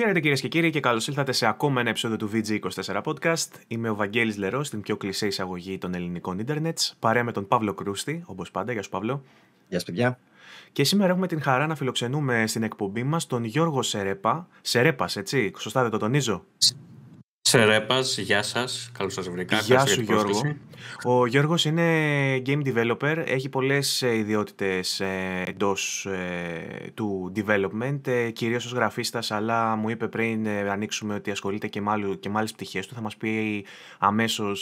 Χαίρετε κυρίες και κύριοι και καλώς ήλθατε σε ακόμα ένα επεισόδιο του VG24 Podcast. Είμαι ο Βαγγέλης Λερός, στην πιο κλεισέ εισαγωγή των ελληνικών ίντερνετ, παρέα με τον Παύλο Κρούστη, όπως πάντα. Γεια σου, Παύλο. Γεια σου, παιδιά. Και σήμερα έχουμε την χαρά να φιλοξενούμε στην εκπομπή μας τον Γιώργο Σερέπα. Σερέπας, έτσι, σωστά δεν το τονίζω. Σε γεια σας. Καλώς σας βρήκα. Γεια σου, Γιώργο. Ο Γιώργος είναι game developer. Έχει πολλές ε, ιδιότητες ε, εντός ε, του development, κυρίως ως γραφίστας. Αλλά μου είπε πριν ανοίξουμε ότι ασχολείται και με άλλες πτυχές του. Θα μας πει αμέσως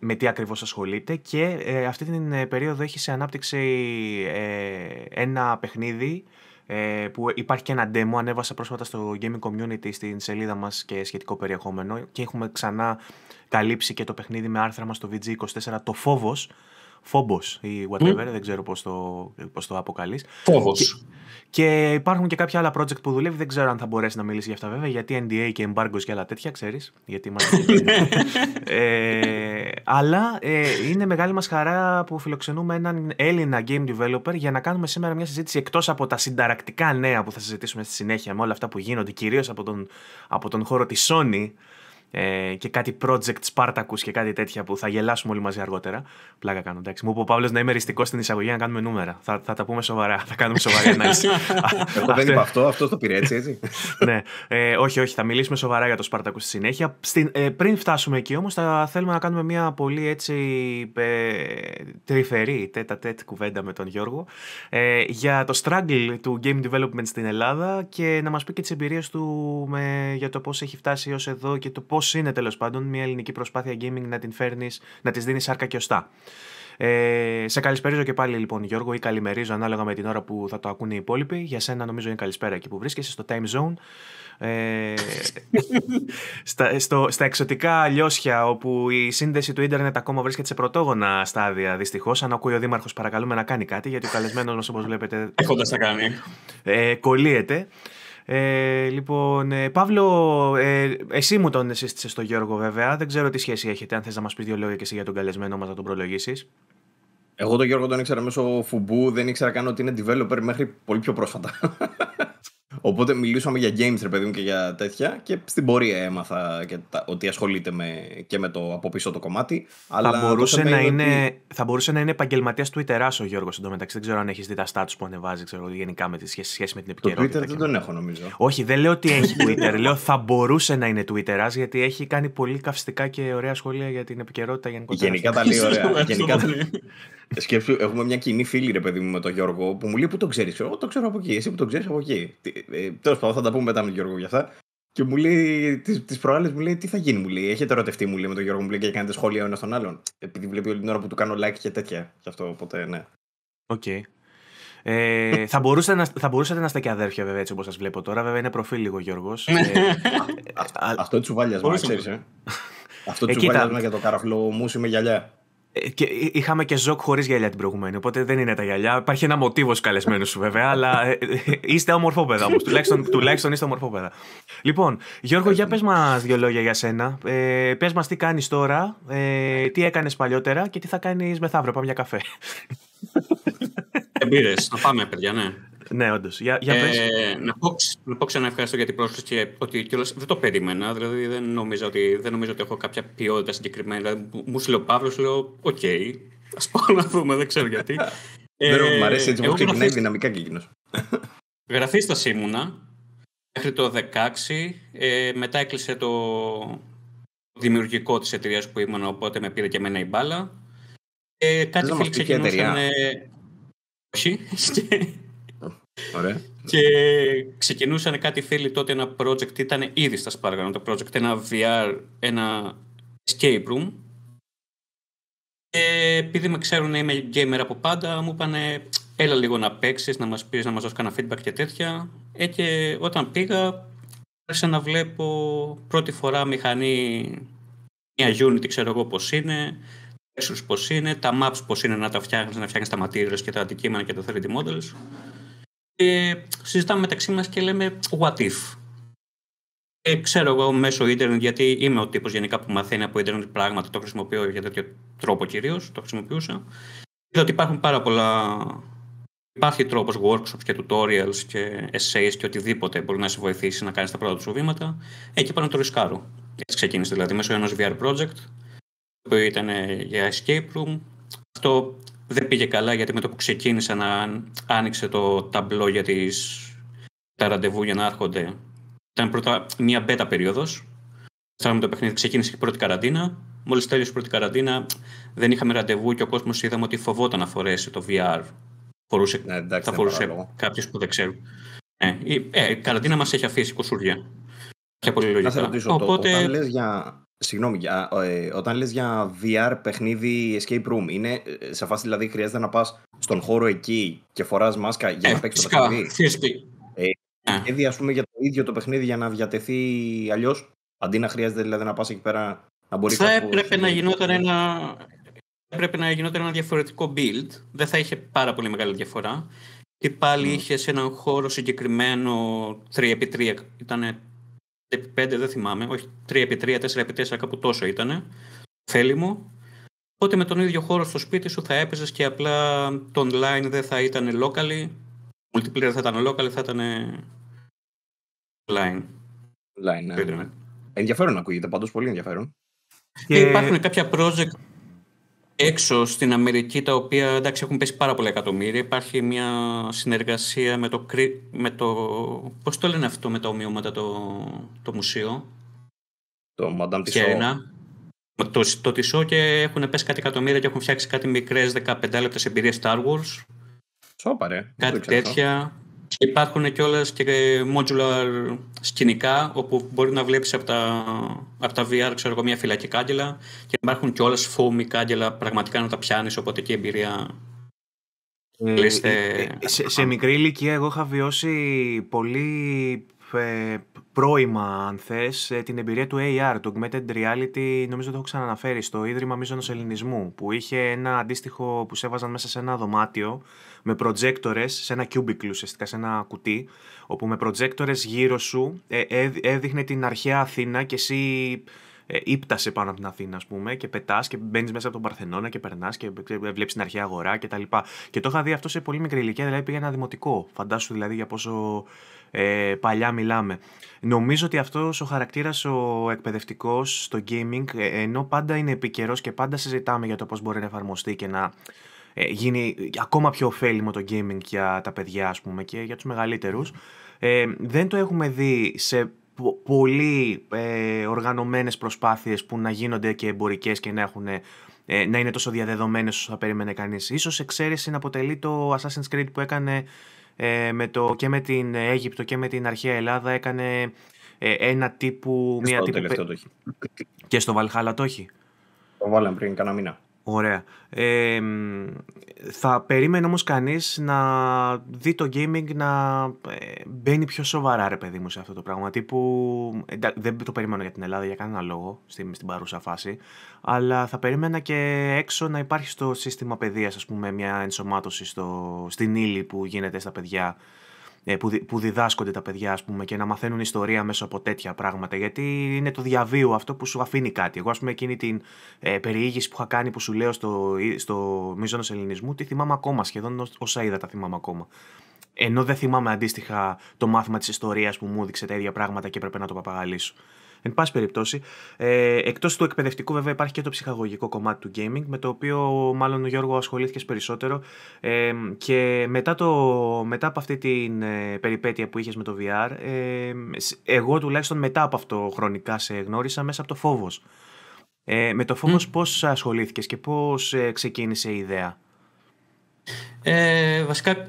με τι ακριβώς ασχολείται. Και αυτή την περίοδο έχει σε ανάπτυξη ένα παιχνίδι ε, που υπάρχει και ένα demo, ανέβασα πρόσφατα στο gaming community στην σελίδα μας και σχετικό περιεχόμενο και έχουμε ξανά καλύψει και το παιχνίδι με άρθρα μας στο VG24, το φόβος, φόμπος ή whatever, δεν ξέρω πώς το, πώς το αποκαλείς. Φόβο. Και, υπάρχουν και κάποια άλλα project που δουλεύει, δεν ξέρω αν θα μπορέσει να μιλήσει για αυτά βέβαια, γιατί NDA και embargo και άλλα τέτοια, ξέρεις. Γιατί είμαστε. ε, αλλά ε, είναι μεγάλη μας χαρά που φιλοξενούμε έναν Έλληνα game developer για να κάνουμε σήμερα μια συζήτηση εκτός από τα συνταρακτικά νέα που θα συζητήσουμε στη συνέχεια με όλα αυτά που γίνονται κυρίως από τον, από τον χώρο της Sony ε, και κάτι project Spartacus και κάτι τέτοια που θα γελάσουμε όλοι μαζί αργότερα. Πλάκα κάνω, εντάξει. Μου είπε ο Παύλος να είμαι ριστικό στην εισαγωγή να κάνουμε νούμερα. Θα, θα τα πούμε σοβαρά. Θα κάνουμε σοβαρή ανάλυση. Εγώ δεν είπα αυτό, αυτό το πήρε έτσι, έτσι. ναι. Ε, όχι, όχι, θα μιλήσουμε σοβαρά για το Spartacus στη συνέχεια. Στην, ε, πριν φτάσουμε εκεί όμως, θα θέλουμε να κάνουμε μια πολύ έτσι ε, τρυφερή τέτα τέτ κουβέντα με τον Γιώργο ε, για το struggle του game development στην Ελλάδα και να μας πει και τις εμπειρίες του με, για το πώς έχει φτάσει έω εδώ και το πώς είναι τέλος πάντων μια ελληνική προσπάθεια gaming να την φέρνεις, να της δίνεις άρκα και οστά. Ε, σε καλησπέριζω και πάλι λοιπόν Γιώργο ή καλημερίζω ανάλογα με την ώρα που θα το ακούνε οι υπόλοιποι. Για σένα νομίζω είναι καλησπέρα εκεί που βρίσκεσαι στο time zone. Ε, στα, στο, στα εξωτικά λιώσια όπου η σύνδεση του ίντερνετ ακόμα βρίσκεται σε πρωτόγωνα στάδια δυστυχώς. Αν ακούει ο Δήμαρχος παρακαλούμε να κάνει κάτι γιατί ο καλεσμένος μας όπως βλέπετε... Έχοντας Ε, κολλείεται. Ε, λοιπόν, ε, Παύλο, ε, εσύ μου τον σύστησες στο Γιώργο βέβαια. Δεν ξέρω τι σχέση έχετε. Αν θες να μας πεις δύο λόγια και εσύ για τον καλεσμένο μας να τον προλογίσεις. Εγώ τον Γιώργο τον ήξερα μέσω φουμπού, δεν ήξερα καν ότι είναι developer μέχρι πολύ πιο πρόσφατα. Οπότε μιλήσαμε για games, ρε παιδί μου, και για τέτοια. Και στην πορεία έμαθα και ότι ασχολείται με, και με το από πίσω το κομμάτι. Θα, μπορούσε, να είναι, ότι... θα μπορούσε να είναι επαγγελματίας Twitter ο Γιώργος εντωμεταξύ. Δεν ξέρω αν έχεις δει τα status που ανεβάζει ξέρω, γενικά με τη σχέση, σχέση με την επικαιρότητα. Το Twitter δεν τον έχω νομίζω. Όχι, δεν λέω ότι έχει Twitter. λέω θα μπορούσε να είναι Twitter γιατί έχει κάνει πολύ καυστικά και ωραία σχόλια για την επικαιρότητα γενικότερα. Γενικά τα λέει ωραία. γενικά, Σκέψου, έχουμε μια κοινή φίλη, ρε παιδί μου, με τον Γιώργο, που μου λέει που τον ξέρεις. Εγώ το ξέρω από εκεί, εσύ που τον ξέρεις από εκεί. Ε, Τέλος πάντων, θα τα πούμε μετά με τον Γιώργο για αυτά. Και μου λέει, τις προάλλες μου λέει, τι θα γίνει, μου λέει. Έχετε ερωτευτεί, μου λέει με τον Γιώργο, μου λέει και κάνετε σχόλια ο ένας τον άλλον. Επειδή βλέπει όλη την ώρα που του κάνω like και τέτοια. Γι' αυτό, οπότε, ναι. Οκ. Ε, θα, μπορούσατε να, θα μπορούσατε να είστε και αδέρφια, βέβαια, έτσι όπως σας βλέπω τώρα. Βέβαια, είναι προφίλ λίγο Γιώργος. Ναι. ε, αυτό τσουβάλιασμα, ξέρεις. Ε. Αυτό ε, τσουβάλιασμα για το καραφλό μουσι με γυαλιά. Ε, και είχαμε και ζοκ χωρίς γυαλιά την προηγουμένη, οπότε δεν είναι τα γυαλιά. Υπάρχει ένα μοτίβος καλεσμένου σου βέβαια, αλλά ε, ε, είστε ομορφόπεδα όμως. Τουλάχιστον, τουλάχιστον είστε ομορφόπεδα. Λοιπόν, Γιώργο, για πες μας δύο λόγια για σένα. Ε, πες μας τι κάνεις τώρα, ε, τι έκανες παλιότερα και τι θα κάνεις μεθαύριο. Πάμε για καφέ. Εμπειρέ, Να πάμε, παιδιά, ναι. Ναι, όντως. Για, για ε, να, πω, να πω ξανά ευχαριστώ για την πρόσκληση ότι κιόλας δεν το περίμενα. Δηλαδή δεν νομίζω ότι, δεν νομίζω ότι έχω κάποια ποιότητα συγκεκριμένη. Δηλαδή, μου σου λέω Παύλος, λέω Οκ. Okay, Ας πάω να δούμε, δεν ξέρω γιατί. ε, μου αρέσει έτσι που ξεκινάει δυναμικά και εκείνος. Γραφίστα ήμουνα μέχρι το 16. Ε, μετά έκλεισε το δημιουργικό της εταιρείας που ήμουν, οπότε με πήρε και εμένα η μπάλα. Ε, κάτι φίλοι ξεκινούσαν... Ε, όχι, Ωραία. Και ξεκινούσαν κάτι φίλοι τότε ένα project, ήταν ήδη στα Σπάργανα το project, ένα VR, ένα escape room. Και επειδή με ξέρουν, είμαι gamer από πάντα, μου είπανε έλα λίγο να παίξεις να μας πεις, να μας δώσεις κανένα feedback και τέτοια. Ε, και όταν πήγα, άρχισα να βλέπω πρώτη φορά μηχανή, μια unit ξέρω εγώ πώς είναι, textures πώς είναι, τα maps πώς είναι να τα φτιάχνεις, να φτιάχνεις τα materials και τα αντικείμενα και τα 3D models και συζητάμε μεταξύ μας και λέμε what if. Ε, ξέρω εγώ μέσω ίντερνετ, γιατί είμαι ο τύπος γενικά που μαθαίνει από ίντερνετ πράγματα, το χρησιμοποιώ για τέτοιο τρόπο κυρίως, το χρησιμοποιούσα. Είδα ότι υπάρχουν πάρα πολλά... Υπάρχει τρόπος workshops και tutorials και essays και οτιδήποτε μπορεί να σε βοηθήσει να κάνεις τα πρώτα σου βήματα. Εκεί πάνω το ρισκάρω. Έτσι ξεκίνησε δηλαδή μέσω ενός VR project, το οποίο ήταν για escape room. Αυτό δεν πήγε καλά γιατί με το που ξεκίνησα να άνοιξε το ταμπλό για τις, τα ραντεβού για να έρχονται. Ήταν πρώτα μία μπέτα περίοδο. το παιχνίδι, ξεκίνησε η πρώτη καραντίνα. Μόλις τέλειωσε η πρώτη καραντίνα δεν είχαμε ραντεβού και ο κόσμος είδαμε ότι φοβόταν να φορέσει το VR. Φορούσε, ναι, θα φορούσε κάποιο που δεν ξέρουν. Ε, ε, η καραντίνα μας έχει αφήσει κουσουριά. Και πολύ λογικά. σε ρωτήσω Οπότε... το, όταν για Συγγνώμη, για, ε, όταν λες για VR παιχνίδι escape room, είναι ε, σε φάση δηλαδή χρειάζεται να πας στον χώρο εκεί και φοράς μάσκα για ε, να παίξεις το παιχνίδι. Ε, ναι. ας πούμε για το ίδιο το παιχνίδι για να διατεθεί αλλιώς, αντί να χρειάζεται δηλαδή να πας εκεί πέρα να μπορείς Θα έπρεπε να γινόταν ένα... έπρεπε να γινόταν ένα διαφορετικό build. Δεν θα είχε πάρα πολύ μεγάλη διαφορά. Και πάλι mm. Ναι. είχες έναν χώρο συγκεκριμένο 3x3. Ήταν 5 δεν θυμάμαι, όχι 3x3, 4x4, κάπου τόσο ήταν, θέλει μου, Οπότε με τον ίδιο χώρο στο σπίτι σου θα έπαιζες και απλά το online δεν θα ήταν local. multiplayer δεν θα ήταν local, θα ήταν online. Ναι, ναι. Ενδιαφέρον ακούγεται, πάντως πολύ ενδιαφέρον. Ε, και... Υπάρχουν κάποια project έξω στην Αμερική, τα οποία εντάξει, έχουν πέσει πάρα πολλά εκατομμύρια. Υπάρχει μια συνεργασία με το. Με το πώς το λένε αυτό με τα ομοιώματα το, το μουσείο. Το Madame Tissot. Το, το Tissot και έχουν πέσει κάτι εκατομμύρια και έχουν φτιάξει κάτι μικρές 15 λεπτέ εμπειρίε Star Wars. Σοπαρέ. Κάτι τέτοια. Και υπάρχουν κιόλας και modular σκηνικά όπου μπορεί να βλέπεις από τα, από τα VR ξέρω εγώ, μια φυλακή κάγκελα και υπάρχουν κιόλας φόμοι κάγκελα πραγματικά να τα πιάνεις. Οπότε και εμπειρία. Ε, ε, ε, σε, σε μικρή ηλικία εγώ είχα βιώσει πολύ ε, πρώιμα, αν θες, ε, την εμπειρία του AR, του Augmented Reality, νομίζω το έχω ξαναναφέρει, στο Ίδρυμα Μίζωνος Ελληνισμού, που είχε ένα αντίστοιχο που σέβαζαν μέσα σε ένα δωμάτιο με προτζέκτορε σε ένα κιούμπικλ, ουσιαστικά, σε ένα κουτί, όπου με προτζέκτορε γύρω σου ε, έδειχνε την αρχαία Αθήνα και εσύ ε, ύπτασε πάνω από την Αθήνα, ας πούμε, και πετάς και μπαίνεις μέσα από τον Παρθενώνα και περνάς και ε, βλέπεις την αρχαία αγορά κτλ. Και, και το είχα δει αυτό σε πολύ μικρή ηλικία, δηλαδή πήγα ένα δημοτικό. Φαντάσου δηλαδή για πόσο ε, παλιά μιλάμε. Νομίζω ότι αυτός ο χαρακτήρας ο εκπαιδευτικός στο gaming, ενώ πάντα είναι επικαιρός και πάντα συζητάμε για το πώς μπορεί να εφαρμοστεί και να ε, γίνει ακόμα πιο ωφέλιμο το gaming για τα παιδιά ας πούμε και για τους μεγαλύτερους. Ε, δεν το έχουμε δει σε πολύ ε, οργανωμένες προσπάθειες που να γίνονται και εμπορικές και να έχουν ε, να είναι τόσο διαδεδομένες όσο θα περίμενε κανείς. Ίσως εξαίρεση να αποτελεί το Assassin's Creed που έκανε ε, με το, και με την Αίγυπτο και με την αρχαία Ελλάδα έκανε ε, ένα τύπου... μία στο Και στο Βαλχάλα το έχει. Το βάλαμε πριν κάνα μήνα. Ωραία. Ε, θα περίμενε όμως κανείς να δει το gaming να ε, μπαίνει πιο σοβαρά ρε παιδί μου σε αυτό το πράγμα. Τύπου, δεν το περίμενα για την Ελλάδα για κανένα λόγο στην, στην παρούσα φάση, αλλά θα περίμενα και έξω να υπάρχει στο σύστημα παιδείας ας πούμε μια ενσωμάτωση στο, στην ύλη που γίνεται στα παιδιά ε, που, διδάσκονται τα παιδιά, ας πούμε, και να μαθαίνουν ιστορία μέσω από τέτοια πράγματα. Γιατί είναι το διαβίου αυτό που σου αφήνει κάτι. Εγώ, ας πούμε, εκείνη την ε, περιήγηση που είχα κάνει που σου λέω στο, ε, στο ελληνισμού, τη θυμάμαι ακόμα. Σχεδόν όσα είδα τα θυμάμαι ακόμα. Ενώ δεν θυμάμαι αντίστοιχα το μάθημα της ιστορίας που μου έδειξε τα ίδια πράγματα και έπρεπε να το παπαγαλίσω. Εν πάση περιπτώσει, ε, εκτός του εκπαιδευτικού, βέβαια, υπάρχει και το ψυχαγωγικό κομμάτι του gaming, με το οποίο μάλλον ο Γιώργο ασχολήθηκες περισσότερο. Ε, και μετά, το, μετά από αυτή την ε, περιπέτεια που είχες με το VR, ε, εγώ τουλάχιστον μετά από αυτό χρονικά σε γνώρισα μέσα από το φόβος. Ε, με το φόβος, mm. πώς ασχολήθηκες και πώς ε, ξεκίνησε η ιδέα. Ε, βασικά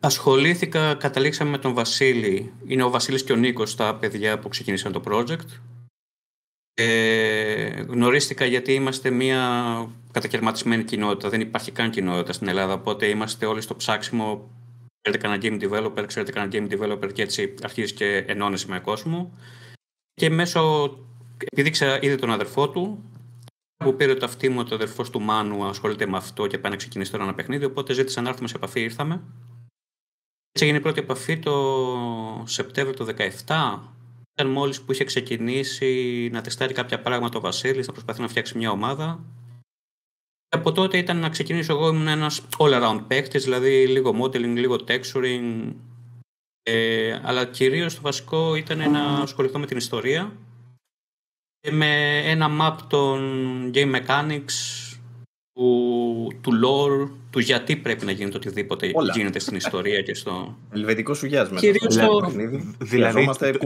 Ασχολήθηκα, καταλήξαμε με τον Βασίλη. Είναι ο Βασίλης και ο Νίκος τα παιδιά που ξεκίνησαν το project. Ε, γνωρίστηκα γιατί είμαστε μια κατακαιρματισμένη κοινότητα. Δεν υπάρχει καν κοινότητα στην Ελλάδα, οπότε είμαστε όλοι στο ψάξιμο. Ξέρετε κανένα game developer, ξέρετε κανένα game developer και έτσι αρχίζεις και ενώνεσαι με κόσμο. Και μέσω, επειδή ξέρα ήδη τον αδερφό του, που πήρε το αυτοί μου, ότι ο αδερφός του Μάνου ασχολείται με αυτό και πάνε να ξεκινήσει τώρα ένα παιχνίδι. Οπότε ζήτησα να έρθουμε σε επαφή, ήρθαμε. Έτσι έγινε η πρώτη επαφή το Σεπτέμβριο του 2017. Ήταν μόλις που είχε ξεκινήσει να τεστάρει κάποια πράγματα ο Βασίλης, να προσπαθεί να φτιάξει μια ομάδα. Και από τότε ήταν να ξεκινήσω εγώ, ενα ένας all-around παίκτης, δηλαδή λίγο modeling, λίγο texturing. Ε, αλλά κυρίως το βασικό ήταν να ασχοληθώ με την ιστορία και με ένα map των game mechanics που του, του του γιατί πρέπει να γίνεται οτιδήποτε γίνεται στην ιστορία και στο. Ελβετικό σου στο... Δηλαδή, το, το δηλαδή, ε.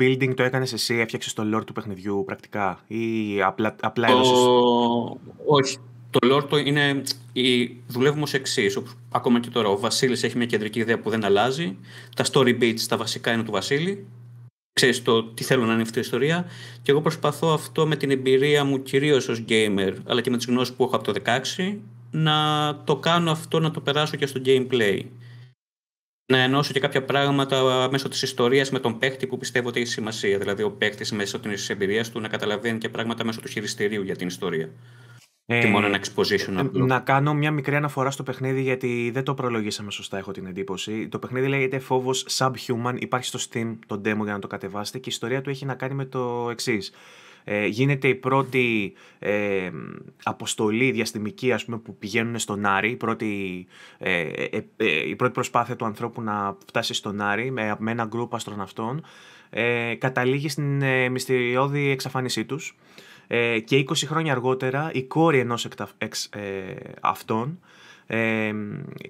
building το έκανες εσύ, έφτιαξες το lore του παιχνιδιού πρακτικά, ή απλά, απλά το... Όχι. Το lore το είναι. Η... Δουλεύουμε ως εξής. Ακόμα και τώρα, ο Βασίλης έχει μια κεντρική ιδέα που δεν αλλάζει. Τα story beats, τα βασικά είναι του Βασίλη ξέρεις το τι θέλω να είναι αυτή η ιστορία και εγώ προσπαθώ αυτό με την εμπειρία μου κυρίως ως gamer αλλά και με τις γνώσεις που έχω από το 16 να το κάνω αυτό να το περάσω και στο gameplay να ενώσω και κάποια πράγματα μέσω της ιστορίας με τον παίχτη που πιστεύω ότι έχει σημασία δηλαδή ο παίχτης μέσω της εμπειρίας του να καταλαβαίνει και πράγματα μέσω του χειριστηρίου για την ιστορία και ε, exposition ε, Να κάνω μια μικρή αναφορά στο παιχνίδι γιατί δεν το προλογίσαμε σωστά, έχω την εντύπωση. Το παιχνίδι λέγεται Φόβος Subhuman. Υπάρχει στο Steam το demo για να το κατεβάσετε και η ιστορία του έχει να κάνει με το εξής. Ε, γίνεται η πρώτη ε, αποστολή διαστημική ας πούμε, που πηγαίνουν στον Άρη, η πρώτη, ε, ε, η πρώτη προσπάθεια του ανθρώπου να φτάσει στον Άρη με, με ένα γκρουπ αστροναυτών, καταλήγει στην μυστηριώδη εξαφάνισή τους ε, και 20 χρόνια αργότερα η κόρη ενός εκ, εξ, ε, αυτών ε,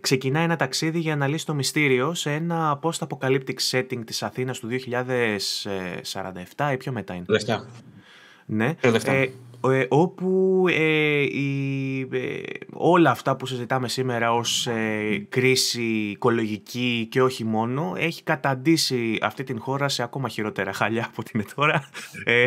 ξεκινά ένα ταξίδι για να λύσει το μυστήριο σε ένα post-apocalyptic setting της Αθήνας του 2047 ή πιο μετά είναι. Ναι ε, όπου ε, η, ε, όλα αυτά που συζητάμε σήμερα ως ε, κρίση οικολογική και όχι μόνο έχει καταντήσει αυτή την χώρα σε ακόμα χειρότερα χαλιά από είναι τώρα ε,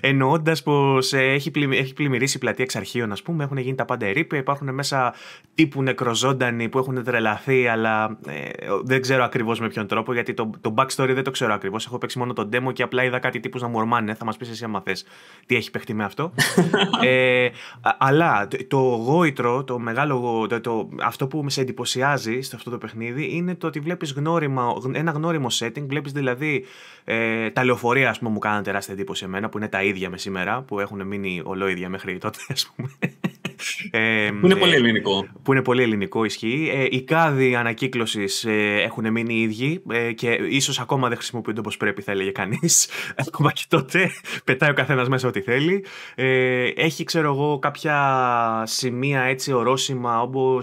εννοώντας πως έχει, πλημμυρίσει, έχει πλημμυρίσει η πλατεία εξ αρχείων ας πούμε έχουν γίνει τα πάντα ερήπια υπάρχουν μέσα τύπου νεκροζώντανοι που έχουν τρελαθεί αλλά ε, δεν ξέρω ακριβώς με ποιον τρόπο γιατί το, το backstory δεν το ξέρω ακριβώς έχω παίξει μόνο τον demo και απλά είδα κάτι τύπους να μου ορμάνε θα μας πεις εσύ αν θες τι έχει παιχτεί με αυτό ε, αλλά το γόητρο, το μεγάλο το, αυτό που σε εντυπωσιάζει σε αυτό το παιχνίδι είναι το ότι βλέπεις γνώριμα, ένα γνώριμο setting, βλέπεις δηλαδή ε, τα λεωφορεία που μου κάνανε τεράστια εντύπωση εμένα που είναι τα ίδια με σήμερα που έχουν μείνει ολόιδια μέχρι τότε ας πούμε ε, που είναι ε, πολύ ελληνικό. Που είναι πολύ ελληνικό, ισχύει. Ε, οι κάδοι ανακύκλωσης ε, έχουν μείνει ίδιοι ε, και ίσως ακόμα δεν χρησιμοποιούνται όπως πρέπει, θα έλεγε κανείς. ακόμα και τότε πετάει ο καθένας μέσα ό,τι θέλει. Ε, έχει, ξέρω εγώ, κάποια σημεία έτσι ορόσημα, όπως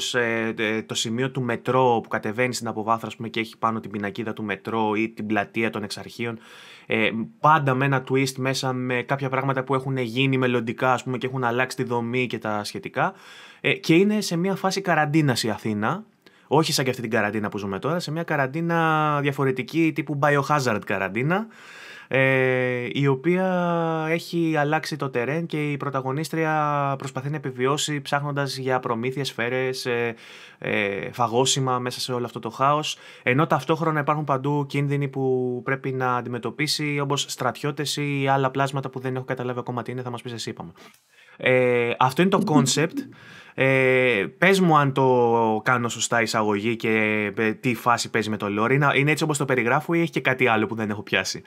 το σημείο του μετρό που κατεβαίνει στην αποβάθρα και έχει πάνω την πινακίδα του μετρό ή την πλατεία των εξαρχείων ε, πάντα με ένα twist μέσα με κάποια πράγματα που έχουν γίνει μελλοντικά ας πούμε, και έχουν αλλάξει τη δομή και τα σχετικά. Ε, και είναι σε μια φάση καραντίνας η Αθήνα, όχι σαν και αυτή την καραντίνα που ζούμε τώρα, σε μια καραντίνα διαφορετική τύπου biohazard καραντίνα, ε, η οποία έχει αλλάξει το τερέν και η πρωταγωνίστρια προσπαθεί να επιβιώσει ψάχνοντας για προμήθειες, σφαίρες, ε, ε, φαγόσιμα μέσα σε όλο αυτό το χάος, ενώ ταυτόχρονα υπάρχουν παντού κίνδυνοι που πρέπει να αντιμετωπίσει όπως στρατιώτες ή άλλα πλάσματα που δεν έχω καταλάβει ακόμα τι είναι, θα μας πεις εσύ είπαμε. Ε, αυτό είναι το concept. Ε, πες μου αν το κάνω σωστά εισαγωγή και ε, τι φάση παίζει με το Λόρι. Είναι έτσι όπως το περιγράφω ή έχει και κάτι άλλο που δεν έχω πιάσει.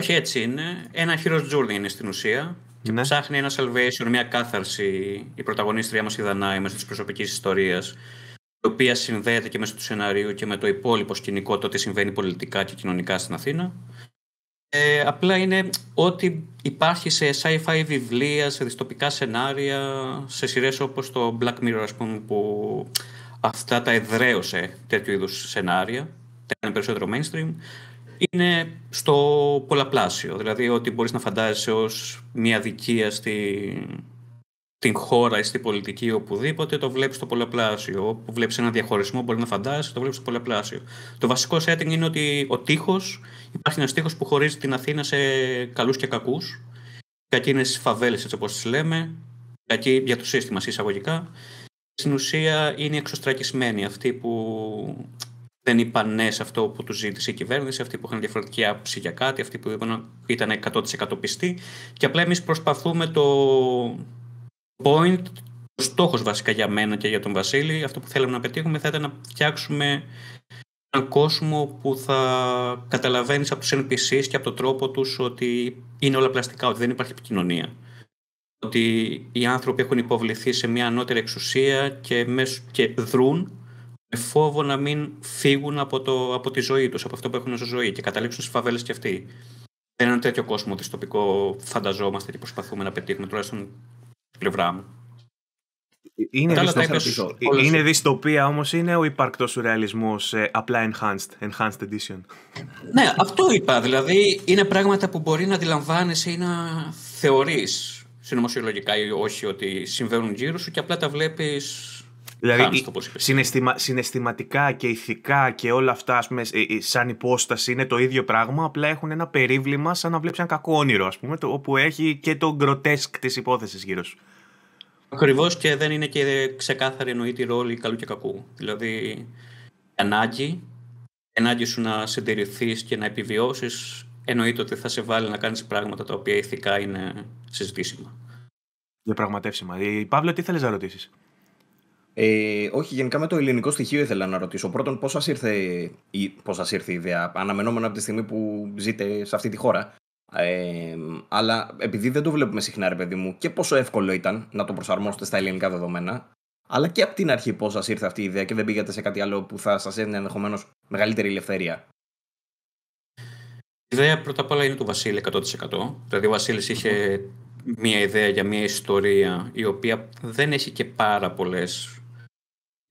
Όχι έτσι είναι. Ένα χείρο Τζούρνι είναι στην ουσία. Και ναι. ψάχνει ένα salvation, μια κάθαρση η πρωταγωνίστρια μας η Δανάη μέσω της προσωπικής ιστορίας η οποία συνδέεται και μέσω του σενάριου και με το υπόλοιπο σκηνικό το τι συμβαίνει πολιτικά και κοινωνικά στην Αθήνα. Ε, απλά είναι ό,τι υπάρχει σε sci-fi βιβλία, σε δυστοπικά σενάρια, σε σειρές όπως το Black Mirror ας πούμε που αυτά τα εδραίωσε τέτοιου είδους σενάρια, τα περισσότερο mainstream, είναι στο πολλαπλάσιο. Δηλαδή ότι μπορείς να φαντάζεσαι ως μια δικία στη, την χώρα ή στην πολιτική ή οπουδήποτε, το βλέπεις στο πολλαπλάσιο. Όπου βλέπεις ένα διαχωρισμό μπορεί να φαντάζεσαι, το βλέπεις στο πολλαπλάσιο. Το βασικό setting είναι ότι ο τείχος, υπάρχει ένας τείχος που χωρίζει την Αθήνα σε καλούς και κακούς. Κακοί είναι στις φαβέλες, έτσι όπως τις λέμε. Κακοί για το σύστημα, εισαγωγικά. Στην ουσία είναι εξωστρακισμένοι αυτοί που δεν είπαν ναι σε αυτό που τους ζήτησε η κυβέρνηση, αυτοί που είχαν διαφορετική άποψη για κάτι, αυτοί που ήταν 100% πιστοί. Και απλά εμείς προσπαθούμε το point, ο στόχος βασικά για μένα και για τον Βασίλη, αυτό που θέλαμε να πετύχουμε θα ήταν να φτιάξουμε έναν κόσμο που θα καταλαβαίνει από τους NPCs και από τον τρόπο τους ότι είναι όλα πλαστικά, ότι δεν υπάρχει επικοινωνία. Ότι οι άνθρωποι έχουν υποβληθεί σε μια ανώτερη εξουσία και, μέσω, και δρούν με φόβο να μην φύγουν από, το, από τη ζωή τους, από αυτό που έχουν ως ζωή και καταλήξουν στις φαβέλες και αυτοί. Δεν είναι ένα τέτοιο κόσμο δυστοπικό φανταζόμαστε και προσπαθούμε να πετύχουμε τουλάχιστον στην πλευρά μου. Ε, ε, είναι, δυστοπία, είναι δυστοπία όμως, είναι ο υπαρκτός ρεαλισμό ε, απλά enhanced, enhanced edition. Ναι, αυτό είπα. Δηλαδή, είναι πράγματα που μπορεί να αντιλαμβάνεσαι ή να θεωρείς συνωμοσιολογικά ή όχι ότι συμβαίνουν γύρω σου και απλά τα βλέπεις Δηλαδή, συναισθημα, συναισθηματικά και ηθικά και όλα αυτά, ας πούμε, ε, ε, σαν υπόσταση είναι το ίδιο πράγμα. Απλά έχουν ένα περίβλημα σαν να βλέπεις ένα κακό όνειρο, ας πούμε, το, όπου έχει και το γκροτέσκ της υπόθεσης γύρω σου. Ακριβώς και δεν είναι και ξεκάθαρη εννοείται η ρόλη καλού και κακού. Δηλαδή, η ανάγκη, η ανάγκη σου να συντηρηθείς και να επιβιώσεις, εννοείται ότι θα σε βάλει να κάνεις πράγματα τα οποία ηθικά είναι συζητήσιμα. Διαπραγματεύσιμα. Ε, Παύλο, τι θέλεις να ρωτήσεις. Ε, όχι, γενικά με το ελληνικό στοιχείο ήθελα να ρωτήσω. Πρώτον, πώς σας ήρθε, ή, πώς σας ήρθε η ηρθε αναμενόμενα από τη στιγμή που ζείτε σε αυτή τη χώρα. Ε, αλλά επειδή δεν το βλέπουμε συχνά, ρε παιδί μου, και πόσο εύκολο ήταν να το προσαρμόσετε στα ελληνικά δεδομένα, αλλά και από την αρχή πώς σας ήρθε αυτή η ιδέα και δεν πήγατε σε κάτι άλλο που θα σας έδινε ενδεχομένως μεγαλύτερη ελευθερία. Η ιδέα πρώτα απ' όλα είναι του Βασίλη 100%. Δηλαδή, ο Βασίλης είχε μια ιδέα για μια ιστορία η οποία δεν έχει και πάρα πολλές.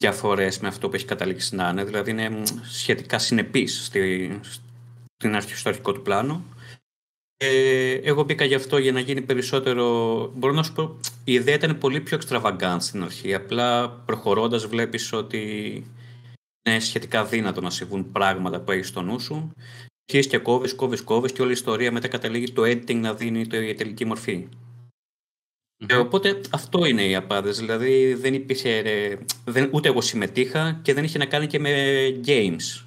Διαφορές με αυτό που έχει καταλήξει να είναι. Δηλαδή είναι σχετικά συνεπής στο αρχικό του πλάνο. Ε, εγώ μπήκα γι' αυτό για να γίνει περισσότερο... Μπορώ να σου πω, η ιδέα ήταν πολύ πιο extravagant στην αρχή. Απλά προχωρώντας βλέπεις ότι είναι σχετικά δύνατο να συμβούν πράγματα που έχεις στο νου σου. Και και κόβεις, κόβεις, κόβεις, και όλη η ιστορία μετά καταλήγει το editing να δίνει η τελική μορφή οπότε αυτό είναι η απάντηση. Δηλαδή δεν υπήρχε. Ε, δεν, ούτε εγώ συμμετείχα και δεν είχε να κάνει και με games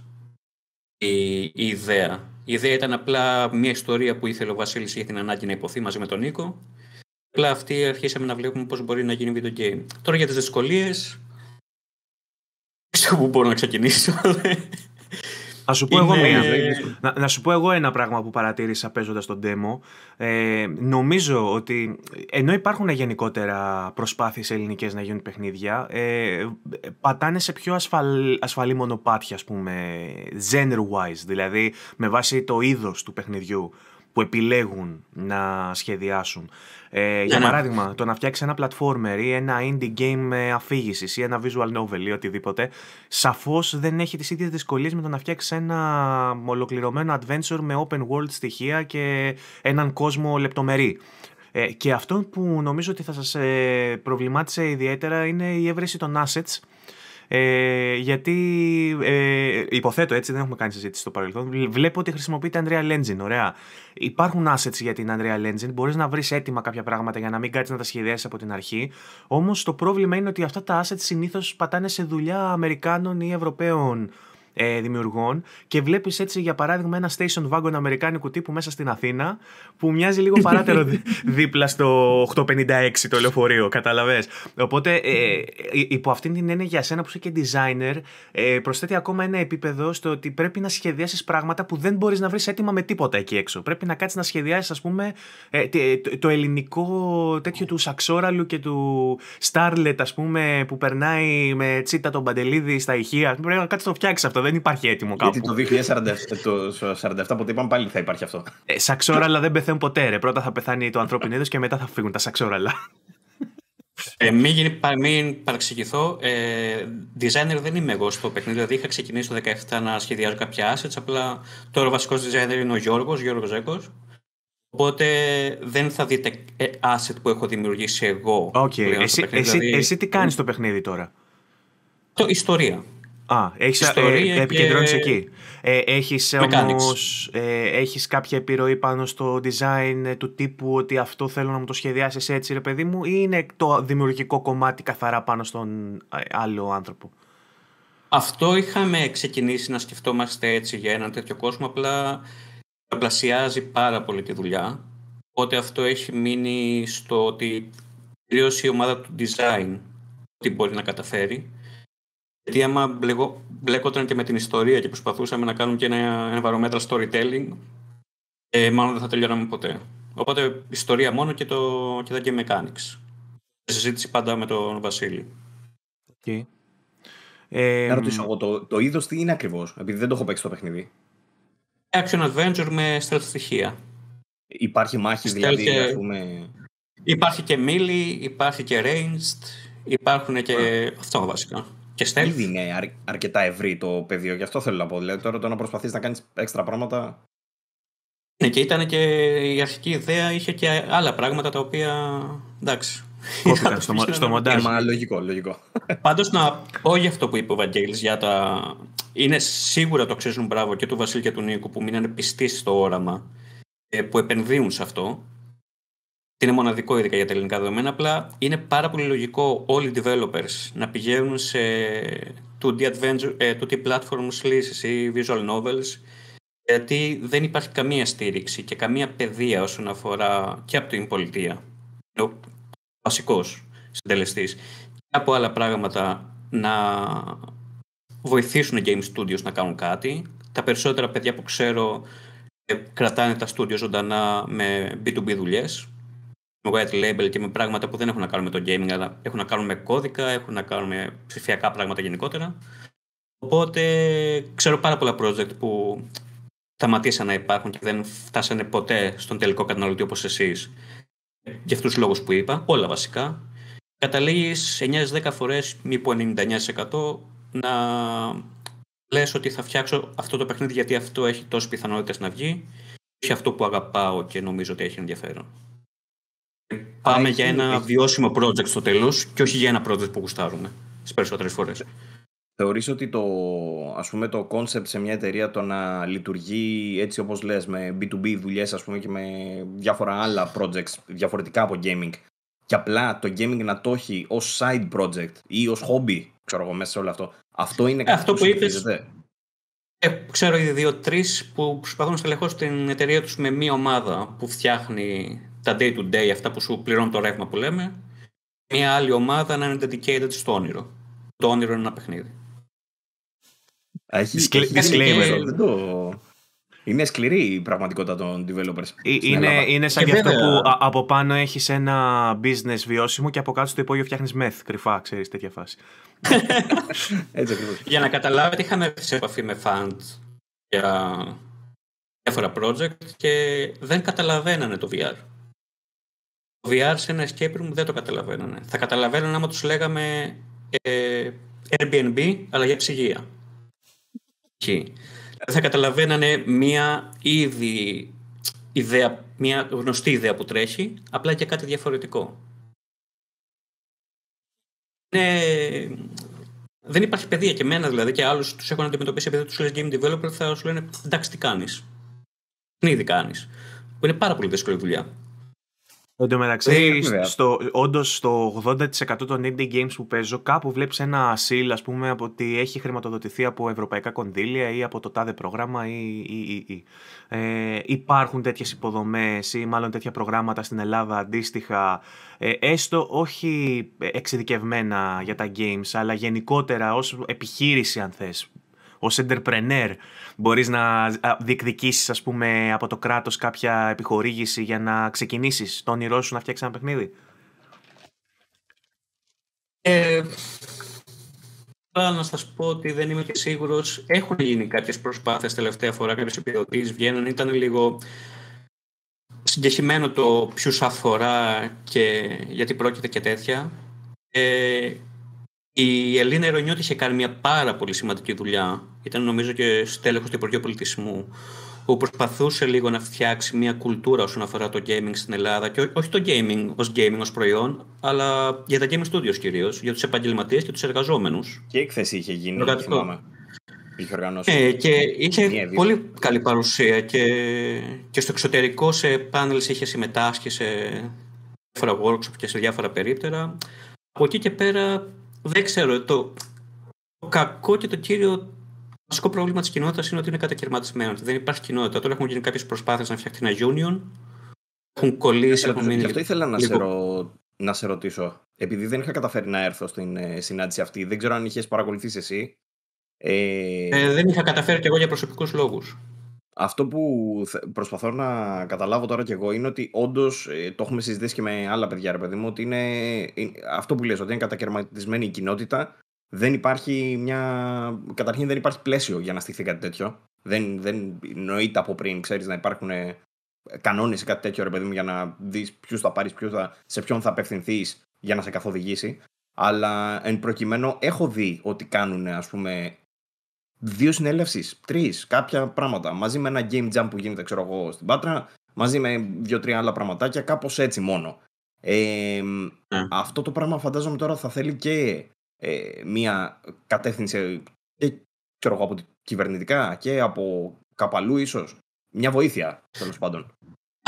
η, ιδέα. Η ιδέα ήταν απλά μια ιστορία που ήθελε ο Βασίλης για την ανάγκη να υποθεί μαζί με τον Νίκο. Απλά αυτή αρχίσαμε να βλέπουμε πώς μπορεί να γίνει video game. Τώρα για τις δυσκολίες. Ξέρω πού μπορώ να ξεκινήσω. Να σου πω, εγώ, Να, σου πω εγώ ένα πράγμα που παρατήρησα παίζοντας τον demo. Ε, νομίζω ότι ενώ υπάρχουν γενικότερα προσπάθειες ελληνικές να γίνουν παιχνίδια, ε, πατάνε σε πιο ασφαλή μονοπάτια, ας πουμε gender genre-wise, δηλαδή με βάση το είδος του παιχνιδιού που επιλέγουν να σχεδιάσουν. Ε, για ναι, ναι. παράδειγμα, το να φτιάξεις ένα platformer ή ένα indie game ε, αφήγησης ή ένα visual novel ή οτιδήποτε, σαφώς δεν έχει τις ίδιες δυσκολίες με το να φτιάξεις ένα ολοκληρωμένο adventure με open world στοιχεία και έναν κόσμο λεπτομερή. Ε, και αυτό που νομίζω ότι θα σας ε, προβλημάτισε ιδιαίτερα είναι η έβρεση των assets ε, γιατί ε, υποθέτω έτσι, δεν έχουμε κάνει συζήτηση στο παρελθόν. Βλέπω ότι χρησιμοποιείται Unreal Engine. Ωραία. Υπάρχουν assets για την Unreal Engine. Μπορείς να βρεις έτοιμα κάποια πράγματα για να μην κάτσεις να τα σχεδιάσεις από την αρχή. Όμως το πρόβλημα είναι ότι αυτά τα assets συνήθως πατάνε σε δουλειά Αμερικάνων ή Ευρωπαίων ε, δημιουργών και βλέπεις έτσι για παράδειγμα ένα station wagon αμερικάνικου τύπου μέσα στην Αθήνα που μοιάζει λίγο παράτερο δίπλα στο 856 το λεωφορείο, καταλαβες. Οπότε ε, ε, υπό αυτήν την έννοια για σένα που είσαι και designer ε, προσθέτει ακόμα ένα επίπεδο στο ότι πρέπει να σχεδιάσεις πράγματα που δεν μπορείς να βρεις έτοιμα με τίποτα εκεί έξω. Πρέπει να κάτσεις να σχεδιάσεις ας πούμε ε, το, ελληνικό τέτοιο του Σαξόραλου και του Στάρλετ ας πούμε που περνάει με τσίτα τον Παντελίδη στα ηχεία. Πρέπει να κάτσεις να το φτιάξεις αυτό δεν υπάρχει έτοιμο κάπου. Γιατί το 2047 ποτέ είπαμε πάλι θα υπάρχει αυτό. Ε, σαξόραλα δεν πεθαίνουν ποτέ. Ρε. Πρώτα θα πεθάνει το ανθρώπινο είδος και μετά θα φύγουν τα σαξόραλα. Ε, μην, μην παρεξηγηθώ. Ε, designer δεν είμαι εγώ στο παιχνίδι. Δηλαδή είχα ξεκινήσει το 2017 να σχεδιάζω κάποια assets. Απλά τώρα ο βασικός designer είναι ο Γιώργος, Γιώργος Ζέκος. Οπότε δεν θα δείτε ε, asset που έχω δημιουργήσει εγώ. Okay. Εσύ, δηλαδή, εσύ, τι κάνεις ε, το παιχνίδι τώρα. Το ιστορία. Α, έχεις ε, ε εκεί. Ε, έχεις, όμως, ε, έχεις κάποια επιρροή πάνω στο design ε, του τύπου ότι αυτό θέλω να μου το σχεδιάσεις έτσι ρε παιδί μου ή είναι το δημιουργικό κομμάτι καθαρά πάνω στον άλλο άνθρωπο. Αυτό είχαμε ξεκινήσει να σκεφτόμαστε έτσι για έναν τέτοιο κόσμο απλά πλασιάζει πάρα πολύ τη δουλειά οπότε αυτό έχει μείνει στο ότι κυρίως η ειναι το δημιουργικο κομματι καθαρα πανω στον αλλο ανθρωπο αυτο ειχαμε ξεκινησει να σκεφτομαστε ετσι για εναν τετοιο κοσμο απλα πλασιαζει παρα πολυ τη δουλεια οποτε αυτο εχει μεινει στο οτι κυριω η ομαδα του design τι μπορεί να καταφέρει γιατί άμα μπλέκονταν και με την ιστορία και προσπαθούσαμε να κάνουμε και ένα, ένα βαρομέτρα storytelling, ε, μάλλον δεν θα τελειώναμε ποτέ. Οπότε ιστορία μόνο και, το, και τα game mechanics. Συζήτηση πάντα με τον Βασίλη. Okay. Ε, να ρωτήσω εγώ, το, το είδος τι είναι ακριβώς, επειδή δεν το έχω παίξει το παιχνίδι. Action adventure με στρατοστοιχεία. Υπάρχει μάχη δηλαδή, ας πούμε... Υπάρχει και melee, υπάρχει και ranged, υπάρχουν και... Αυτό βασικά. Και Ήδη είναι αρκετά ευρύ το πεδίο, γι' αυτό θέλω να πω. Δηλαδή, τώρα το να προσπαθείς να κάνεις έξτρα πράγματα. Ναι, και ήταν και η αρχική ιδέα, είχε και άλλα πράγματα τα οποία. εντάξει. Κόπηκαν στο, μοντάζ. Ε, μα, λογικό, λογικό. Πάντως, να πω αυτό που είπε ο Βαγγέλης για τα... Είναι σίγουρα το ξέρουν μπράβο και του Βασίλη και του Νίκου που μείνανε πιστοί στο όραμα ε, που επενδύουν σε αυτό είναι μοναδικό ειδικά για τα ελληνικά δεδομένα, απλά είναι πάρα πολύ λογικό όλοι οι developers να πηγαίνουν σε 2D, adventure, 2D ε, platforms λύσεις ή visual novels, γιατί δεν υπάρχει καμία στήριξη και καμία παιδεία όσον αφορά και από την πολιτεία. Είναι ο βασικός συντελεστής, Και από άλλα πράγματα να βοηθήσουν οι game studios να κάνουν κάτι. Τα περισσότερα παιδιά που ξέρω ε, κρατάνε τα studios ζωντανά με B2B b δουλειε με white label και με πράγματα που δεν έχουν να κάνουν με το gaming, αλλά έχουν να κάνουν με κώδικα, έχουν να κάνουν με ψηφιακά πράγματα γενικότερα. Οπότε ξέρω πάρα πολλά project που σταματήσαν να υπάρχουν και δεν φτάσανε ποτέ στον τελικό καταναλωτή όπως εσείς. Για αυτούς τους λόγους που είπα, όλα βασικά, καταλήγεις 9-10 φορές, μη 99% να λες ότι θα φτιάξω αυτό το παιχνίδι γιατί αυτό έχει τόσες πιθανότητες να βγει, και αυτό που αγαπάω και νομίζω ότι έχει ενδιαφέρον. Πάμε για ένα βιώσιμο project στο τέλος και όχι για ένα project που γουστάρουμε τι περισσότερες φορές. Θεωρείς ότι το, ας πούμε, το concept σε μια εταιρεία το να λειτουργεί έτσι όπως λες με B2B δουλειές ας πούμε και με διάφορα άλλα projects διαφορετικά από gaming και απλά το gaming να το έχει ως side project ή ως hobby ξέρω εγώ μέσα σε όλο αυτό αυτό είναι ε, κάτι αυτό που, που ε, ξέρω ήδη δύο-τρει που προσπαθούν να στελεχώσουν την εταιρεία τους με μία ομάδα που φτιάχνει τα day to day, αυτά που σου πληρώνουν το ρεύμα που λέμε, μια άλλη ομάδα να είναι dedicated στο όνειρο. Το όνειρο είναι ένα παιχνίδι. Έχει Είναι σκληρή η πραγματικότητα των developers. Ε, είναι, είναι σαν και αυτό που από πάνω έχεις ένα business βιώσιμο και από κάτω στο υπόγειο φτιάχνεις meth. Κρυφά, ξέρεις τέτοια φάση. Έτσι Για να καταλάβετε, είχαμε έρθει σε επαφή με fans για διάφορα project και δεν καταλαβαίνανε το VR. VR σε ένα escape room δεν το καταλαβαίνανε. Θα καταλαβαίνανε άμα τους λέγαμε ε, Airbnb, αλλά για ψυγεία. Δηλαδή θα καταλαβαίνανε μία ήδη ιδέα, μία γνωστή ιδέα που τρέχει, απλά και κάτι διαφορετικό. Ναι. δεν υπάρχει παιδεία και μένα δηλαδή και άλλους τους έχουν αντιμετωπίσει επειδή τους λες game developer θα σου λένε εντάξει τι κάνεις. Τι ήδη κάνεις. Που είναι πάρα πολύ δύσκολη δουλειά. Εν τω μεταξύ, όντω, ε, όντως στο 80% των indie games που παίζω, κάπου βλέπεις ένα seal, ας πούμε, από ότι έχει χρηματοδοτηθεί από ευρωπαϊκά κονδύλια ή από το τάδε πρόγραμμα ή... ή, ή, Ε, υπάρχουν τέτοιες υποδομές ή μάλλον τέτοια προγράμματα στην Ελλάδα αντίστοιχα, ε, έστω όχι εξειδικευμένα για τα games, αλλά γενικότερα ως επιχείρηση, αν θες, Ως entrepreneur μπορείς να διεκδικήσεις, ας πούμε από το κράτος κάποια επιχορήγηση για να ξεκινήσεις το όνειρό σου να φτιάξεις ένα παιχνίδι. Ε, να σας πω ότι δεν είμαι και σίγουρος. Έχουν γίνει κάποιες προσπάθειες τελευταία φορά, κάποιες επιδοτήσεις βγαίνουν. Ήταν λίγο συγκεχημένο το ποιους αφορά και γιατί πρόκειται και τέτοια. Ε, η Ελίνα Ερωνιώτη είχε κάνει μια πάρα πολύ σημαντική δουλειά. Ήταν νομίζω και στέλεχος του Υπουργείου Πολιτισμού που προσπαθούσε λίγο να φτιάξει μια κουλτούρα όσον αφορά το gaming στην Ελλάδα και όχι το gaming ως gaming ως προϊόν, αλλά για τα gaming studios κυρίως, για τους επαγγελματίες και τους εργαζόμενους. Και έκθεση είχε γίνει, Εργατικό. θυμάμαι. Είχε οργανώσει. Ε, και είχε Μια πολύ καλή παρουσία και, και στο εξωτερικό σε πάνελ είχε συμμετάσχει σε διάφορα workshop και σε διάφορα περίπτερα. Από εκεί και πέρα δεν ξέρω, το, το κακό και το κύριο βασικό πρόβλημα της κοινότητας είναι ότι είναι κατακαιρματισμένο. Δεν υπάρχει κοινότητα. Τώρα έχουν γίνει κάποιες προσπάθειες να φτιάχνει ένα union. Έχουν κολλήσει. Έχουν μείνει... Και αυτό ήθελα να, σε να ρωτήσω. Επειδή δεν είχα καταφέρει να έρθω στην ε, συνάντηση αυτή, δεν ξέρω αν είχες παρακολουθήσει εσύ. Ε, ε... δεν είχα καταφέρει και εγώ για προσωπικούς λόγους. Αυτό που προσπαθώ να καταλάβω τώρα κι εγώ είναι ότι όντως ε, το έχουμε συζητήσει και με άλλα παιδιά, ρε παιδί μου, ότι είναι ε, αυτό που λες, ότι είναι κατακαιρματισμένη η κοινότητα. Δεν υπάρχει μια. Καταρχήν δεν υπάρχει πλαίσιο για να στηθεί κάτι τέτοιο. Δεν, δεν νοείται από πριν, ξέρεις, να υπάρχουν ε, κανόνες ή κάτι τέτοιο, ρε παιδί μου, για να δεις ποιους θα πάρεις, θα... σε ποιον θα απευθυνθείς για να σε καθοδηγήσει. Αλλά εν προκειμένου έχω δει ότι κάνουν ας πούμε δύο συνέλευσει, τρεις, κάποια πράγματα. Μαζί με ένα game jam που γίνεται, ξέρω εγώ, στην Πάτρα, μαζί με δύο-τρία άλλα πραγματάκια, κάπως έτσι μόνο. Ε, Αυτό το πράγμα φαντάζομαι τώρα θα θέλει και ε, μία κατεύθυνση και ξέρω εγώ, από κυβερνητικά και από καπαλού ίσως. Μια βοήθεια, κυβερνητικα και απο καπαλου ίσω, πάντων.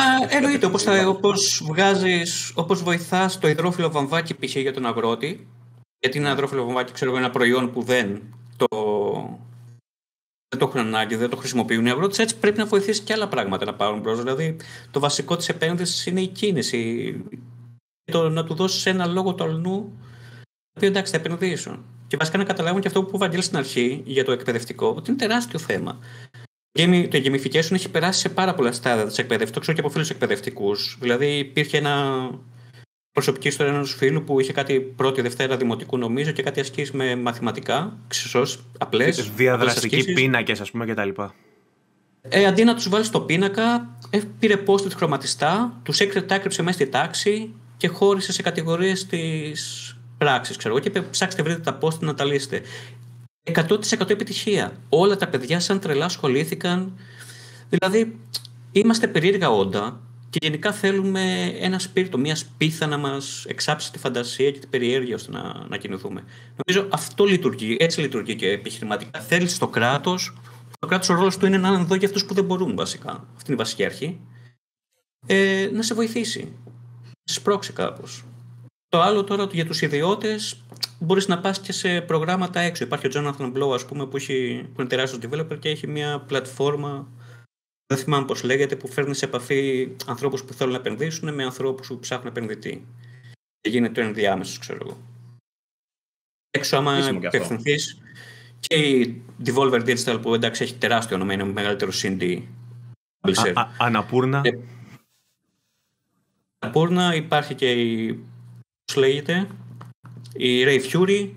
Α, εννοείται, όπως όπως, βγάζεις, όπως βοηθάς το υδρόφυλλο βαμβάκι π.χ. για τον αγρότη, γιατί είναι ένα υδρόφυλλο βαμβάκι, ξέρω εγώ, ένα προϊόν που δεν δεν το έχουν ανάγκη, δεν το χρησιμοποιούν οι αγρότες. Έτσι πρέπει να βοηθήσει και άλλα πράγματα να πάρουν μπρο. Δηλαδή, το βασικό της επένδυσης είναι η κίνηση. Το να του δώσεις ένα λόγο του αλλού, το οποίο εντάξει θα επενδύσουν. Και βασικά να καταλάβουν και αυτό που είπε στην αρχή για το εκπαιδευτικό, ότι είναι τεράστιο θέμα. Το gamification έχει περάσει σε πάρα πολλά στάδια της Το ξέρω και από φίλους εκπαιδευτικούς. Δηλαδή, υπήρχε ένα προσωπική ιστορία ενός φίλου που είχε κάτι πρώτη Δευτέρα Δημοτικού, νομίζω, και κάτι ασκήσεις με μαθηματικά, ξεσώ, απλέ. Διαδραστικοί πίνακες, ας πούμε, κτλ. Ε, αντί να τους βάλεις στο πίνακα, ε, πήρε χρωματιστά, τους χρωματιστά, του έκρυψε μέσα στη τάξη και χώρισε σε κατηγορίες της πράξης, ξέρω εγώ. Και είπε, ψάξτε, βρείτε τα πόστι να τα λύσετε. 100% επιτυχία. Όλα τα παιδιά σαν τρελά ασχολήθηκαν. Δηλαδή, είμαστε περίεργα όντα και γενικά θέλουμε ένα σπίρτο, μια σπίθα να μας εξάψει τη φαντασία και την περιέργεια ώστε να, να κινηθούμε. Νομίζω αυτό λειτουργεί, έτσι λειτουργεί και επιχειρηματικά. Θέλεις το κράτος. Το κράτος ο ρόλος του είναι να εδώ για αυτούς που δεν μπορούν βασικά. Αυτή είναι η βασική αρχή. Ε, να σε βοηθήσει. να Σε σπρώξει κάπως. Το άλλο τώρα για τους ιδιώτες, μπορείς να πας και σε προγράμματα έξω. Υπάρχει ο Jonathan Blow, ας πούμε, που, έχει, που είναι τεράστιος developer και έχει μια πλατφόρμα δεν θυμάμαι πώς λέγεται, που φέρνει σε επαφή ανθρώπους που θέλουν να επενδύσουν με ανθρώπους που ψάχνουν επενδυτή. Και γίνεται το ενδιάμεσος, ξέρω εγώ. Έξω, άμα επευθυνθεί. Και η Devolver Digital που εντάξει έχει τεράστιο όνομα, είναι μεγαλύτερο indie Αναπούρνα. Ε, Αναπούρνα υπάρχει και η. λέγεται. Η Ray Fury.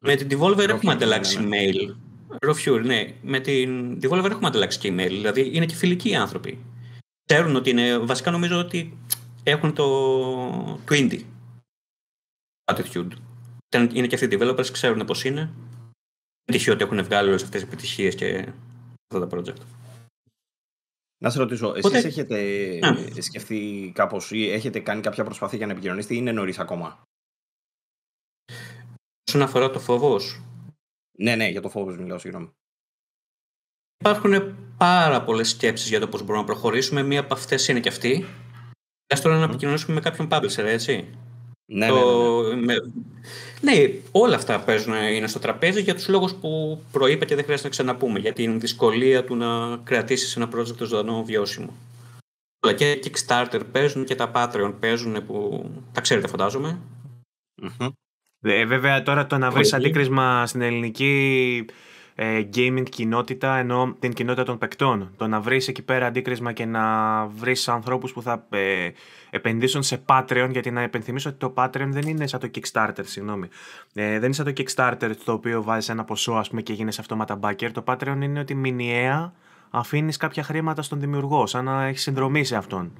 Με την Devolver έχουμε ανταλλάξει ναι. mail ναι. Με την Devolver έχουμε ανταλλάξει και email. Δηλαδή είναι και φιλικοί οι άνθρωποι. Ξέρουν ότι είναι. Βασικά νομίζω ότι έχουν το, το indie attitude. Είναι και αυτοί οι developers, ξέρουν πώς είναι. Είναι τυχαίο ότι έχουν βγάλει όλες αυτές τις επιτυχίες και αυτά τα project. Να σε ρωτήσω, εσείς έχετε ναι. σκεφτεί κάπως ή έχετε κάνει κάποια προσπάθεια για να επικοινωνήσετε ή είναι νωρίς ακόμα. Όσον αφορά το φόβος, ναι, ναι, για το φόβο μιλάω, συγγνώμη. Υπάρχουν πάρα πολλές σκέψεις για το πώς μπορούμε να προχωρήσουμε. Μία από αυτές είναι και αυτή. Ας τώρα να επικοινωνήσουμε με κάποιον publisher, έτσι. Ναι, ναι, ναι, ναι. ναι, όλα αυτά παίζουν, είναι στο τραπέζι για τους λόγους που προείπα και δεν χρειάζεται να ξαναπούμε. Για την δυσκολία του να κρατήσεις ένα project ζωντανό βιώσιμο. Όλα και Kickstarter παίζουν και τα Patreon παίζουν που τα ξέρετε φαντάζομαι. Mm-hmm. Ε, βέβαια τώρα το να βρεις αντίκρισμα στην ελληνική ε, gaming κοινότητα, ενώ την κοινότητα των παικτών. Το να βρεις εκεί πέρα αντίκρισμα και να βρεις ανθρώπους που θα ε, επενδύσουν σε Patreon, γιατί να υπενθυμίσω ότι το Patreon δεν είναι σαν το Kickstarter, συγγνώμη. Ε, δεν είναι σαν το Kickstarter το οποίο βάζεις ένα ποσό ας πούμε, και γίνει αυτόματα backer. Το Patreon είναι ότι μηνιαία αφήνεις κάποια χρήματα στον δημιουργό, σαν να έχεις συνδρομή σε αυτόν.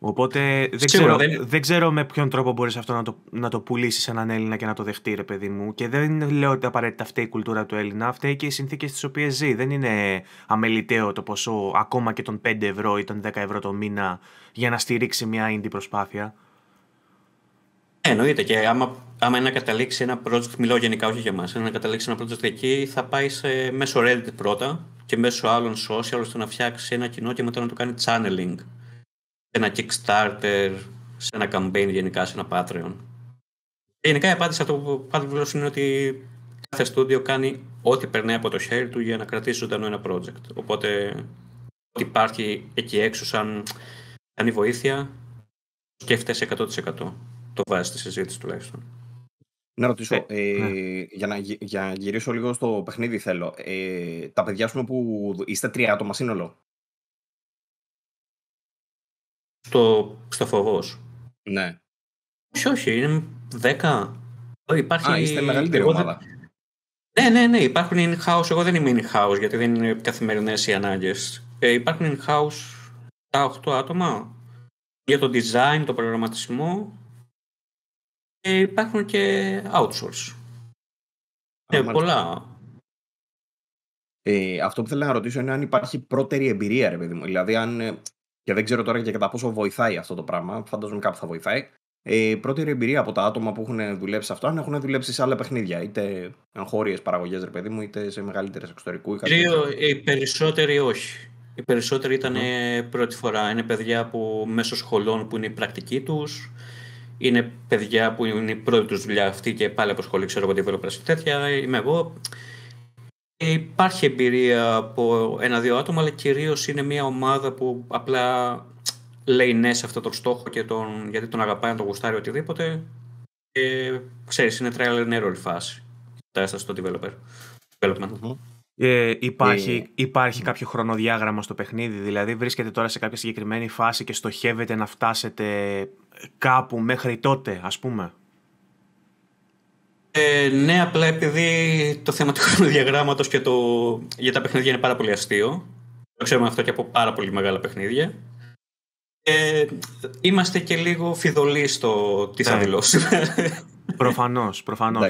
Οπότε δεν ξέρω, δεν... ξέρω με ποιον τρόπο μπορείς αυτό να το, να το πουλήσεις έναν Έλληνα και να το δεχτεί, ρε παιδί μου. Και δεν λέω ότι απαραίτητα αυτή η κουλτούρα του Έλληνα, αυτή και οι συνθήκες στις οποίες ζει. Δεν είναι αμεληταίο το ποσό ακόμα και των 5 ευρώ ή των 10 ευρώ το μήνα για να στηρίξει μια indie προσπάθεια. Ε, εννοείται και άμα, άμα είναι να καταλήξει ένα project, μιλάω γενικά όχι για εμάς είναι να καταλήξει ένα project εκεί θα πάει σε, μέσω Reddit πρώτα και μέσω άλλων social ώστε να φτιάξει ένα κοινό και μετά να το κάνει channeling σε ένα Kickstarter, σε ένα campaign γενικά, σε ένα Patreon. γενικά η απάντηση αυτό που πάντα είναι ότι κάθε στούντιο κάνει ό,τι περνάει από το χέρι του για να κρατήσει ζωντανό ένα project. Οπότε ό,τι υπάρχει εκεί έξω σαν, σαν βοήθεια, σκέφτεσαι 100%. Το βάζεις στη συζήτηση τουλάχιστον. Να ρωτήσω, ε, ε ναι. για, να, γυρίσω λίγο στο παιχνίδι θέλω. Ε, τα παιδιά σου που είστε τρία άτομα σύνολο στο, στο φοβός Ναι. Όχι, όχι, είναι δέκα Υπάρχει... Α, είστε μεγαλύτερη Ναι, ναι, ναι, υπάρχουν in-house. Εγώ δεν είμαι in-house γιατί δεν είναι καθημερινές οι ανάγκες. Ε, υπάρχουν in-house Τα 8 άτομα για το design, το προγραμματισμό. Ε, υπάρχουν και outsource. Ε, πολλά. Ε, αυτό που θέλω να ρωτήσω είναι αν υπάρχει πρώτερη εμπειρία, ρε παιδί μου. Δηλαδή, αν ε, και δεν ξέρω τώρα και κατά πόσο βοηθάει αυτό το πράγμα. Φαντάζομαι κάπου θα βοηθάει. Η ε, πρώτη εμπειρία από τα άτομα που έχουν δουλέψει σε αυτό, αν έχουν δουλέψει σε άλλα παιχνίδια, είτε εγχώριες παραγωγές, ρε παιδί μου, είτε σε μεγαλύτερες εξωτερικού. Ή Κύριο, οι περισσότεροι όχι. Οι περισσότεροι ήταν mm. πρώτη φορά. Είναι παιδιά που μέσω σχολών που είναι η κάτι... οι περισσοτεροι του, ηταν πρωτη παιδιά που είναι η πρώτη τους δουλειά αυτή και πάλι από σχολή, ξέρω εγώ, developers και τέτοια. Είμαι εγώ. Ε, υπάρχει εμπειρία από ένα-δύο άτομα, αλλά κυρίως είναι μια ομάδα που απλά λέει ναι σε αυτόν τον στόχο και τον, γιατί τον αγαπάει, να τον γουστάρει οτιδήποτε. Ε, ξέρεις, είναι trial and error φάση. Κατάσταση στο developer. development. Ε, υπάρχει, ναι. υπάρχει ναι. κάποιο χρονοδιάγραμμα στο παιχνίδι, δηλαδή βρίσκεται τώρα σε κάποια συγκεκριμένη φάση και στοχεύετε να φτάσετε κάπου μέχρι τότε, ας πούμε. Ε, ναι, απλά επειδή το θέμα του χρονοδιαγράμματος και το... για τα παιχνίδια είναι πάρα πολύ αστείο. Το ξέρουμε αυτό και από πάρα πολύ μεγάλα παιχνίδια. Ε, είμαστε και λίγο φιδωλοί στο τι θα ναι. δηλώσουμε. Προφανώς, προφανώς.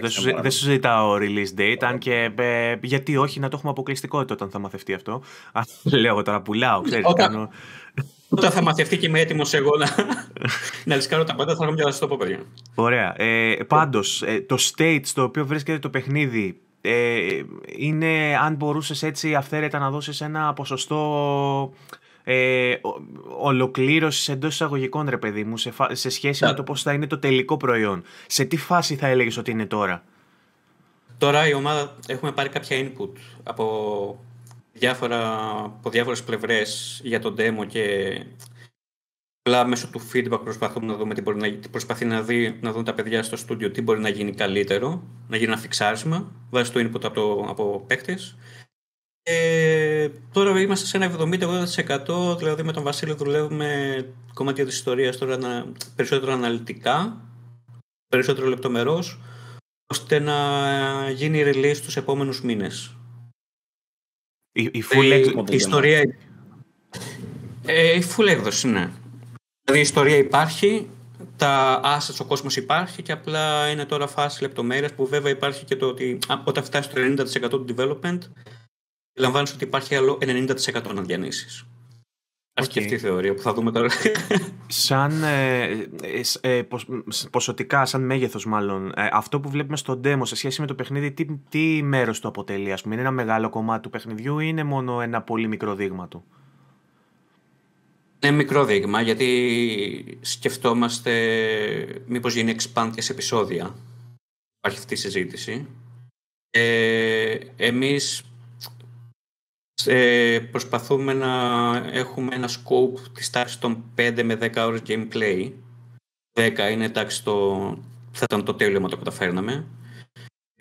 δεν, σου, ζητάω release date, αν και ε, γιατί όχι να το έχουμε αποκλειστικότητα όταν θα μαθευτεί αυτό. Α, λέω εγώ τώρα, πουλάω, ξέρεις. Όταν θα μαθευτεί και είμαι έτοιμος εγώ να, να τα πάντα, θα έχω μια το πω, παιδιά. Ωραία. Ε, Πάντως, ε, το state στο οποίο βρίσκεται το παιχνίδι ε, είναι αν μπορούσες έτσι αυθαίρετα να δώσεις ένα ποσοστό ε, ολοκλήρωσης εντός εισαγωγικών, ρε παιδί μου, σε, σχέση με το πώς θα είναι το τελικό προϊόν. Σε τι φάση θα έλεγες ότι είναι τώρα. Τώρα η ομάδα έχουμε πάρει κάποια input από, διάφορα, από διάφορες πλευρές για τον demo και απλά μέσω του feedback προσπαθούμε να δούμε τι μπορεί να, τι προσπαθεί να, δει, να δουν τα παιδιά στο στούντιο τι μπορεί να γίνει καλύτερο, να γίνει ένα φιξάρισμα βάσει το input από, το, από παίκτες. Ε, τώρα είμαστε σε ένα 70-80% δηλαδή με τον Βασίλη δουλεύουμε κομμάτια της ιστορίας τώρα να, περισσότερο αναλυτικά περισσότερο λεπτομερώς ώστε να γίνει release τους επόμενους μήνες. Η, η full ε, έκδοση. Η ιστορία... Ε, η full έκδοση, ναι. Δηλαδή η ιστορία υπάρχει, τα assets, ο κόσμος υπάρχει και απλά είναι τώρα φάση λεπτομέρειας που βέβαια υπάρχει και το ότι όταν φτάσει στο 90% του development αντιλαμβάνει ότι υπάρχει άλλο 90% να διανύσεις. Okay. αυτή η θεωρία που θα δούμε τώρα. Σαν ε, ε, ε ποσοτικά, σαν μέγεθος μάλλον, ε, αυτό που βλέπουμε στο demo σε σχέση με το παιχνίδι, τι, τι μέρος του αποτελεί, ας πούμε, είναι ένα μεγάλο κομμάτι του παιχνιδιού ή είναι μόνο ένα πολύ μικρό δείγμα του. Είναι μικρό δείγμα, γιατί σκεφτόμαστε μήπως γίνει εξπάντια σε επεισόδια. Υπάρχει αυτή η συζήτηση. Ε, εμείς ε, προσπαθούμε να έχουμε ένα scope της τάξης των 5 με 10 ώρες gameplay. 10 είναι εντάξει το... θα ήταν το τέλειο μα το καταφέρναμε.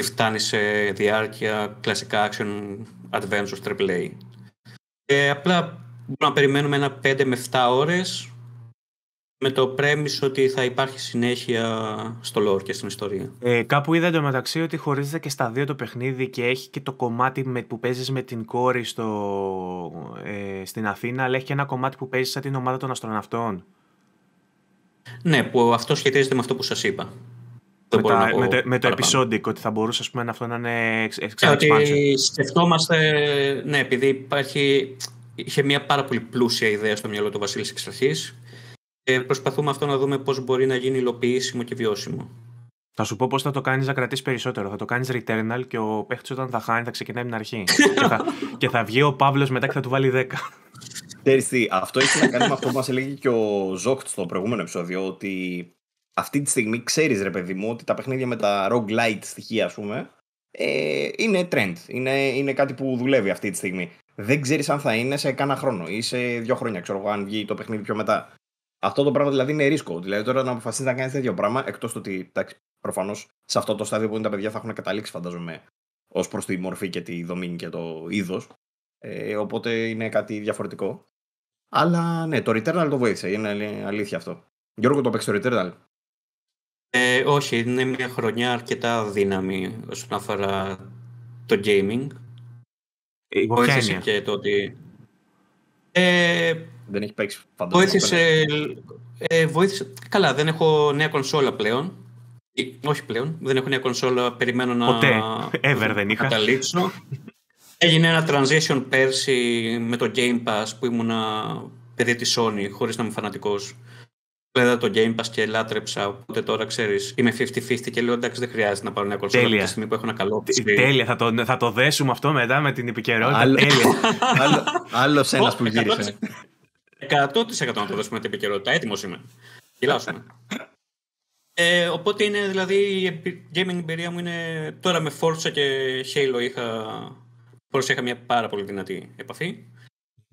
Φτάνει σε διάρκεια κλασικά action adventure, A. Ε, απλά μπορούμε να περιμένουμε ένα 5 με 7 ώρες με το πρέμιση ότι θα υπάρχει συνέχεια στο lore και στην ιστορία. Ε, κάπου είδα το μεταξύ ότι χωρίζεται και στα δύο το παιχνίδι και έχει και το κομμάτι με, που παίζεις με την κόρη στο, ε, στην Αθήνα, αλλά έχει και ένα κομμάτι που παίζεις σαν την ομάδα των αστροναυτών. Ναι, που αυτό σχετίζεται με αυτό που σας είπα. Με, τα, με, το, με το ότι θα μπορούσε ας πούμε, αυτό να είναι εξαρτησμένο. Ναι, ότι σκεφτόμαστε, ναι, επειδή υπάρχει, είχε μια πάρα πολύ πλούσια ιδέα στο μυαλό του Βασίλης εξ αρχής, προσπαθούμε αυτό να δούμε πώς μπορεί να γίνει υλοποιήσιμο και βιώσιμο. Θα σου πω πώς θα το κάνεις να κρατήσεις περισσότερο. Θα το κάνεις returnal και ο παίχτης όταν θα χάνει θα ξεκινάει με την αρχή. και, θα, και θα βγει ο Παύλος μετά και θα του βάλει 10. Ξέρεις αυτό έχει να κάνει με αυτό που μας έλεγε και ο Ζόχτ στο προηγούμενο επεισόδιο. Ότι αυτή τη στιγμή ξέρεις, ρε παιδί μου, ότι τα παιχνίδια με τα roguelite στοιχεία, ας πούμε, ε, είναι trend. Είναι, είναι κάτι που δουλεύει αυτή τη στιγμή. Δεν ξέρεις αν θα είναι σε κάνα χρόνο ή σε δύο χρόνια, ξέρω εγώ, αν βγει το παιχνίδι πιο μετά. Αυτό το πράγμα δηλαδή είναι ρίσκο. Δηλαδή τώρα να αποφασίσεις να κάνεις τέτοιο πράγμα, εκτός του ότι προφανώς σε αυτό το στάδιο που είναι τα παιδιά θα έχουν καταλήξει, φαντάζομαι, ως προς τη μορφή και τη δομή και το είδος. Ε, οπότε είναι κάτι διαφορετικό. Αλλά ναι, το Returnal το βοήθησε. Είναι αλήθεια αυτό. Γιώργο, το παίξει το Returnal. Ε, όχι, είναι μια χρονιά αρκετά δύναμη όσον αφορά το gaming. Βοήθησε και το ότι. Ε, δεν έχει παίξει φαντάζομαι. Βοήθησε, ε, ε, βοήθησε. Καλά, δεν έχω νέα κονσόλα πλέον. Ε, όχι πλέον. Δεν έχω νέα κονσόλα. Περιμένω να. Ποτέ. Ever δεν είχα. Καταλήξω. Έγινε ένα transition πέρσι με το Game Pass που ήμουνα παιδί της Sony, χωρίς να είμαι φανατικός. Είδα το Game Pass και λάτρεψα. Οπότε τώρα ξέρεις, είμαι 50-50 και λέω εντάξει, δεν χρειάζεται να πάρω μια κονσόλα Τέλεια. τη στιγμή που έχω ένα καλό PC. Ε, τέλεια, θα το, θα το δέσουμε αυτό μετά με την επικαιρότητα. Άλλο, ένας που γύρισε. 100% να το δώσουμε την επικαιρότητα. Έτοιμος είμαι. Γελάσουμε. Ε, οπότε είναι δηλαδή η gaming εμπειρία μου είναι τώρα με Forza και Halo είχα, Forza είχα μια πάρα πολύ δυνατή επαφή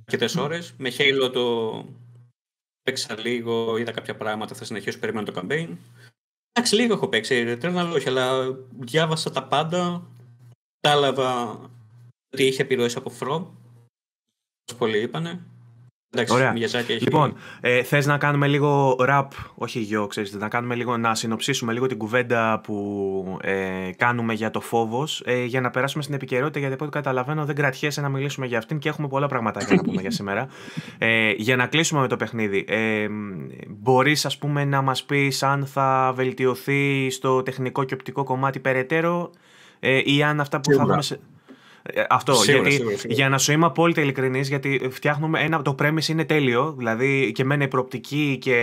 αρκετέ ώρες. Με Halo το παίξα λίγο, είδα κάποια πράγματα, θα συνεχίσω, περιμένω το campaign. Εντάξει, λίγο έχω παίξει, τρένα όχι, αλλά διάβασα τα πάντα. Κατάλαβα ότι είχε επιρροές από From. Όπως πολλοί είπανε. Ωραία. Λοιπόν, ε, θες να κάνουμε λίγο ραπ, όχι γιο, να, κάνουμε λίγο, να συνοψίσουμε λίγο την κουβέντα που ε, κάνουμε για το φόβος, ε, για να περάσουμε στην επικαιρότητα, γιατί από ό,τι καταλαβαίνω δεν κρατιέσαι να μιλήσουμε για αυτήν και έχουμε πολλά πραγματάκια να πούμε για σήμερα. Ε, για να κλείσουμε με το παιχνίδι, ε, μπορείς, ας πούμε, να μας πεις αν θα βελτιωθεί στο τεχνικό και οπτικό κομμάτι περαιτέρω ε, ή αν αυτά που Σίγουρα. θα δούμε. Ε, αυτό. γιατί, Για να σου είμαι απόλυτα ειλικρινής, γιατί φτιάχνουμε ένα. Το premise είναι τέλειο. Δηλαδή και εμένα η προοπτική και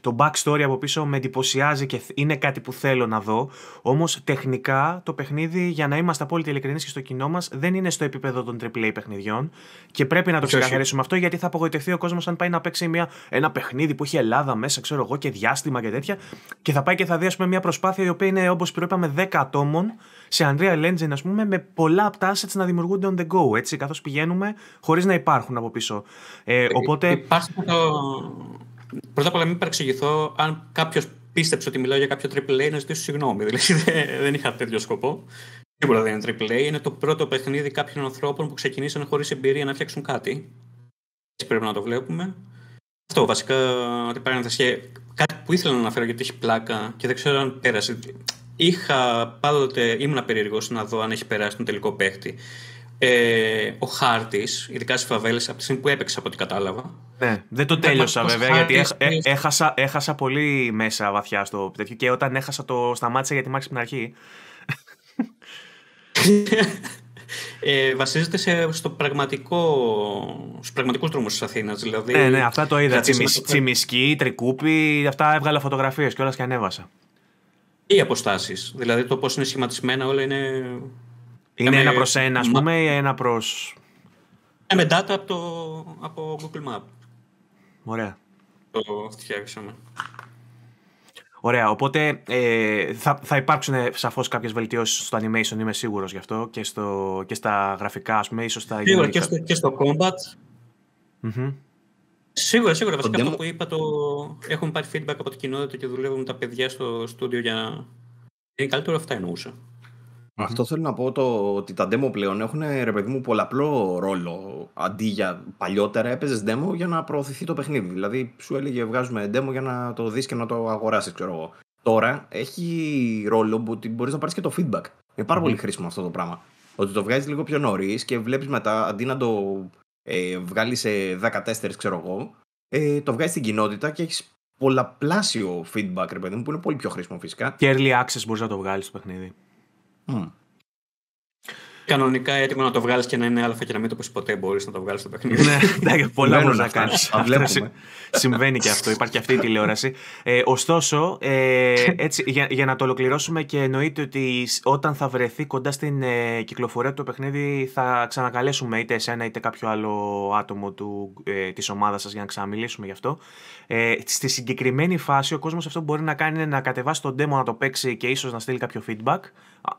το backstory από πίσω με εντυπωσιάζει και είναι κάτι που θέλω να δω. Όμως τεχνικά το παιχνίδι, για να είμαστε απόλυτα ειλικρινείς και στο κοινό μας, δεν είναι στο επίπεδο των AAA παιχνιδιών. Και πρέπει να το ξεκαθαρίσουμε αυτό, γιατί θα απογοητευτεί ο κόσμος αν πάει να παίξει ένα παιχνίδι που έχει Ελλάδα μέσα, ξέρω εγώ, και διάστημα και τέτοια. Και θα πάει και θα δει, μια προσπάθεια η οποία είναι, όπως προείπαμε, 10 ατόμων σε Unreal Engine, ας πούμε, με πολλά από τα assets να δημιουργούνται on the go, έτσι, καθώς πηγαίνουμε χωρίς να υπάρχουν από πίσω. Ε, ε, οπότε. Υπάρχει το. Πρώτα απ' όλα, μην παρεξηγηθώ, αν κάποιος πίστεψε ότι μιλάω για κάποιο AAA, να ζητήσω συγγνώμη. Δηλαδή, δεν είχα τέτοιο σκοπό. Σίγουρα δεν είναι AAA. Είναι το πρώτο παιχνίδι κάποιων ανθρώπων που ξεκινήσαν χωρίς εμπειρία να φτιάξουν κάτι. Έτσι πρέπει να το βλέπουμε. Αυτό βασικά, ότι παρένθεση. Κάτι που ήθελα να αναφέρω γιατί έχει πλάκα και δεν ξέρω αν πέρασε είχα πάντοτε, ήμουν περίεργος να δω αν έχει περάσει τον τελικό παίχτη. Ε, ο χάρτης, ειδικά στις φαβέλες, από τη στιγμή που έπαιξε από ό,τι κατάλαβα. Ναι, δεν το τέλειωσα βέβαια, γιατί ε, ναι. έχασα, έχασα πολύ μέσα βαθιά στο τέτοιο και όταν έχασα το σταμάτησα γιατί μαξα την αρχή. ε, βασίζεται σε, στο πραγματικό, στους πραγματικούς δρόμους της Αθήνας. Δηλαδή, ναι, ναι, αυτά το είδα. τσιμισκή, τρικούπι, αυτά έβγαλα φωτογραφίες και όλα και ανέβασα. Ή οι αποστάσεις. Δηλαδή το πώς είναι σχηματισμένα όλα είναι. Είναι ένα προς ένα, ας πούμε, ή ένα προς. Ε, με data από, το... από Google Map. Ωραία. Το φτιάξαμε. Ωραία, οπότε ε, θα, θα υπάρξουν ε, σαφώς κάποιες βελτιώσεις στο animation, είμαι σίγουρος γι' αυτό και, στο, και στα γραφικά, ας πούμε, ίσως στα. Σίγουρα και, στο, και στο combat. Σίγουρα, σίγουρα. Βασικά demo... αυτό που είπα, το... έχουμε πάρει feedback από την κοινότητα και δουλεύουμε τα παιδιά στο στούντιο για... Είναι καλύτερο αυτά εννοούσα. Αυτό θέλω να πω ότι τα demo πλέον έχουν ρε παιδί μου πολλαπλό ρόλο. Αντί για παλιότερα έπαιζες demo για να προωθηθεί το παιχνίδι. Δηλαδή σου έλεγε βγάζουμε demo για να το δεις και να το αγοράσεις, ξέρω εγώ. Τώρα έχει ρόλο που μπορείς να πάρεις και το feedback. Είναι πολύ χρήσιμο αυτό το πράγμα. Ότι το βγάζεις λίγο πιο νωρίς και βλέπεις μετά αντί να το ε, βγάλει σε ξέρω εγώ, ε, το βγάζει στην κοινότητα και έχεις πολλαπλάσιο feedback, ρε παιδί μου, που είναι πολύ πιο χρήσιμο φυσικά. Και early access μπορείς να το βγάλεις στο παιχνίδι. Mm. Κανονικά έτοιμο να το βγάλεις και να είναι αλφα και να μην το πεις ποτέ. Μπορείς να το βγάλεις στο παιχνίδι. Ναι, ναι πολλά μπορεί να κάνει. Συμβαίνει και αυτό. Υπάρχει και αυτή η τηλεόραση. Ε, ωστόσο, ε, έτσι, για, για να το ολοκληρώσουμε και εννοείται ότι όταν θα βρεθεί κοντά στην ε, κυκλοφορία του παιχνίδι, θα ξανακαλέσουμε είτε εσένα είτε κάποιο άλλο άτομο ε, της ομάδας σας για να ξαναμιλήσουμε γι' αυτό. Ε, στη συγκεκριμένη φάση ο κόσμος αυτό μπορεί να κάνει είναι να κατεβάσει τον demo, να το παίξει και ίσως να στείλει κάποιο feedback.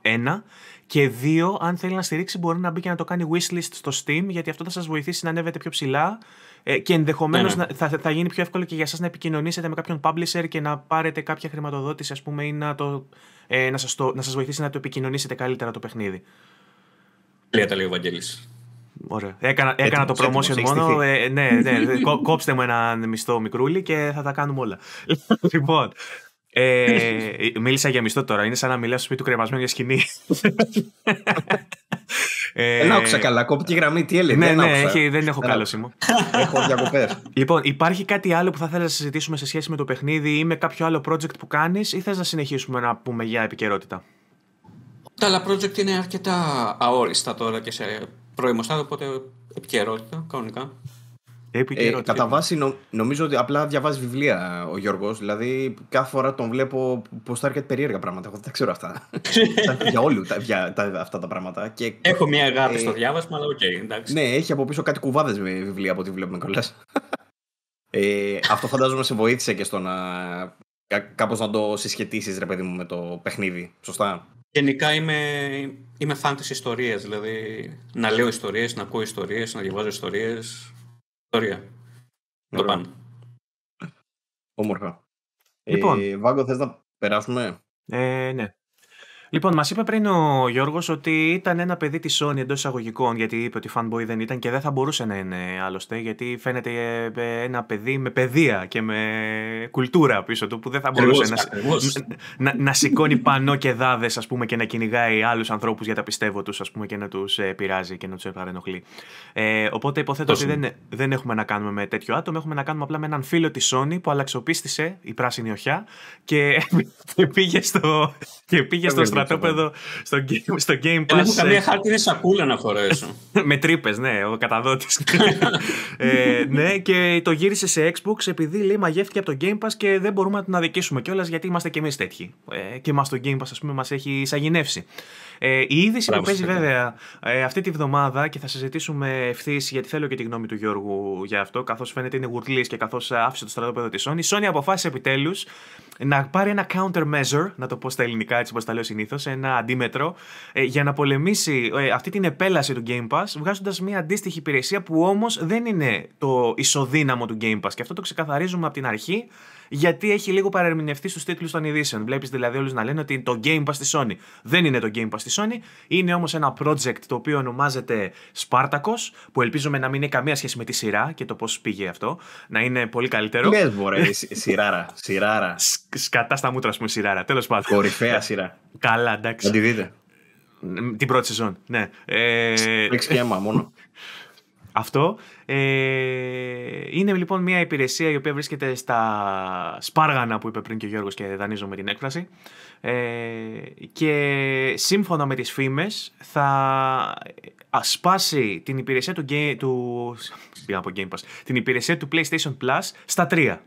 Ένα. Και δύο, αν θέλει να στηρίξει, μπορεί να μπει και να το κάνει wishlist στο Steam, γιατί αυτό θα σας βοηθήσει να ανέβετε πιο ψηλά ε, και ενδεχομένως ναι, ναι. θα, γίνει πιο εύκολο και για εσάς να επικοινωνήσετε με κάποιον publisher και να πάρετε κάποια χρηματοδότηση, ας πούμε, ή να, ε, το, να, σας βοηθήσει να το επικοινωνήσετε καλύτερα το παιχνίδι. Τέλεια τα λέει ο Βαγγέλης. Ωραία. Έκανα, έκανα το promotion μόνο. Ε, ναι, ναι, ναι κόψτε μου ένα μισθό μικρούλι και θα τα κάνουμε όλα. λοιπόν, ε, μίλησα για μισθό τώρα. Είναι σαν να μιλάω στο σπίτι του κρεμασμένου για σκηνή. Δεν ε, άκουσα καλά. Κόπτη γραμμή. Τι έλεγε. Ναι, ναι, έχει, δεν έχω καλό σήμα. Έχω διακοπές. Λοιπόν, υπάρχει κάτι άλλο που θα θέλεις να συζητήσουμε σε σχέση με το παιχνίδι ή με κάποιο άλλο project που κάνεις, ή θες να συνεχίσουμε να πούμε για επικαιρότητα. Τα άλλα project είναι αρκετά αόριστα τώρα και σε πρώιμο οπότε επικαιρότητα κανονικά. Ε, κατά βάση νομίζω ότι απλά διαβάζει βιβλία ο Γιώργος. Δηλαδή κάθε φορά τον βλέπω πώ τα έρχεται περίεργα πράγματα. Εγώ δεν τα ξέρω αυτά. για όλου για, τα, αυτά τα πράγματα. Και, Έχω μια ε, αγάπη στο διάβασμα, αλλά οκ. εντάξει. ναι, έχει από πίσω κάτι κουβάδες με βιβλία από ό,τι βλέπουμε κιόλας. ε, αυτό φαντάζομαι σε βοήθησε και στο να. Κάπως να το συσχετήσει, ρε παιδί μου, με το παιχνίδι. Σωστά. Γενικά είμαι, είμαι fan της ιστορίας. Δηλαδή να λέω ιστορίες, να ακούω ιστορίες, να διαβάζω ιστορίες. Ωραία. Το πάνω. Όμορφα. Λοιπόν. Ε, Βάγκο, θες να περάσουμε. Ε, ναι. Λοιπόν, μας είπε πριν ο Γιώργος ότι ήταν ένα παιδί της Sony εντός εισαγωγικών, γιατί είπε ότι fanboy δεν ήταν και δεν θα μπορούσε να είναι άλλωστε, γιατί φαίνεται ε, ένα παιδί με παιδεία και με κουλτούρα πίσω του, που δεν θα μπορούσε να, να, να, σηκώνει πανό και δάδες, ας πούμε, και να κυνηγάει άλλους ανθρώπους για τα πιστεύω τους, ας πούμε, και να τους ε, πειράζει και να τους ε, παρενοχλεί. Ε, οπότε υποθέτω ότι δεν, δεν έχουμε να κάνουμε με τέτοιο άτομο, έχουμε να κάνουμε απλά με έναν φίλο της Sony που αλλαξοπίστησε η πράσινη οχιά και, και πήγε στο. Και πήγε στο στρατόπεδο, στο, game, στο Game Pass. Έχω καμία ε. χάρτινη σακούλα να χωρέσω. με τρύπες, ναι, ο καταδότης. ε, ναι, και το γύρισε σε Xbox επειδή λέει μαγεύτηκε από το Game Pass και δεν μπορούμε να την αδικήσουμε κιόλας γιατί είμαστε κι εμείς τέτοιοι. Ε, και μας το Game Pass, ας πούμε, μας έχει σαγηνεύσει. Ε, η είδηση Μπράβο, που παίζει βέβαια ε, αυτή τη βδομάδα και θα συζητήσουμε ευθύς γιατί θέλω και τη γνώμη του Γιώργου για αυτό, καθώς φαίνεται είναι γουρλής και καθώς άφησε το στρατόπεδο της Sony. Η Sony αποφάσισε επιτέλους να πάρει ένα counter measure, να το πω στα ελληνικά έτσι όπως τα λέω συνήθως, ένα αντίμετρο, ε, για να πολεμήσει ε, αυτή την επέλαση του Game Pass, βγάζοντας μια αντίστοιχη υπηρεσία που όμως δεν είναι το ισοδύναμο του Game Pass. Και αυτό το ξεκαθαρίζουμε από την αρχή γιατί έχει λίγο παρερμηνευτεί στους τίτλους των ειδήσεων. Βλέπεις δηλαδή όλους να λένε ότι το Game Pass της Sony. Δεν είναι το Game Pass της Sony, είναι όμως ένα project το οποίο ονομάζεται Σπάρτακο, που ελπίζουμε να μην είναι καμία σχέση με τη σειρά και το πώς πήγε αυτό. Να είναι πολύ καλύτερο. Λες, μπορεί. Σειράρα. σειράρα. Σκατά στα μούτρα, ας πούμε, σειράρα. Τέλος πάντων. Κορυφαία σειρά. Καλά, εντάξει. Να τη δείτε. Την πρώτη σεζόν, ναι. Ε... και αίμα μόνο αυτό. Ε, είναι λοιπόν μια υπηρεσία η οποία βρίσκεται στα σπάργανα που είπε πριν και ο Γιώργος και με την έκφραση. Ε, και σύμφωνα με τις φήμες θα ασπάσει την υπηρεσία του, του, την υπηρεσία του PlayStation Plus στα τρία.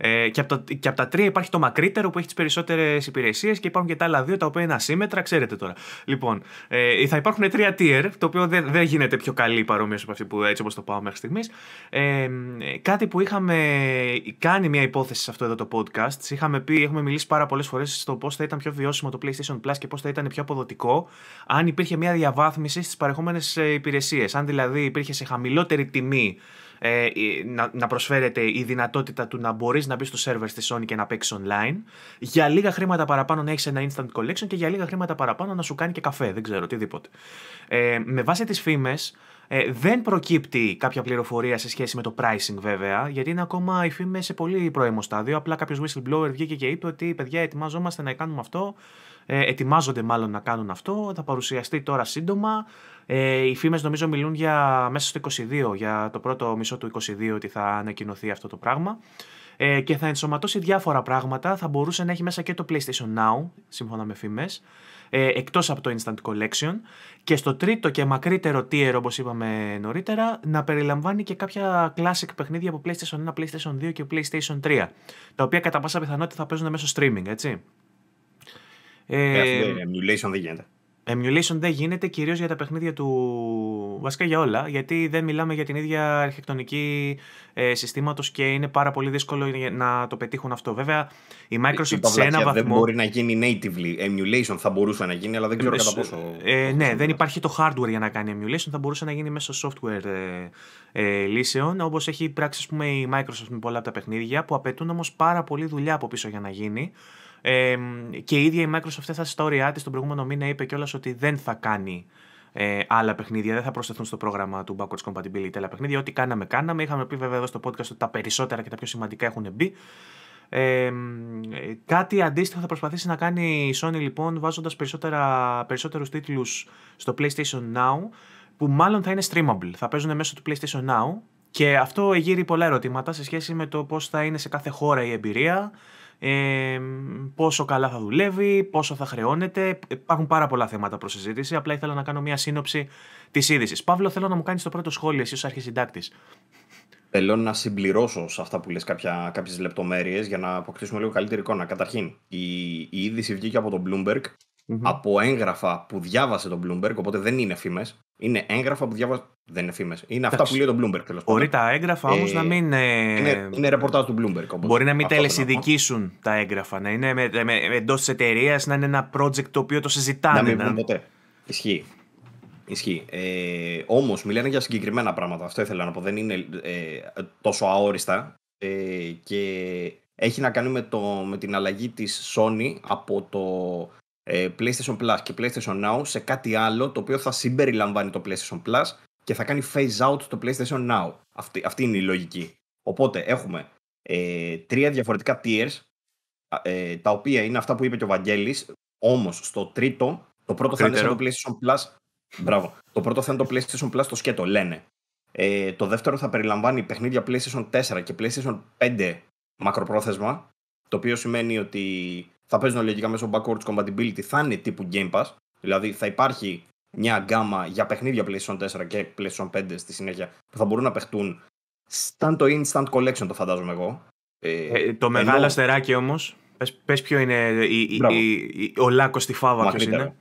Ε, και, από τα, και από τα τρία υπάρχει το μακρύτερο που έχει τις περισσότερες υπηρεσίες και υπάρχουν και τα άλλα δύο τα οποία είναι ασύμετρα, ξέρετε τώρα. Λοιπόν, ε, θα υπάρχουν τρία tier, το οποίο δεν, δεν γίνεται πιο καλή παρομοίωση από αυτή που έτσι όπως το πάω μέχρι στιγμής. Ε, κάτι που είχαμε κάνει μια υπόθεση σε αυτό εδώ το podcast, είχαμε πει, έχουμε μιλήσει πάρα πολλές φορές στο πώς θα ήταν πιο βιώσιμο το PlayStation Plus και πώς θα ήταν πιο αποδοτικό αν υπήρχε μια διαβάθμιση στις παρεχόμενες ε, υπηρεσίες. Αν δηλαδή υπήρχε σε χαμηλότερη τιμή ε, να, να προσφέρεται η δυνατότητα του να μπορείς να μπεις στο σερβερ στη Sony και να παίξεις online. Για λίγα χρήματα παραπάνω να έχεις ένα instant collection και για λίγα χρήματα παραπάνω να σου κάνει και καφέ, δεν ξέρω, οτιδήποτε. Ε, με βάση τις φήμες, ε, δεν προκύπτει κάποια πληροφορία σε σχέση με το pricing βέβαια, γιατί είναι ακόμα οι φήμες σε πολύ πρώιμο στάδιο. Απλά κάποιος whistleblower βγήκε και είπε ότι παιδιά, ετοιμάζομαστε να κάνουμε αυτό. Ε, ετοιμάζονται μάλλον να κάνουν αυτό. Θα παρουσιαστεί τώρα σύντομα. Ε, οι φήμες νομίζω μιλούν για μέσα στο 22, για το πρώτο μισό του 22 ότι θα ανακοινωθεί αυτό το πράγμα. Ε, και θα ενσωματώσει διάφορα πράγματα. Θα μπορούσε να έχει μέσα και το PlayStation Now, σύμφωνα με φήμες, ε, εκτός από το Instant Collection. Και στο τρίτο και μακρύτερο tier, όπως είπαμε νωρίτερα, να περιλαμβάνει και κάποια classic παιχνίδια από PlayStation 1, PlayStation 2 και PlayStation 3. Τα οποία κατά πάσα πιθανότητα θα παίζουν μέσω streaming, έτσι. Ε, ε, emulation δεν γίνεται. Emulation δεν γίνεται κυρίως για τα παιχνίδια του. Βασικά για όλα, γιατί δεν μιλάμε για την ίδια αρχιτεκτονική ε, συστήματος και είναι πάρα πολύ δύσκολο να το πετύχουν αυτό. Βέβαια, η ε, Microsoft σε ένα βαθμό. Δεν μπορεί να γίνει natively. Emulation θα μπορούσε να γίνει, αλλά δεν ξέρω ε, κατά πόσο. Ε, ναι, δεν υπάρχει το hardware για να κάνει emulation. Θα μπορούσε να γίνει μέσω software ε, ε λύσεων, όπως έχει πράξει πούμε, η Microsoft με πολλά από τα παιχνίδια, που απαιτούν όμως πάρα πολύ δουλειά από πίσω για να γίνει. Ε, και η ίδια η Microsoft έφτασε στα όρια της τον προηγούμενο μήνα, είπε κιόλας ότι δεν θα κάνει ε, άλλα παιχνίδια, δεν θα προσθεθούν στο πρόγραμμα του Backwards Compatibility άλλα παιχνίδια. Ό,τι κάναμε, κάναμε. Είχαμε πει βέβαια εδώ στο podcast ότι τα περισσότερα και τα πιο σημαντικά έχουν μπει. Ε, κάτι αντίστοιχο θα προσπαθήσει να κάνει η Sony λοιπόν βάζοντας περισσότερα, περισσότερους τίτλους στο PlayStation Now που μάλλον θα είναι streamable, θα παίζουν μέσω του PlayStation Now και αυτό γύρει πολλά ερωτήματα σε σχέση με το πώς θα είναι σε κάθε χώρα η εμπειρία, ε, πόσο καλά θα δουλεύει, πόσο θα χρεώνεται. Υπάρχουν πάρα πολλά θέματα προς συζήτηση. Απλά ήθελα να κάνω μια σύνοψη της είδησης. Παύλο, θέλω να μου κάνεις το πρώτο σχόλιο, εσύ ως αρχισυντάκτης. Θέλω να συμπληρώσω σε αυτά που λες κάποιε κάποιες λεπτομέρειες για να αποκτήσουμε λίγο καλύτερη εικόνα. Καταρχήν, η, η είδηση βγήκε από τον Bloomberg mm από έγγραφα που διάβασε τον Bloomberg, οπότε δεν είναι φήμες. Είναι έγγραφα που διάβασε. Δεν είναι φήμες. Είναι αυτά που λέει τον Bloomberg τέλος πάντων. Μπορεί τα έγγραφα όμως να ε, μην. Ε, είναι, είναι ρεπορτάζ του Bloomberg. μπορεί να μην τελεσυδικήσουν τα έγγραφα. Να είναι εντός της εταιρείας, να είναι ένα project το οποίο το συζητάνε. Να μην πούμε ποτέ. Ισχύει. Ισχύει. Ε, Όμως μιλάνε για συγκεκριμένα πράγματα. Αυτό ήθελα να πω. Δεν είναι ε, τόσο αόριστα. Ε, και έχει να κάνει με, το, με την αλλαγή της Sony από το ε, PlayStation Plus και PlayStation Now σε κάτι άλλο το οποίο θα συμπεριλαμβάνει το PlayStation Plus και θα κάνει phase out το PlayStation Now. Αυτή, αυτή είναι η λογική. Οπότε έχουμε ε, τρία διαφορετικά tiers ε, τα οποία είναι αυτά που είπε και ο Βαγγέλης όμως στο τρίτο το πρώτο θα είναι το PlayStation Plus μπράβο, το πρώτο θα είναι το PlayStation Plus το σκέτο λένε ε, το δεύτερο θα περιλαμβάνει παιχνίδια PlayStation 4 και PlayStation 5 μακροπρόθεσμα το οποίο σημαίνει ότι θα παίζουν λογικά μέσω backwards compatibility, θα είναι τύπου Game Pass. Δηλαδή θα υπάρχει μια γκάμα για παιχνίδια PlayStation 4 και PlayStation 5 στη συνέχεια που θα μπορούν να παιχτούν σαν το Instant Collection το φαντάζομαι εγώ. Ε, ε το μεγάλο αστεράκι όμως, πες, πες ποιο είναι η, ο λάκος στη φάβα Μακρύτερο. είναι.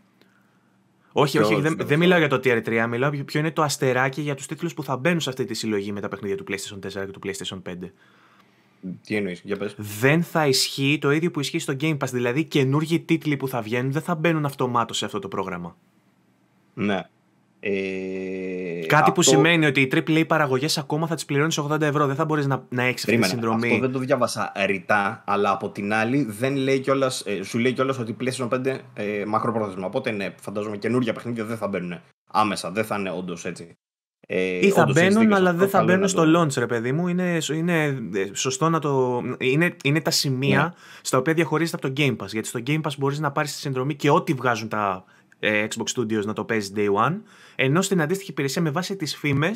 Όχι, όχι, δεν, δεν μιλάω για το tier 3, μιλάω ποιο είναι το αστεράκι για τους τίτλους που θα μπαίνουν σε αυτή τη συλλογή με τα παιχνίδια του PlayStation 4 και του PlayStation 5. Τι εννοείς, για πες. Δεν θα ισχύει το ίδιο που ισχύει στο Game Pass. Δηλαδή, καινούργιοι τίτλοι που θα βγαίνουν δεν θα μπαίνουν αυτομάτως σε αυτό το πρόγραμμα. Ναι. Ε, Κάτι που σημαίνει ότι οι AAA παραγωγές ακόμα θα τις πληρώνεις 80 ευρώ. Δεν θα μπορείς να, να έχεις αυτή τη συνδρομή. Αυτό δεν το διάβασα ρητά, αλλά από την άλλη δεν λέει κιόλας, ε, σου λέει κιόλας ότι πλαίσιο 5 ε, μακροπρόθεσμα. Οπότε ναι, φαντάζομαι καινούργια παιχνίδια δεν θα μπαίνουν άμεσα. Δεν θα είναι όντως έτσι. Ε, ή θα μπαίνουν, αλλά δεν θα μπαίνουν στο launch, ρε παιδί μου. Είναι, είναι ε, σωστό να το. Είναι, είναι τα σημεία yeah. Ναι. στα οποία διαχωρίζεται από το Game Pass. Γιατί στο Game Pass μπορείς να πάρεις τη συνδρομή και ό,τι βγάζουν τα ε, Xbox Studios να το παίζει day one. Ενώ στην αντίστοιχη υπηρεσία με βάση τις φήμες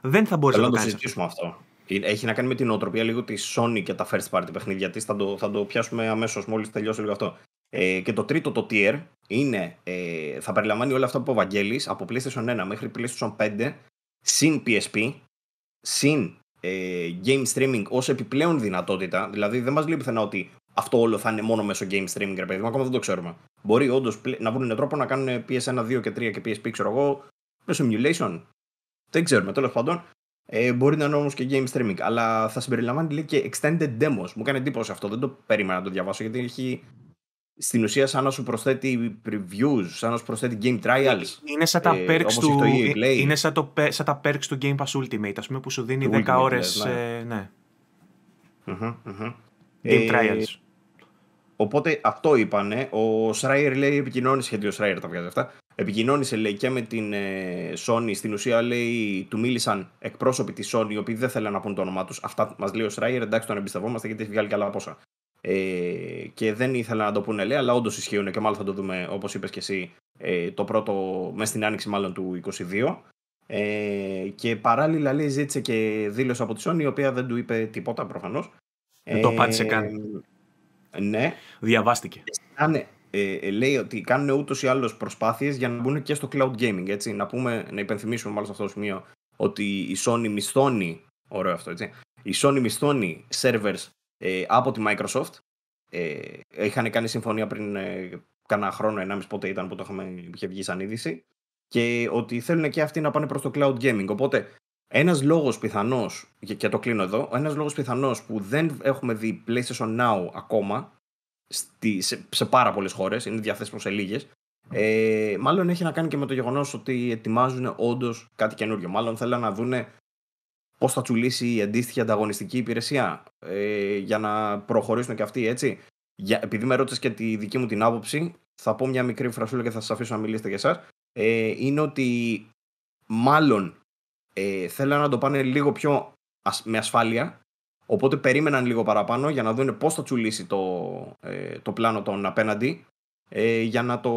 δεν θα μπορείς να, να το, το συζητήσουμε αυτό. Έχει να κάνει με την οτροπία λίγο της Sony και τα first party παιχνίδια της. Θα, το, θα το πιάσουμε αμέσως μόλις τελειώσει λίγο αυτό. Ε, και το τρίτο, το tier, είναι, ε, θα περιλαμβάνει όλα αυτά που ο Βαγγέλης από PlayStation 1 μέχρι PlayStation 5 συν PSP, συν ε, game streaming ως επιπλέον δυνατότητα, δηλαδή δεν μας λέει πουθενά ότι αυτό όλο θα είναι μόνο μέσω game streaming, ρε παιδί μου, ακόμα δεν το ξέρουμε. Μπορεί όντως να βρουν τρόπο να κάνουν PS1, 2 και 3 και PSP, ξέρω εγώ, μέσω emulation. Δεν ξέρουμε, τέλος πάντων. Ε, μπορεί να είναι όμως και game streaming, αλλά θα συμπεριλαμβάνει λέει, και extended demos. Μου κάνει εντύπωση αυτό, δεν το περίμενα να το διαβάσω γιατί έχει στην ουσία σαν να σου προσθέτει previews, σαν να σου προσθέτει game trials. Ε, είναι σαν τα ε, perks του, το ε, e το, τα perks του Game Pass Ultimate, Ας πούμε, που σου δίνει Ultimate 10 ώρες. Ναι. Ε, ναι. Mm-hmm, Game trials. Οπότε αυτό είπανε. Ο Σράιερ λέει επικοινώνησε, γιατί ο Σράιερ τα βγάζει αυτά. Επικοινώνησε λέει και με την ε, Sony. Στην ουσία λέει του μίλησαν εκπρόσωποι της Sony, οι οποίοι δεν θέλαν να πούν το όνομά τους. Αυτά μας λέει ο Σράιερ. Εντάξει, τον εμπιστευόμαστε γιατί έχει βγάλει καλά πόσα ε, και δεν ήθελα να το πούνε λέει, αλλά όντως ισχύουν και μάλλον θα το δούμε όπως είπες και εσύ ε, το πρώτο, μέσα στην άνοιξη μάλλον του 22. Ε, και παράλληλα λέει, ζήτησε και δήλωση από τη Sony η οποία δεν του είπε τίποτα προφανώς. Δεν το ε, απάντησε καν. Ναι. Διαβάστηκε. Α, ε, ε, λέει ότι κάνουν ούτως ή άλλως προσπάθειες για να μπουν και στο cloud gaming. Έτσι. Να, πούμε, να υπενθυμίσουμε μάλλον σε αυτό το σημείο ότι η Sony μισθώνει. Ωραίο αυτό, έτσι. Η Sony μισθώνει servers ε, από τη Microsoft. Ε, είχαν κάνει συμφωνία πριν ε, κάνα χρόνο, ενάμιση πότε ήταν που το είχαμε, είχε βγει σαν είδηση. Και ότι θέλουν και αυτοί να πάνε προς το cloud gaming. Οπότε ένας λόγος πιθανός, και, το κλείνω εδώ, ένας λόγος πιθανός που δεν έχουμε δει PlayStation Now ακόμα, στη, σε, πάρα πολλές χώρες, είναι διαθέσιμο σε λίγες. ε, μάλλον έχει να κάνει και με το γεγονός ότι ετοιμάζουν όντως κάτι καινούριο. Μάλλον θέλουν να δούνε πώς θα τσουλήσει η αντίστοιχη ανταγωνιστική υπηρεσία, ε, για να προχωρήσουν και αυτοί έτσι. Για, επειδή με ρώτησες και τη δική μου την άποψη, θα πω μια μικρή φρασούλα και θα σας αφήσω να μιλήσετε για εσάς. Ε, είναι ότι μάλλον ε, θέλανε να το πάνε λίγο πιο με ασφάλεια. Οπότε περίμεναν λίγο παραπάνω για να δουν πώς θα τσουλήσει το, ε, το πλάνο των απέναντι ε, για, να το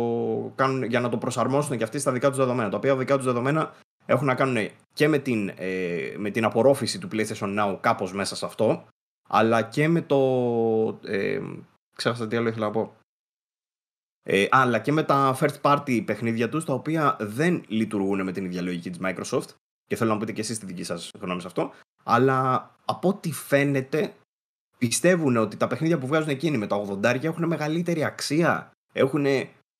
κάνουν, για να το προσαρμόσουν και αυτοί στα δικά τους δεδομένα. Τα οποία δικά τους δεδομένα έχουν να κάνουν και με την, ε, με την απορρόφηση του PlayStation Now κάπως μέσα σε αυτό, αλλά και με το... Ε, ξέχασα τι άλλο ήθελα να πω. Ε, αλλά και με τα first party παιχνίδια τους, τα οποία δεν λειτουργούν με την ίδια λογική της Microsoft, και θέλω να πείτε και εσείς τη δική σας γνώμη σε αυτό, αλλά από ό,τι φαίνεται πιστεύουν ότι τα παιχνίδια που βγάζουν εκείνοι με τα 80 έχουν μεγαλύτερη αξία, έχουν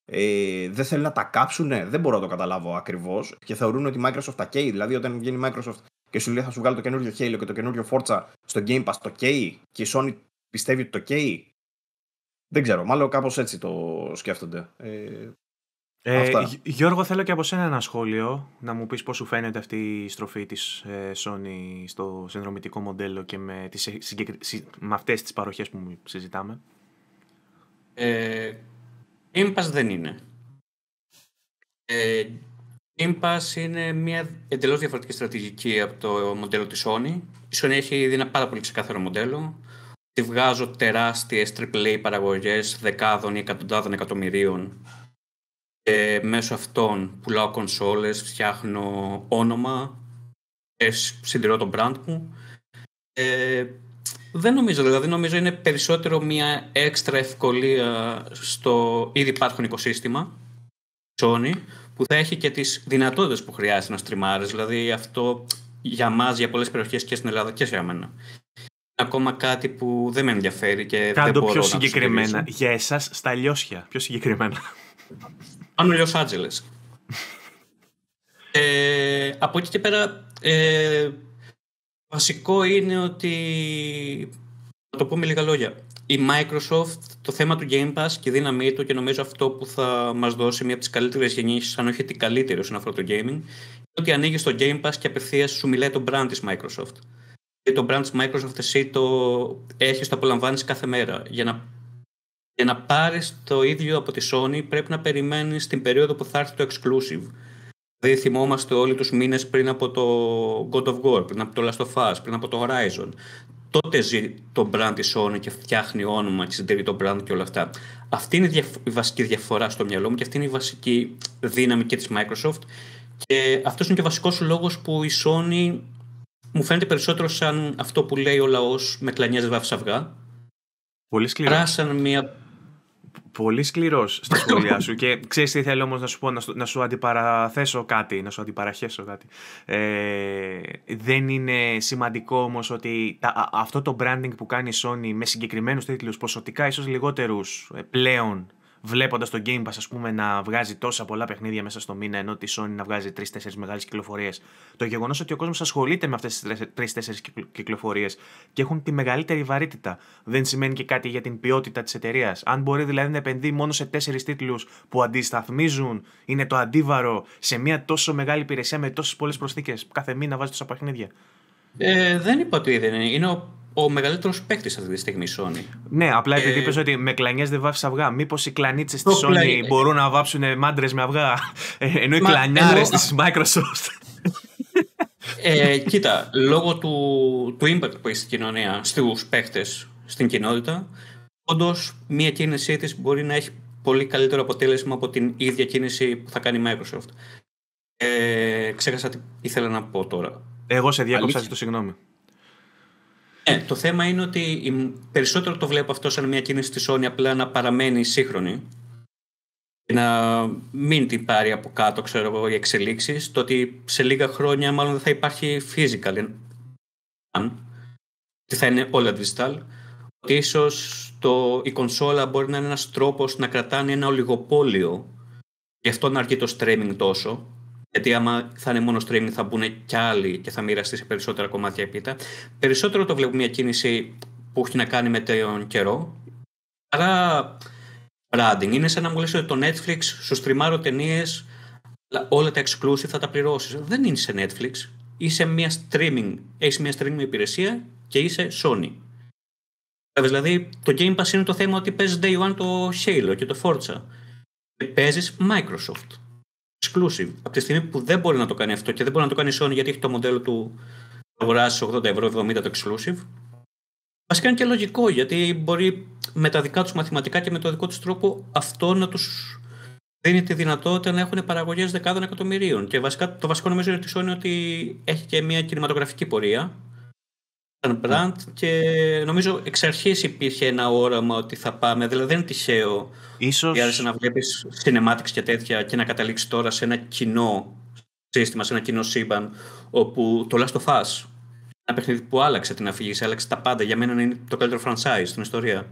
ε, δεν θέλουν να τα κάψουν, δεν μπορώ να το καταλάβω ακριβώς. Και θεωρούν ότι η Microsoft τα καίει. Δηλαδή, όταν βγαίνει η Microsoft και σου λέει θα σου βγάλω το καινούριο Halo και το καινούριο Forza στο Game Pass, το καίει. Και η Sony πιστεύει ότι το καίει. Δεν ξέρω, μάλλον κάπως έτσι το σκέφτονται. Ε, ε, Γιώργο, θέλω και από σένα ένα σχόλιο να μου πεις πώς σου φαίνεται αυτή η στροφή της ε, Sony στο συνδρομητικό μοντέλο και με, τις, συγκεκρι... με αυτές τις παροχές που συζητάμε. Ε, Game Pass δεν είναι. Ε, Game είναι μια εντελώς διαφορετική στρατηγική από το μοντέλο της Sony. Η Sony έχει ήδη ένα πάρα πολύ ξεκάθαρο μοντέλο. Τη βγάζω τεράστιες AAA παραγωγές δεκάδων ή εκατοντάδων εκατομμυρίων. Ε, μέσω αυτών πουλάω κονσόλες, φτιάχνω όνομα, ε, συντηρώ το brand μου. Ε, δεν νομίζω, δηλαδή νομίζω είναι περισσότερο μια έξτρα ευκολία στο ήδη υπάρχον οικοσύστημα Sony που θα έχει και τις δυνατότητες που χρειάζεται να στριμάρεις. Δηλαδή αυτό για μας, για πολλές περιοχές και στην Ελλάδα και σε εμένα. Είναι ακόμα κάτι που δεν με ενδιαφέρει και Κάντω δεν μπορώ πιο συγκεκριμένα. Για εσάς στα λιώσια, πιο συγκεκριμένα. Πάνω Λος ε, από εκεί και πέρα ε, βασικό είναι ότι, θα το πω με λίγα λόγια, η Microsoft, το θέμα του Game Pass και η δύναμή του και νομίζω αυτό που θα μας δώσει μία από τις καλύτερες γεννήσεις, αν όχι την καλύτερη όσον αφορά το gaming, είναι ότι ανοίγεις το Game Pass και απευθείας σου μιλάει το brand της Microsoft. Και το brand της Microsoft εσύ το έχεις, το απολαμβάνεις κάθε μέρα. Για να, για να πάρεις το ίδιο από τη Sony πρέπει να περιμένεις την περίοδο που θα έρθει το exclusive. Δηλαδή θυμόμαστε όλοι τους μήνες πριν από το God of War, πριν από το Last of Us, πριν από το Horizon. Τότε ζει το brand της Sony και φτιάχνει όνομα και συντηρεί το brand και όλα αυτά. Αυτή είναι η βασική διαφορά στο μυαλό μου και αυτή είναι η βασική δύναμη και της Microsoft. Και αυτός είναι και ο βασικός λόγος που η Sony μου φαίνεται περισσότερο σαν αυτό που λέει ο λαός με κλανιές βάφης αυγά. Πολύ σκληρά. μια πολύ σκληρός στα σχόλιά σου και ξέρεις τι θέλω όμως να σου πω, να σου, να σου αντιπαραθέσω κάτι, να σου αντιπαραχέσω κάτι. Ε, δεν είναι σημαντικό όμως ότι αυτό το branding που κάνει η Sony με συγκεκριμένους τίτλους ποσοτικά, ίσως λιγότερους ε, πλέον βλέποντας το Game Pass ας πούμε, να βγάζει τόσα πολλά παιχνίδια μέσα στο μήνα, ενώ τη Sony να βγαζει τρει τρει-τέσσερι μεγάλες κυκλοφορίες. Το γεγονός ότι ο κόσμος ασχολείται με αυτές τις τρει-τέσσερι κυκλοφορίες και έχουν τη μεγαλύτερη βαρύτητα δεν σημαίνει και κάτι για την ποιότητα της εταιρείας. Αν μπορεί δηλαδή να επενδύει μόνο σε τέσσερις τίτλους που αντισταθμίζουν, είναι το αντίβαρο σε μια τόσο μεγάλη υπηρεσία με τόσες πολλές προσθήκες κάθε μήνα βάζει τόσα παιχνίδια. Ε, δεν είπα ότι δεν είναι. Είναι ο ο μεγαλύτερος παίκτης αυτή τη στιγμή η Sony. Ναι, απλά επειδή ε, είπες ότι με κλανιές δεν βάφεις αυγά. Μήπως οι κλανίτσες της Sony μπορούν να βάψουν μάντρες με αυγά, ε, ενώ οι Μα... κλανιάρες ενώ... της Microsoft. Ε, κοίτα, λόγω του, του impact που έχει στην κοινωνία, στους παίκτες, στην κοινότητα, όντως μία κίνησή της μπορεί να έχει πολύ καλύτερο αποτέλεσμα από την ίδια κίνηση που θα κάνει η Microsoft. Ε, ξέχασα τι ήθελα να πω τώρα. Εγώ σε διάκοψα, το συγγνώμη. Ναι, το θέμα είναι ότι περισσότερο το βλέπω αυτό σαν μια κίνηση της Sony απλά να παραμένει σύγχρονη και να μην την πάρει από κάτω, ξέρω εγώ, οι εξελίξεις. Το ότι σε λίγα χρόνια μάλλον δεν θα υπάρχει physical. τι ότι θα είναι όλα digital. Ότι ίσως η κονσόλα μπορεί να είναι ένας τρόπος να κρατάνε ένα ολιγοπόλιο. Γι' αυτό να αρκεί το streaming τόσο. Γιατί άμα θα είναι μόνο streaming θα μπουν κι άλλοι και θα μοιραστεί σε περισσότερα κομμάτια επίτα Περισσότερο το βλέπω μια κίνηση που έχει να κάνει με τον καιρό. Άρα branding. Είναι σαν να μου λες ότι το Netflix σου στριμάρω ταινίες, όλα τα exclusive θα τα πληρώσεις. Δεν είναι σε Netflix. Είσαι μια streaming, Έχεις μια streaming υπηρεσία και είσαι Sony. Δηλαδή το Game Pass είναι το θέμα ότι παίζει Day One το Halo και το Forza. παίζεις Microsoft exclusive. Από τη στιγμή που δεν μπορεί να το κάνει αυτό και δεν μπορεί να το κάνει η Sony γιατί έχει το μοντέλο του αγοράσει 80 ευρώ, 70 το exclusive. Βασικά είναι και λογικό γιατί μπορεί με τα δικά τους μαθηματικά και με το δικό τους τρόπο αυτό να τους δίνει τη δυνατότητα να έχουν παραγωγές δεκάδων εκατομμυρίων. Και βασικά το βασικό νομίζω είναι ότι η ότι έχει και μια κινηματογραφική πορεία. Brand ναι. και νομίζω εξ αρχής υπήρχε ένα όραμα ότι θα πάμε. Δηλαδή δεν είναι τυχαίο. Ίσως... Άρεσε να βλέπεις cinematics και τέτοια και να καταλήξεις τώρα σε ένα κοινό σύστημα, σε ένα κοινό σύμπαν όπου το Last of Us ένα παιχνίδι που άλλαξε την αφήγηση, άλλαξε τα πάντα. Για μένα είναι το καλύτερο franchise στην ιστορία.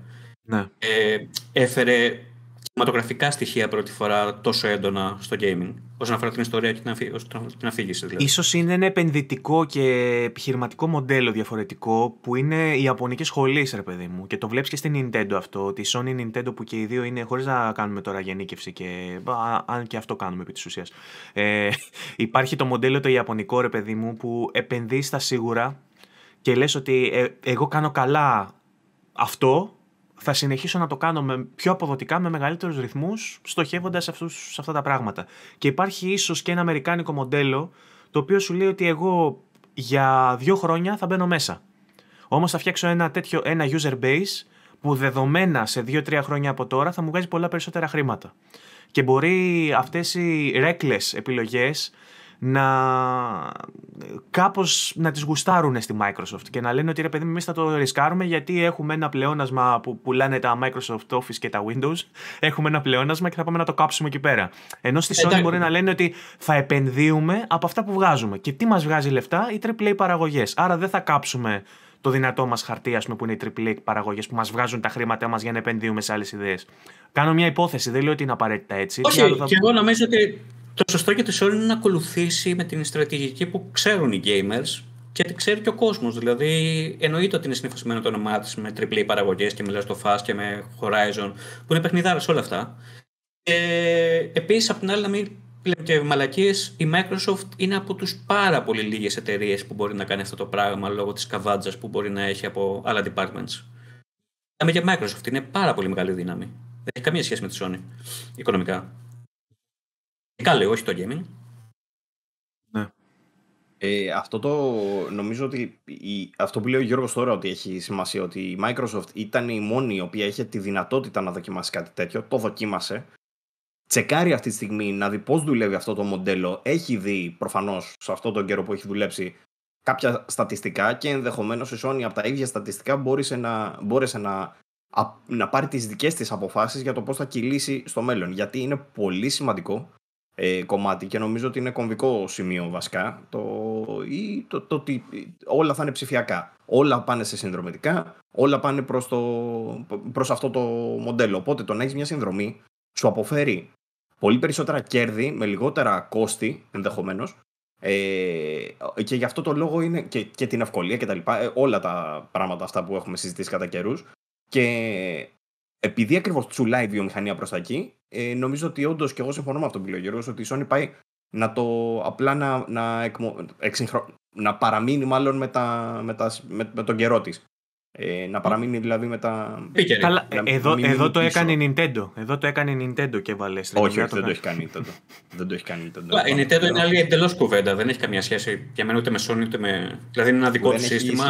Ναι. Ε, έφερε κινηματογραφικά στοιχεία πρώτη φορά τόσο έντονα στο gaming, όσον αφορά την ιστορία και την αφήγηση. Δηλαδή. Ίσως είναι ένα επενδυτικό και επιχειρηματικό μοντέλο διαφορετικό που είναι η Ιαπωνική σχολή, ρε παιδί μου. Και το βλέπεις και στην Nintendo αυτό, Τη Sony Nintendo που και οι δύο είναι, χωρίς να κάνουμε τώρα γενίκευση και αν και αυτό κάνουμε επί της ουσίας. Ε, υπάρχει το μοντέλο το Ιαπωνικό, ρε παιδί μου, που επενδύεις στα σίγουρα και λες ότι ε, εγώ κάνω καλά αυτό θα συνεχίσω να το κάνω με πιο αποδοτικά, με μεγαλύτερους ρυθμούς, στοχεύοντας σε αυτά τα πράγματα. Και υπάρχει ίσως και ένα αμερικάνικο μοντέλο, το οποίο σου λέει ότι εγώ για δύο χρόνια θα μπαίνω μέσα. Όμως θα φτιάξω ένα, τέτοιο, ένα user base που δεδομένα σε δύο-τρία χρόνια από τώρα θα μου βγάζει πολλά περισσότερα χρήματα. Και μπορεί αυτές οι reckless επιλογές να κάπως να τις γουστάρουν στη Microsoft και να λένε ότι ρε παιδί εμείς θα το ρισκάρουμε γιατί έχουμε ένα πλεόνασμα που πουλάνε τα Microsoft Office και τα Windows έχουμε ένα πλεόνασμα και θα πάμε να το κάψουμε εκεί πέρα. Ενώ στη ε, Sony μπορεί να λένε ότι θα επενδύουμε από αυτά που βγάζουμε και τι μας βγάζει λεφτά οι AAA παραγωγές. Άρα δεν θα κάψουμε το δυνατό μας χαρτί, ας πούμε, που είναι οι AAA παραγωγές που μας βγάζουν τα χρήματά μας για να επενδύουμε σε άλλες ιδέες. Κάνω μια υπόθεση, δεν λέω ότι είναι απαραίτητα έτσι. Όχι, θα... και εγώ νομίζω ότι το σωστό για τη Sony είναι να ακολουθήσει με την στρατηγική που ξέρουν οι gamers και την ξέρει και ο κόσμος. Δηλαδή, εννοείται ότι είναι συνηθισμένο το όνομά της με τριπλή παραγωγές και με Last of Us και με Horizon, που είναι παιχνιδάρες όλα αυτά. Ε, Επίσης, απ' την άλλη, να μην λέμε και μαλακίες, η Microsoft είναι από τους πάρα πολύ λίγες εταιρείες που μπορεί να κάνει αυτό το πράγμα λόγω της καβάντζας που μπορεί να έχει από άλλα departments. Μιλάμε για Microsoft, είναι πάρα πολύ μεγάλη δύναμη. Δεν έχει καμία σχέση με τη Sony οικονομικά. Ε, Καλό, όχι το gaming. Ναι. Ε, αυτό το νομίζω ότι η, αυτό που λέει ο Γιώργος τώρα ότι έχει σημασία ότι η Microsoft ήταν η μόνη η οποία είχε τη δυνατότητα να δοκιμάσει κάτι τέτοιο, το δοκίμασε τσεκάρει αυτή τη στιγμή να δει πώς δουλεύει αυτό το μοντέλο έχει δει προφανώς σε αυτόν τον καιρό που έχει δουλέψει κάποια στατιστικά και ενδεχομένως η Sony από τα ίδια στατιστικά μπόρεσε να, μπόρεσε να, να πάρει τις δικές της αποφάσεις για το πώς θα κυλήσει στο μέλλον γιατί είναι πολύ σημαντικό ε, κομμάτι και νομίζω ότι είναι κομβικό σημείο βασικά το, ότι όλα θα είναι ψηφιακά. Όλα πάνε σε συνδρομητικά, όλα πάνε προς, αυτό το μοντέλο. Οπότε το να έχεις μια συνδρομή σου αποφέρει πολύ περισσότερα κέρδη με λιγότερα κόστη ενδεχομένως ε, και γι' αυτό το λόγο είναι και, την ευκολία και τα λοιπά, ε, όλα τα πράγματα αυτά που έχουμε συζητήσει κατά καιρούς. Και επειδή ακριβώς τσουλάει η βιομηχανία προς τα εκεί, ε, νομίζω ότι όντως και εγώ συμφωνώ με αυτό που λέει ο ότι η Sony πάει να το απλά να, να, να παραμείνει μάλλον με, με, τα, με τον καιρό της. Ε, να παραμείνει δηλαδή με τα. Ε, Καλά, εδώ, εδώ το έκανε έκανε Nintendo. Εδώ το έκανε Nintendo και βάλε. Όχι, όχι, δεν το έχει κάνει τότε. δεν το έχει κάνει Η Nintendo είναι άλλη εντελώς κουβέντα. Δεν έχει καμία σχέση για μένα ούτε με Sony ούτε με. Δηλαδή είναι ένα δικό τη σύστημα.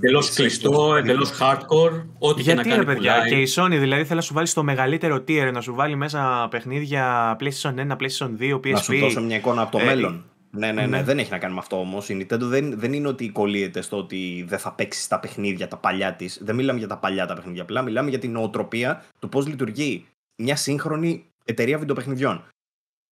Εντελώ κλειστό, εντελώς hardcore. Ό,τι Γιατί και να παιδιά, και η Sony δηλαδή θέλει να σου βάλει στο μεγαλύτερο tier, να σου βάλει μέσα παιχνίδια PlayStation 1, PlayStation 2, PSP. Να σου δώσω μια εικόνα από το ε, μέλλον. Ναι, ναι, ναι, ναι, δεν έχει να κάνει με αυτό όμως. Η Nintendo δεν, δεν είναι ότι κολλείεται στο ότι δεν θα παίξει τα παιχνίδια τα παλιά της. Δεν μιλάμε για τα παλιά τα παιχνίδια. Απλά μιλάμε για την νοοτροπία του πώς λειτουργεί μια σύγχρονη εταιρεία βιντεοπαιχνιδιών.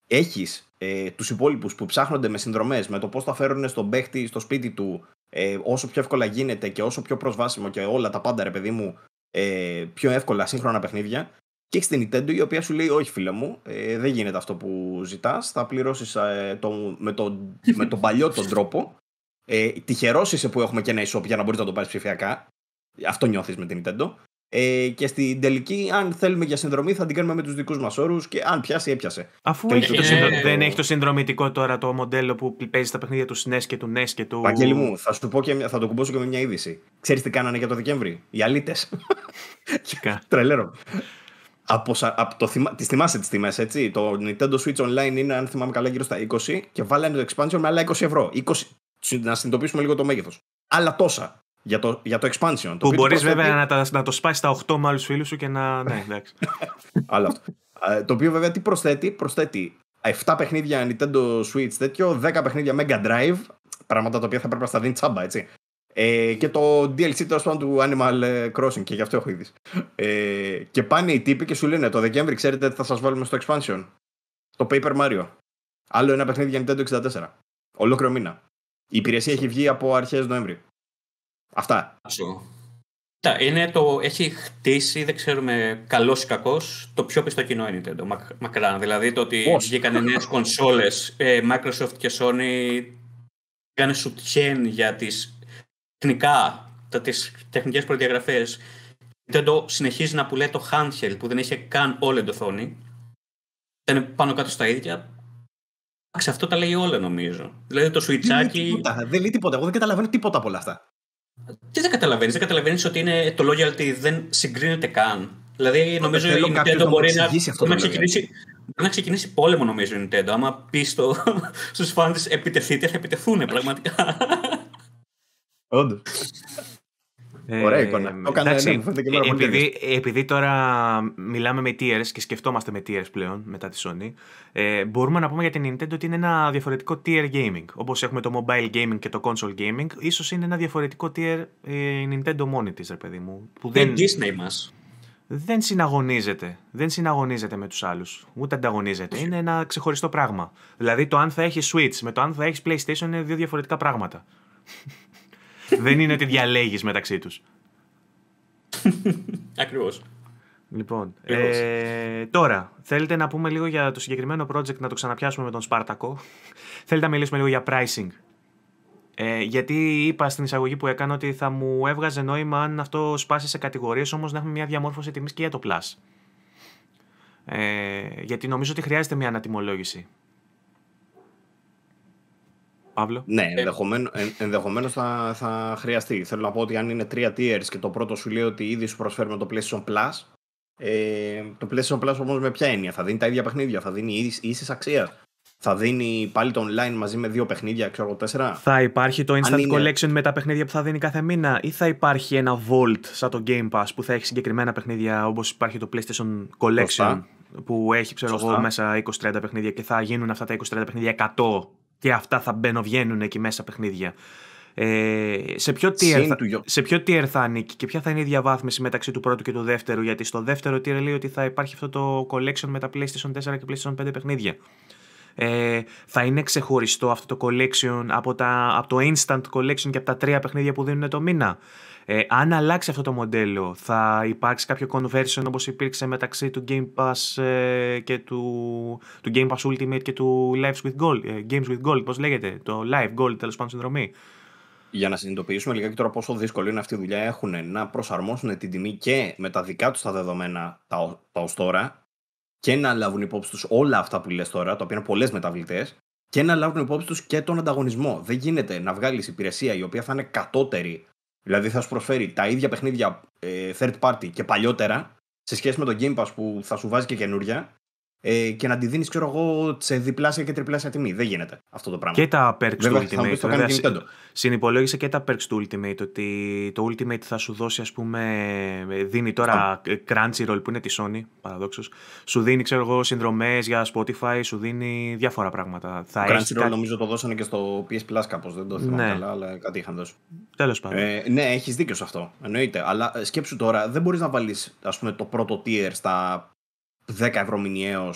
Έχει ε, τους υπόλοιπους που ψάχνονται με συνδρομές, με το πώς θα φέρουν στον παίχτη, στο σπίτι του, ε, όσο πιο εύκολα γίνεται και όσο πιο προσβάσιμο και όλα τα πάντα, ρε παιδί μου, ε, πιο εύκολα σύγχρονα παιχνίδια και έχεις την Nintendo η οποία σου λέει: Όχι, φίλε μου, ε, δεν γίνεται αυτό που ζητάς. Θα πληρώσεις ε, το, με, το, με τον παλιό τον τρόπο. Ε, είσαι που έχουμε και ένα για να μπορείς να το πάρεις ψηφιακά. Αυτό νιώθεις με την Nintendo. Ε, και στην τελική, αν θέλουμε για συνδρομή, θα την κάνουμε με τους δικούς μας όρους και αν πιάσει, έπιασε. Αφού ε, δεν έχει το συνδρομητικό τώρα το μοντέλο που παίζει τα παιχνίδια του SNES και του NES και του. Βαγγέλη μου, θα, σου πω και, θα το κουμπώσω και με μια είδηση. Ξέρεις τι κάνανε για το Δεκέμβρη, οι αλήτες. Τρελέρο από, από το τις θυμάσαι τις τιμές έτσι το Nintendo Switch Online είναι αν θυμάμαι καλά γύρω στα 20 και βάλανε το expansion με άλλα 20 ευρώ 20... να συνειδητοποιήσουμε λίγο το μέγεθος άλλα τόσα για το, για το expansion. Που μπορείς βέβαια να, τα, να το σπάσεις τα 8 με άλλους φίλους σου και να. ναι, εντάξει. Αλλά αυτό. Ε, το οποίο βέβαια τι προσθέτει, προσθέτει 7 παιχνίδια Nintendo Switch τέτοιο, 10 παιχνίδια Mega Drive, πράγματα τα οποία θα πρέπει να στα δίνει τσάμπα, έτσι. Ε, και το DLC τέλος πάντων του Animal Crossing και γι' αυτό έχω ήδη. Ε, και πάνε οι τύποι και σου λένε το Δεκέμβρη, ξέρετε τι θα σας βάλουμε στο expansion. Το Paper Mario. Άλλο ένα παιχνίδι για Nintendo 64. Ολόκληρο μήνα. Η υπηρεσία έχει βγει από αρχές Νοέμβρη. Αυτά. Είναι το, έχει χτίσει, δεν ξέρουμε καλός ή κακός, το πιο πιστό κοινό είναι Nintendo. Μακ, μακράν. Δηλαδή το ότι Πώς. βγήκαν νέες κονσόλες, ε, Microsoft και Sony έκανε σουτιέν για τις τεχνικά, τα, τις τεχνικές προδιαγραφές, το συνεχίζει να πουλάει το handheld που δεν είχε καν όλη την οθόνη. είναι πάνω κάτω στα ίδια. Σε αυτό τα λέει όλα νομίζω. Δηλαδή το σουιτσάκι. Δεν λέει τίποτα. Εγώ δεν καταλαβαίνω τίποτα από όλα αυτά. Τι δεν καταλαβαίνεις, δεν καταλαβαίνεις ότι είναι, το loyalty δεν συγκρίνεται καν. Δηλαδή νομίζω ότι η Nintendo μπορεί να, αυτό να, ξεκινήσει, να ξεκινήσει πόλεμο νομίζω η Nintendo. Άμα πεις στο, στους φαντες επιτεθείτε θα επιτεθούν πραγματικά. Όντως. Ωραία ε, εικόνα. Ε, το εντάξει, ε, επειδή, επειδή τώρα μιλάμε με tiers και σκεφτόμαστε με tiers πλέον μετά τη Sony, ε, μπορούμε να πούμε για την Nintendo ότι είναι ένα διαφορετικό tier gaming. Όπως έχουμε το mobile gaming και το console gaming, ίσως είναι ένα διαφορετικό tier ε, Nintendo μόνη της, ρε παιδί μου. Που δεν... Disney μας. Δεν συναγωνίζεται. Δεν συναγωνίζεται με τους άλλους Ούτε ανταγωνίζεται. Είναι ένα ξεχωριστό πράγμα. Δηλαδή το αν θα έχει Switch με το αν θα έχεις PlayStation είναι δύο διαφορετικά πράγματα. Δεν είναι ότι διαλέγεις μεταξύ τους. Ακριβώς. Λοιπόν, ε, τώρα θέλετε να πούμε λίγο για το συγκεκριμένο project να το ξαναπιάσουμε με τον Σπάρτακο. θέλετε να μιλήσουμε λίγο για pricing. Ε, γιατί είπα στην εισαγωγή που έκανα ότι θα μου έβγαζε νόημα αν αυτό σπάσει σε κατηγορίες όμως να έχουμε μια διαμόρφωση τιμής και για το Plus. Ε, γιατί νομίζω ότι χρειάζεται μια ανατιμολόγηση Παύλο. Ναι, ε, ενδεχομένω ενδεχομένως θα, θα χρειαστεί. Θέλω να πω ότι αν είναι τρία tiers και το πρώτο σου λέει ότι ήδη σου προσφέρουμε το PlayStation Plus, ε, το PlayStation Plus όμως με ποια έννοια, θα δίνει τα ίδια παιχνίδια, θα δίνει ίσης αξία. Θα δίνει πάλι το online μαζί με δύο παιχνίδια, ξέρω εγώ, τέσσερα. Θα υπάρχει το Instant Collection με τα παιχνίδια που θα δίνει κάθε μήνα, ή θα υπάρχει ένα Vault σαν το Game Pass που θα έχει συγκεκριμένα παιχνίδια όπως υπάρχει το PlayStation Collection. Που έχει, Σωστά. εγώ, μέσα 20-30 παιχνίδια και θα γίνουν αυτά τα 20-30 παιχνίδια 100 και αυτά θα μπαίνω, βγαίνουν εκεί μέσα παιχνίδια. Ε, σε, ποιο tier θα, σε ποιο tier θα ανήκει και ποια θα είναι η διαβάθμιση μεταξύ του πρώτου και του δεύτερου, γιατί στο δεύτερο tier λέει ότι θα υπάρχει αυτό το collection με τα PlayStation 4 και PlayStation 5 παιχνίδια. Ε, θα είναι ξεχωριστό αυτό το collection από, τα, από το instant collection και από τα τρία παιχνίδια που δίνουν το μήνα. Ε, αν αλλάξει αυτό το μοντέλο, θα υπάρξει κάποιο conversion όπως υπήρξε μεταξύ του Game Pass ε, και του, του Game Pass Ultimate και του Lives with Gold, ε, Games with Gold, πώς λέγεται, το Live Gold τέλος πάντων συνδρομή. Για να συνειδητοποιήσουμε λιγάκι τώρα πόσο δύσκολο είναι αυτή η δουλειά έχουν να προσαρμόσουν την τιμή και με τα δικά τους τα δεδομένα τα, τα τώρα και να λάβουν υπόψη τους όλα αυτά που λες τώρα, τα οποία είναι πολλές μεταβλητές και να λάβουν υπόψη τους και τον ανταγωνισμό. Δεν γίνεται να βγάλεις υπηρεσία η οποία θα είναι κατώτερη Δηλαδή θα σου προσφέρει τα ίδια παιχνίδια ε, third party και παλιότερα σε σχέση με το Game Pass που θα σου βάζει και καινούρια ε, και να τη δίνεις, ξέρω εγώ, σε διπλάσια και τριπλάσια τιμή. Δεν γίνεται αυτό το πράγμα. Και τα perks του Ultimate. Το Βέβαια, συνυπολόγησε και τα perks του Ultimate. Ότι το Ultimate θα σου δώσει, ας πούμε, δίνει τώρα oh. Crunchyroll που είναι τη Sony, παραδόξως. Σου δίνει, ξέρω εγώ, συνδρομές για Spotify, σου δίνει διάφορα πράγματα. Θα Crunchyroll κάτι... νομίζω το δώσανε και στο PS Plus κάπως. Δεν το θυμάμαι ναι. καλά, αλλά κάτι είχαν δώσει. Τέλος πάντων. Ε, ναι, έχεις δίκιο σε αυτό. Εννοείται. Αλλά ε, σκέψου τώρα, δεν μπορείς να βάλεις, ας πούμε, το πρώτο tier στα 10 ευρώ μηνιαίως.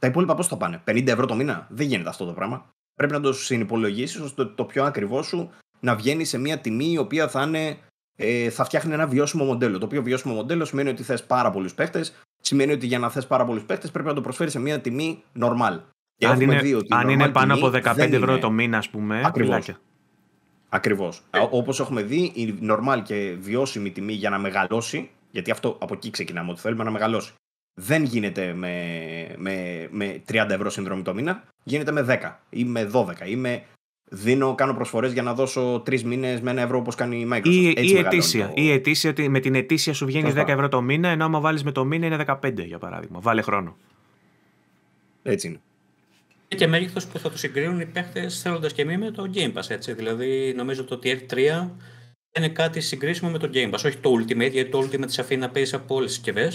Τα υπόλοιπα πώς θα πάνε, 50 ευρώ το μήνα. Δεν γίνεται αυτό το πράγμα. Πρέπει να το συνυπολογίσεις ώστε το πιο ακριβό σου να βγαίνει σε μια τιμή η οποία θα, είναι, ε, θα φτιάχνει ένα βιώσιμο μοντέλο. Το οποίο βιώσιμο μοντέλο σημαίνει ότι θες πάρα πολλούς παίχτες. Σημαίνει ότι για να θες πάρα πολλούς παίχτες πρέπει να το προσφέρεις σε μια τιμή normal. Και αν είναι, αν είναι πάνω από 15 ευρώ το μήνα, ας πούμε. Ακριβώς. Ακριβώ. Όπως έχουμε δει, η normal και βιώσιμη τιμή για να μεγαλώσει, γιατί αυτό από εκεί ξεκινάμε, ότι θέλουμε να μεγαλώσει δεν γίνεται με, με, με 30 ευρώ συνδρομή το μήνα, γίνεται με 10 ή με 12 ή με δίνω, κάνω προσφορές για να δώσω τρεις μήνες με ένα ευρώ όπως κάνει η Microsoft. Ή, Έτσι ή ετήσια. Ή ετήσια, ότι με την ετήσια σου βγαίνει 10 ευρώ το μήνα, ενώ άμα βάλεις με το μήνα είναι 15 για παράδειγμα. Βάλε χρόνο. Έτσι είναι. Και μέγεθος που θα το συγκρίνουν οι παίχτε θέλοντας και εμεί με το Game Pass. Έτσι. Δηλαδή, νομίζω το Tier 3 είναι κάτι συγκρίσιμο με το Game Pass. Όχι το Ultimate, γιατί το Ultimate της αφήνει να παίζει από όλες τις συσκευές.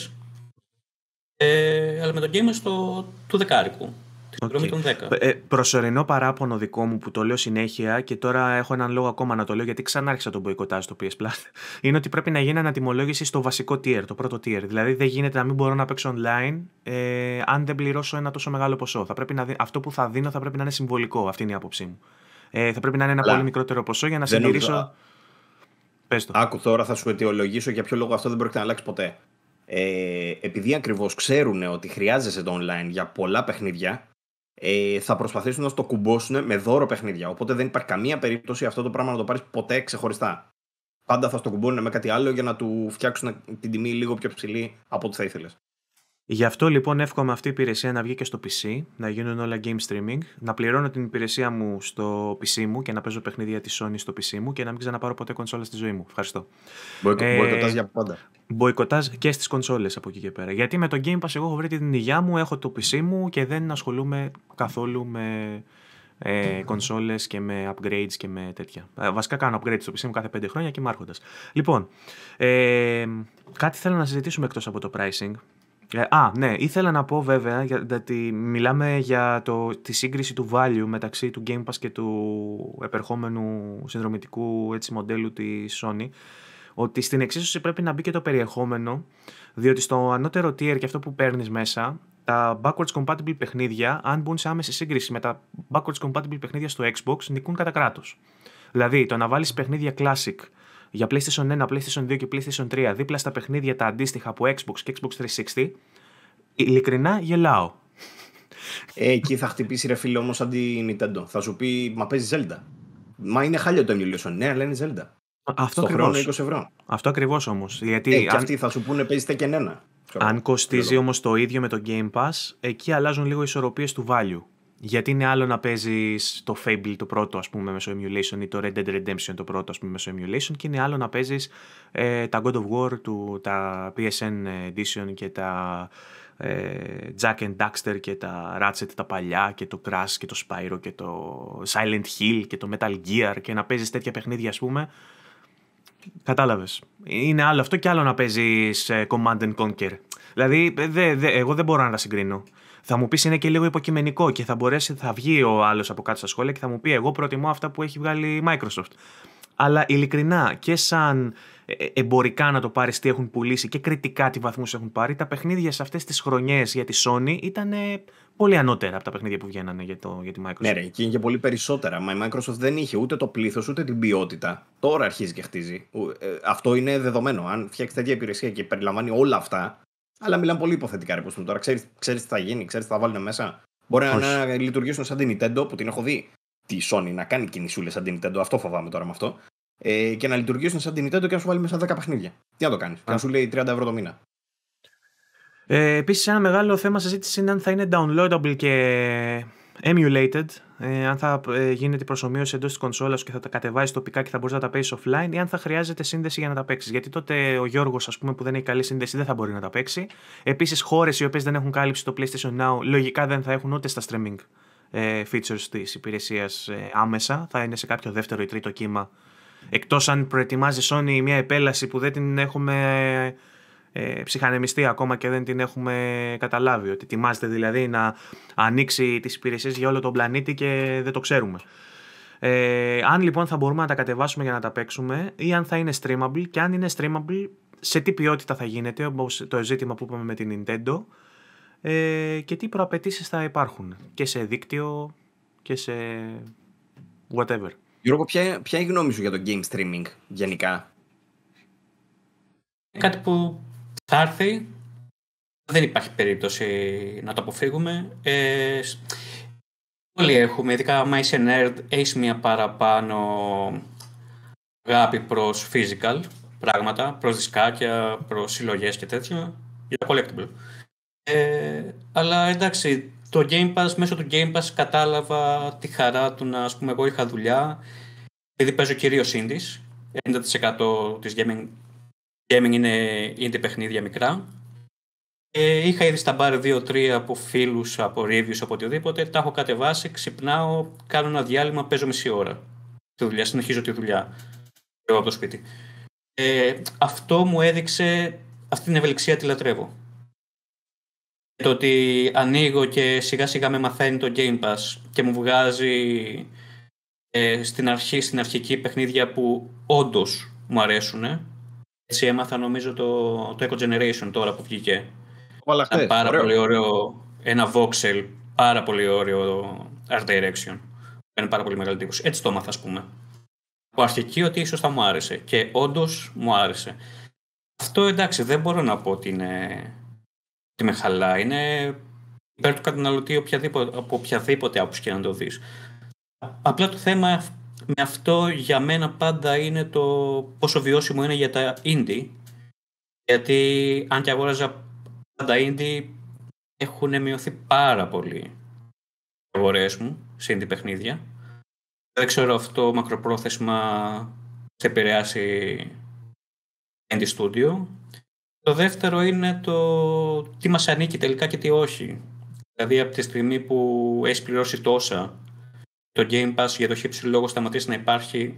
Ε, αλλά με τον gamer στο, του δεκάρικου. Okay. 10. Ε, ε, προσωρινό παράπονο δικό μου που το λέω συνέχεια και τώρα έχω έναν λόγο ακόμα να το λέω γιατί ξανά άρχισα τον μποϊκοτάζ στο PS Plus. Είναι ότι πρέπει να γίνει ανατιμολόγηση στο βασικό tier, το πρώτο tier. Δηλαδή δεν γίνεται να μην μπορώ να παίξω online ε, αν δεν πληρώσω ένα τόσο μεγάλο ποσό. Θα πρέπει να Αυτό που θα δίνω θα πρέπει να είναι συμβολικό. Αυτή είναι η άποψή μου. Ε, θα πρέπει να είναι ένα πολύ μικρότερο ποσό για να συντηρήσω. Νομίζω... Άκου τώρα, θα σου αιτιολογήσω για ποιο λόγο αυτό δεν πρόκειται να αλλάξει ποτέ ε, επειδή ακριβώς ξέρουν ότι χρειάζεσαι το online για πολλά παιχνίδια, ε, θα προσπαθήσουν να το κουμπώσουν με δώρο παιχνίδια. Οπότε δεν υπάρχει καμία περίπτωση αυτό το πράγμα να το πάρεις ποτέ ξεχωριστά. Πάντα θα στο κουμπώνουν με κάτι άλλο για να του φτιάξουν την τιμή λίγο πιο ψηλή από ό,τι θα ήθελες. Γι' αυτό λοιπόν εύχομαι αυτή η υπηρεσία να βγει και στο PC, να γίνουν όλα game streaming, να πληρώνω την υπηρεσία μου στο PC μου και να παίζω παιχνίδια της Sony στο PC μου και να μην ξαναπάρω ποτέ κονσόλα στη ζωή μου. Ευχαριστώ. Μπορεί ε, για πάντα μποϊκοτάζ και στις κονσόλες από εκεί και πέρα. Γιατί με το Game Pass εγώ έχω βρει την υγειά μου, έχω το PC μου και δεν ασχολούμαι καθόλου με ε, κονσόλες και με upgrades και με τέτοια. Ε, βασικά κάνω upgrades στο PC μου κάθε 5 χρόνια και είμαι άρχοντας. Λοιπόν, ε, κάτι θέλω να συζητήσουμε εκτός από το pricing. Ε, α, ναι, ήθελα να πω βέβαια, γιατί μιλάμε για το, τη σύγκριση του value μεταξύ του Game Pass και του επερχόμενου συνδρομητικού έτσι, μοντέλου της Sony ότι στην εξίσωση πρέπει να μπει και το περιεχόμενο, διότι στο ανώτερο tier και αυτό που παίρνεις μέσα, τα backwards compatible παιχνίδια, αν μπουν σε άμεση σύγκριση με τα backwards compatible παιχνίδια στο Xbox, νικούν κατά κράτος. Δηλαδή, το να βάλεις παιχνίδια Classic για PlayStation 1, PlayStation 2 και PlayStation 3 δίπλα στα παιχνίδια τα αντίστοιχα από Xbox και Xbox 360, ειλικρινά γελάω. Ε, εκεί θα χτυπήσει ρε φίλε όμως αντί Nintendo. Θα σου πει, μα παίζει Zelda. Μα είναι χάλιο το emulation. Ναι, αλλά είναι Zelda. Αυτό στο 20 ευρώ. Αυτό ακριβώς όμως. Γιατί ε, και θα σου πούνε παίζετε και ένα. Αν κοστίζει όμως το ίδιο με το Game Pass, εκεί αλλάζουν λίγο οι ισορροπίες του value. Γιατί είναι άλλο να παίζεις το Fable το πρώτο, ας πούμε, μέσω emulation ή το Red Dead Redemption το πρώτο, ας πούμε, μέσω emulation, και είναι άλλο να παίζεις ε, τα God of War, του, τα PSN Edition και τα ε, Jack and Daxter και τα Ratchet τα παλιά και το Crash και το Spyro και το Silent Hill και το Metal Gear και να παίζεις τέτοια παιχνίδια, ας πούμε, Κατάλαβες. Είναι άλλο αυτό και άλλο να παίζει command and conquer. Δηλαδή, δε, δε, εγώ δεν μπορώ να τα συγκρίνω. Θα μου πεις είναι και λίγο υποκειμενικό και θα, μπορέσει, θα βγει ο άλλος από κάτω στα σχόλια και θα μου πει: Εγώ προτιμώ αυτά που έχει βγάλει η Microsoft. Αλλά ειλικρινά και σαν ε, εμπορικά να το πάρεις τι έχουν πουλήσει και κριτικά τι βαθμούς έχουν πάρει, τα παιχνίδια σε αυτές τις χρονιές για τη Sony ήταν πολύ ανώτερα από τα παιχνίδια που βγαίνανε για, το, για τη Microsoft. Ναι, ρε, εκεί είναι και πολύ περισσότερα. Μα η Microsoft δεν είχε ούτε το πλήθος ούτε την ποιότητα. Τώρα αρχίζει και χτίζει. Ε, αυτό είναι δεδομένο. Αν φτιάξει τέτοια υπηρεσία και περιλαμβάνει όλα αυτά. Αλλά μιλάμε πολύ υποθετικά, ρε πούμε. Τώρα ξέρεις τι θα γίνει, ξέρεις τι θα βάλουν μέσα. Μπορεί Όχι. να λειτουργήσουν σαν την Nintendo που την έχω δει τη Sony να κάνει κινησούλες σαν την Nintendo. Αυτό φοβάμαι τώρα με αυτό. Ε, και να λειτουργήσουν σαν την Nintendo και να σου βάλει μέσα 10 παιχνίδια. Τι να το κάνεις, να σου λέει 30 ευρώ το μήνα. Ε, Επίσης, ένα μεγάλο θέμα συζήτηση είναι αν θα είναι downloadable και emulated, ε, αν θα ε, γίνεται προσωμείωση εντός της κονσόλας και θα τα κατεβάζει τοπικά και θα μπορείς να τα παίξεις offline, ή αν θα χρειάζεται σύνδεση για να τα παίξεις. Γιατί τότε ο Γιώργος, ας πούμε, που δεν έχει καλή σύνδεση, δεν θα μπορεί να τα παίξει. Επίσης, χώρες οι οποίες δεν έχουν κάλυψη το PlayStation Now, λογικά δεν θα έχουν ούτε στα streaming ε, features της υπηρεσίας άμεσα. Θα είναι σε κάποιο δεύτερο ή τρίτο κύμα. Εκτός αν προετοιμάζει Sony μια επέλαση που δεν την έχουμε ε, ψυχανεμιστεί ακόμα και δεν την έχουμε καταλάβει. Ότι ετοιμάζεται δηλαδή να ανοίξει τις υπηρεσίες για όλο τον πλανήτη και δεν το ξέρουμε. Ε, αν λοιπόν θα μπορούμε να τα κατεβάσουμε για να τα παίξουμε ή αν θα είναι streamable και αν είναι streamable σε τι ποιότητα θα γίνεται όπως το ζήτημα που είπαμε με την Nintendo ε, και τι προαπαιτήσεις θα υπάρχουν και σε δίκτυο και σε whatever. Γιώργο, ποια, ποια είναι η γνώμη σου για το game streaming γενικά? Κάτι που θα έρθει. Δεν υπάρχει περίπτωση να το αποφύγουμε. Ε, όλοι έχουμε, ειδικά άμα είσαι nerd, έχεις μια παραπάνω αγάπη προς physical πράγματα, προς δισκάκια, προς συλλογές και τέτοια, για τα collectible. Ε, αλλά εντάξει, το Game Pass, μέσω του Game Pass κατάλαβα τη χαρά του να, ας πούμε, εγώ είχα δουλειά, επειδή παίζω κυρίως indies, 90% της gaming gaming είναι indie παιχνίδια μικρά. Ε, είχα ήδη στα μπαρ 2-3 από φίλους, από reviews, από οτιδήποτε. Τα έχω κατεβάσει, ξυπνάω, κάνω ένα διάλειμμα, παίζω μισή ώρα. Τη δουλειά, συνεχίζω τη δουλειά. Εγώ από το σπίτι. Ε, αυτό μου έδειξε αυτή την ευελιξία τη λατρεύω. Το ότι ανοίγω και σιγά σιγά με μαθαίνει το Game Pass και μου βγάζει ε, στην αρχή, στην αρχική παιχνίδια που όντως μου αρέσουν έτσι έμαθα νομίζω το, το Echo Generation τώρα που βγήκε. Ένα πάρα πολύ ωραίο, ένα voxel, πάρα πολύ ωραίο art direction. Είναι πάρα πολύ μεγάλη τύπωση. Έτσι το έμαθα, ας πούμε. Από αρχική ότι ίσως θα μου άρεσε. Και όντως μου άρεσε. Αυτό εντάξει, δεν μπορώ να πω ότι είναι... με χαλά. Είναι υπέρ του καταναλωτή από οποιαδήποτε άποψη και να το δεις. Απλά το θέμα με αυτό για μένα πάντα είναι το πόσο βιώσιμο είναι για τα indie. Γιατί αν και αγόραζα πάντα indie έχουν μειωθεί πάρα πολύ οι αγορές μου σε indie παιχνίδια. Δεν ξέρω αυτό μακροπρόθεσμα σε επηρεάσει indie studio. Το δεύτερο είναι το τι μας ανήκει τελικά και τι όχι. Δηλαδή από τη στιγμή που έχεις πληρώσει τόσα το Game Pass για το χύψη λόγο σταματήσει να υπάρχει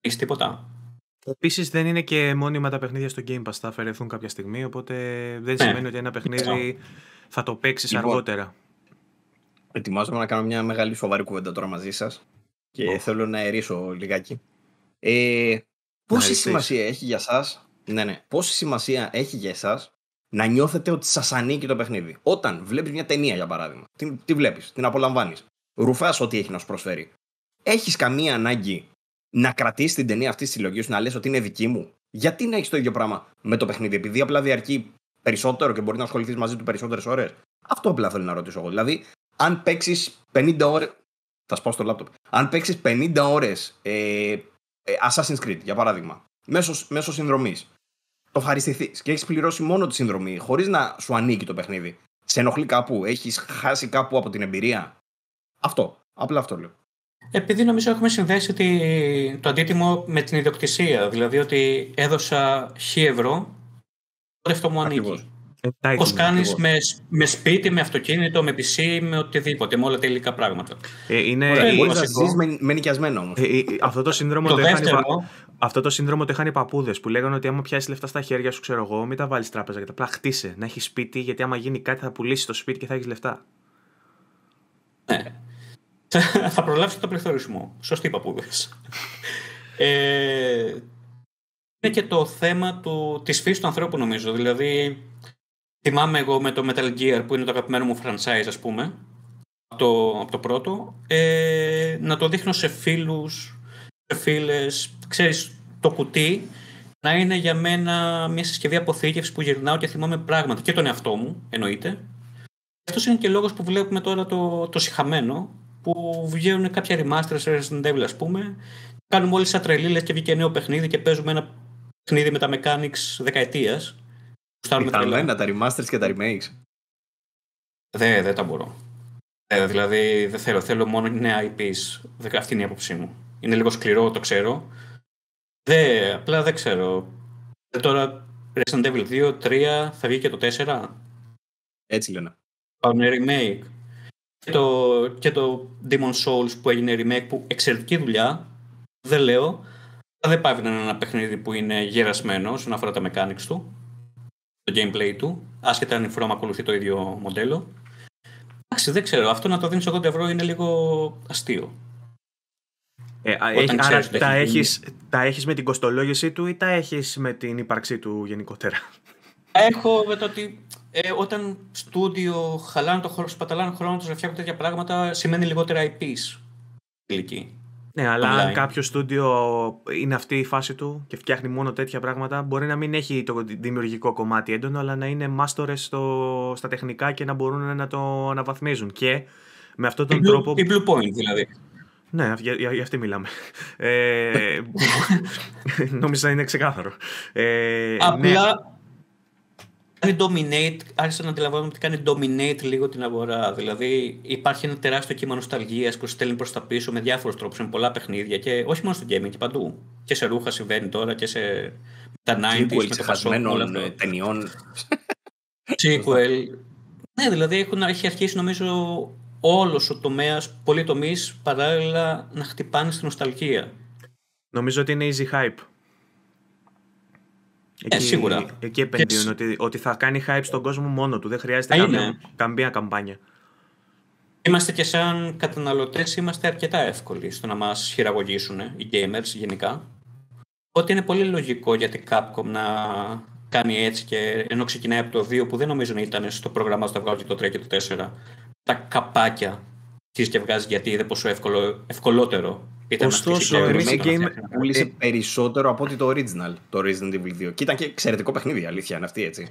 ή τίποτα. Επίσης, δεν είναι και μόνιμα τα παιχνίδια στο Game Pass. Θα αφαιρεθούν κάποια στιγμή. Οπότε δεν ναι. σημαίνει ότι ένα παιχνίδι θα το παίξεις λοιπόν, αργότερα. Ετοιμάζομαι να κάνω μια μεγάλη σοβαρή κουβέντα τώρα μαζί σας και θέλω να αερίσω λιγάκι. Ε, πόση σημασία έχει για εσά, ναι, ναι, πόση σημασία έχει για εσάς να νιώθετε ότι σας ανήκει το παιχνίδι. Όταν βλέπεις μια ταινία, για παράδειγμα, τι, τι βλέπεις, την απολαμβάνεις ρουφάς ό,τι έχει να σου προσφέρει. Έχεις καμία ανάγκη να κρατήσεις την ταινία αυτής της συλλογής σου, να λες ότι είναι δική μου. Γιατί να έχεις το ίδιο πράγμα με το παιχνίδι, επειδή απλά διαρκεί περισσότερο και μπορεί να ασχοληθείς μαζί του περισσότερες ώρες. Αυτό απλά θέλω να ρωτήσω εγώ. Δηλαδή, αν παίξεις 50 ώρες. Θα σπάω στο λάπτοπ. Αν παίξεις 50 ώρες ε, ε, Assassin's Creed, για παράδειγμα, μέσω, μέσω συνδρομής, το ευχαριστηθεί και έχεις πληρώσει μόνο τη συνδρομή, χωρίς να σου ανήκει το παιχνίδι. Σε ενοχλεί κάπου, έχεις χάσει κάπου από την εμπειρία. Αυτό. Απλά αυτό λέω. Επειδή νομίζω έχουμε συνδέσει το αντίτιμο με την ιδιοκτησία. Δηλαδή ότι έδωσα χι ευρώ, τότε αυτό μου ανήκει. Ε, Πώ κάνει με, με σπίτι, με αυτοκίνητο, με PC, με οτιδήποτε, με όλα τα υλικά πράγματα. Ε, είναι με, με νοικιασμένο όμως. Ε, ε, αυτό το σύνδρομο το, είχαν, αυτό το σύνδρομο το είχαν οι παππούδες που λέγανε ότι άμα πιάσεις λεφτά στα χέρια σου, ξέρω εγώ, μην τα βάλεις τράπεζα γιατί απλά χτίσε. Να έχεις σπίτι, γιατί άμα γίνει κάτι θα πουλήσεις το σπίτι και θα έχεις λεφτά. Ναι. θα προλάβεις το πληθωρισμό. Σωστή παππούδε. ε, είναι και το θέμα του, της φύσης του ανθρώπου νομίζω. Δηλαδή, θυμάμαι εγώ με το Metal Gear που είναι το αγαπημένο μου franchise ας πούμε, από το, από το πρώτο, ε, να το δείχνω σε φίλους, σε φίλες, ξέρεις, το κουτί να είναι για μένα μια συσκευή αποθήκευσης που γυρνάω και θυμάμαι πράγματα και τον εαυτό μου εννοείται. Αυτός είναι και λόγος που βλέπουμε τώρα το, το συχαμένο που βγαίνουν κάποια remaster σε Resident Evil, ας πούμε. Κάνουμε όλοι σαν τρελή, και βγήκε νέο παιχνίδι και παίζουμε ένα παιχνίδι με τα mechanics δεκαετίας. Πιθανμένα τα remasters και τα remakes. Δεν δεν τα μπορώ. Ε, δηλαδή δεν θέλω. Θέλω μόνο νέα IPs. Αυτή είναι η άποψή μου. Είναι λίγο σκληρό, το ξέρω. Δε, απλά δεν ξέρω. Ε, τώρα Resident Evil 2, 3, θα βγει και το 4. Έτσι λένε. Πάμε remake και το, και Demon Souls που έγινε remake που εξαιρετική δουλειά, δεν λέω, δεν πάει να είναι ένα παιχνίδι που είναι γερασμένο όσον αφορά τα mechanics του, το gameplay του, άσχετα αν η From ακολουθεί το ίδιο μοντέλο. Εντάξει, δεν ξέρω, αυτό να το δίνεις 80 ευρώ είναι λίγο αστείο. Ε, τα, έχεις, τα έχεις με την κοστολόγηση του ή τα έχεις με την ύπαρξή του γενικότερα. Έχω με το ότι ε, όταν στούντιο χαλάνε το χρόνο, σπαταλάνε χρόνο τους να φτιάχνουν τέτοια πράγματα, σημαίνει λιγότερα IPs. Ναι, αλλά αν κάποιο στούντιο είναι αυτή η φάση του και φτιάχνει μόνο τέτοια πράγματα, μπορεί να μην έχει το δημιουργικό κομμάτι έντονο, αλλά να είναι μάστορες στα τεχνικά και να μπορούν να το αναβαθμίζουν. Και με αυτόν τον τρόπο. Η Blue Point δηλαδή. Ναι, για, αυτή μιλάμε. Ε, νόμιζα είναι ξεκάθαρο. Ε, ναι. Απλά κάνει dominate, άρχισα να αντιλαμβάνομαι ότι κάνει dominate λίγο την αγορά. Δηλαδή υπάρχει ένα τεράστιο κύμα νοσταλγίας που στέλνει προς τα πίσω με διάφορους τρόπους, με πολλά παιχνίδια και όχι μόνο στο gaming και παντού. Και σε ρούχα συμβαίνει τώρα και σε. Τα 90s, με ταινιών. Sequel. ναι, δηλαδή έχουν, έχει αρχίσει νομίζω όλος ο τομέας, πολλοί τομείς παράλληλα να χτυπάνε στην νοσταλγία. Νομίζω ότι είναι easy hype. Ε, εκεί, ε, σίγουρα. Εκεί επενδύουν, ότι, ότι θα κάνει hype στον κόσμο μόνο του. Δεν χρειάζεται καμία, καμία καμπάνια. Είμαστε και σαν καταναλωτές είμαστε αρκετά εύκολοι στο να μας χειραγωγήσουν ε, οι gamers γενικά. Ότι είναι πολύ λογικό για την Capcom να κάνει έτσι και ενώ ξεκινάει από το 2 που δεν νομίζω να ήταν στο πρόγραμμα στο βγάλω και το 3 και το 4 τα καπάκια αρχίζεις και βγάζεις γιατί είδε πόσο εύκολο, ευκολότερο ήταν Ωστόσο, το Resident το remake πούλησε περισσότερο από ότι το original, το Resident Evil 2. Και ήταν και εξαιρετικό παιχνίδι, αλήθεια είναι αυτή, έτσι.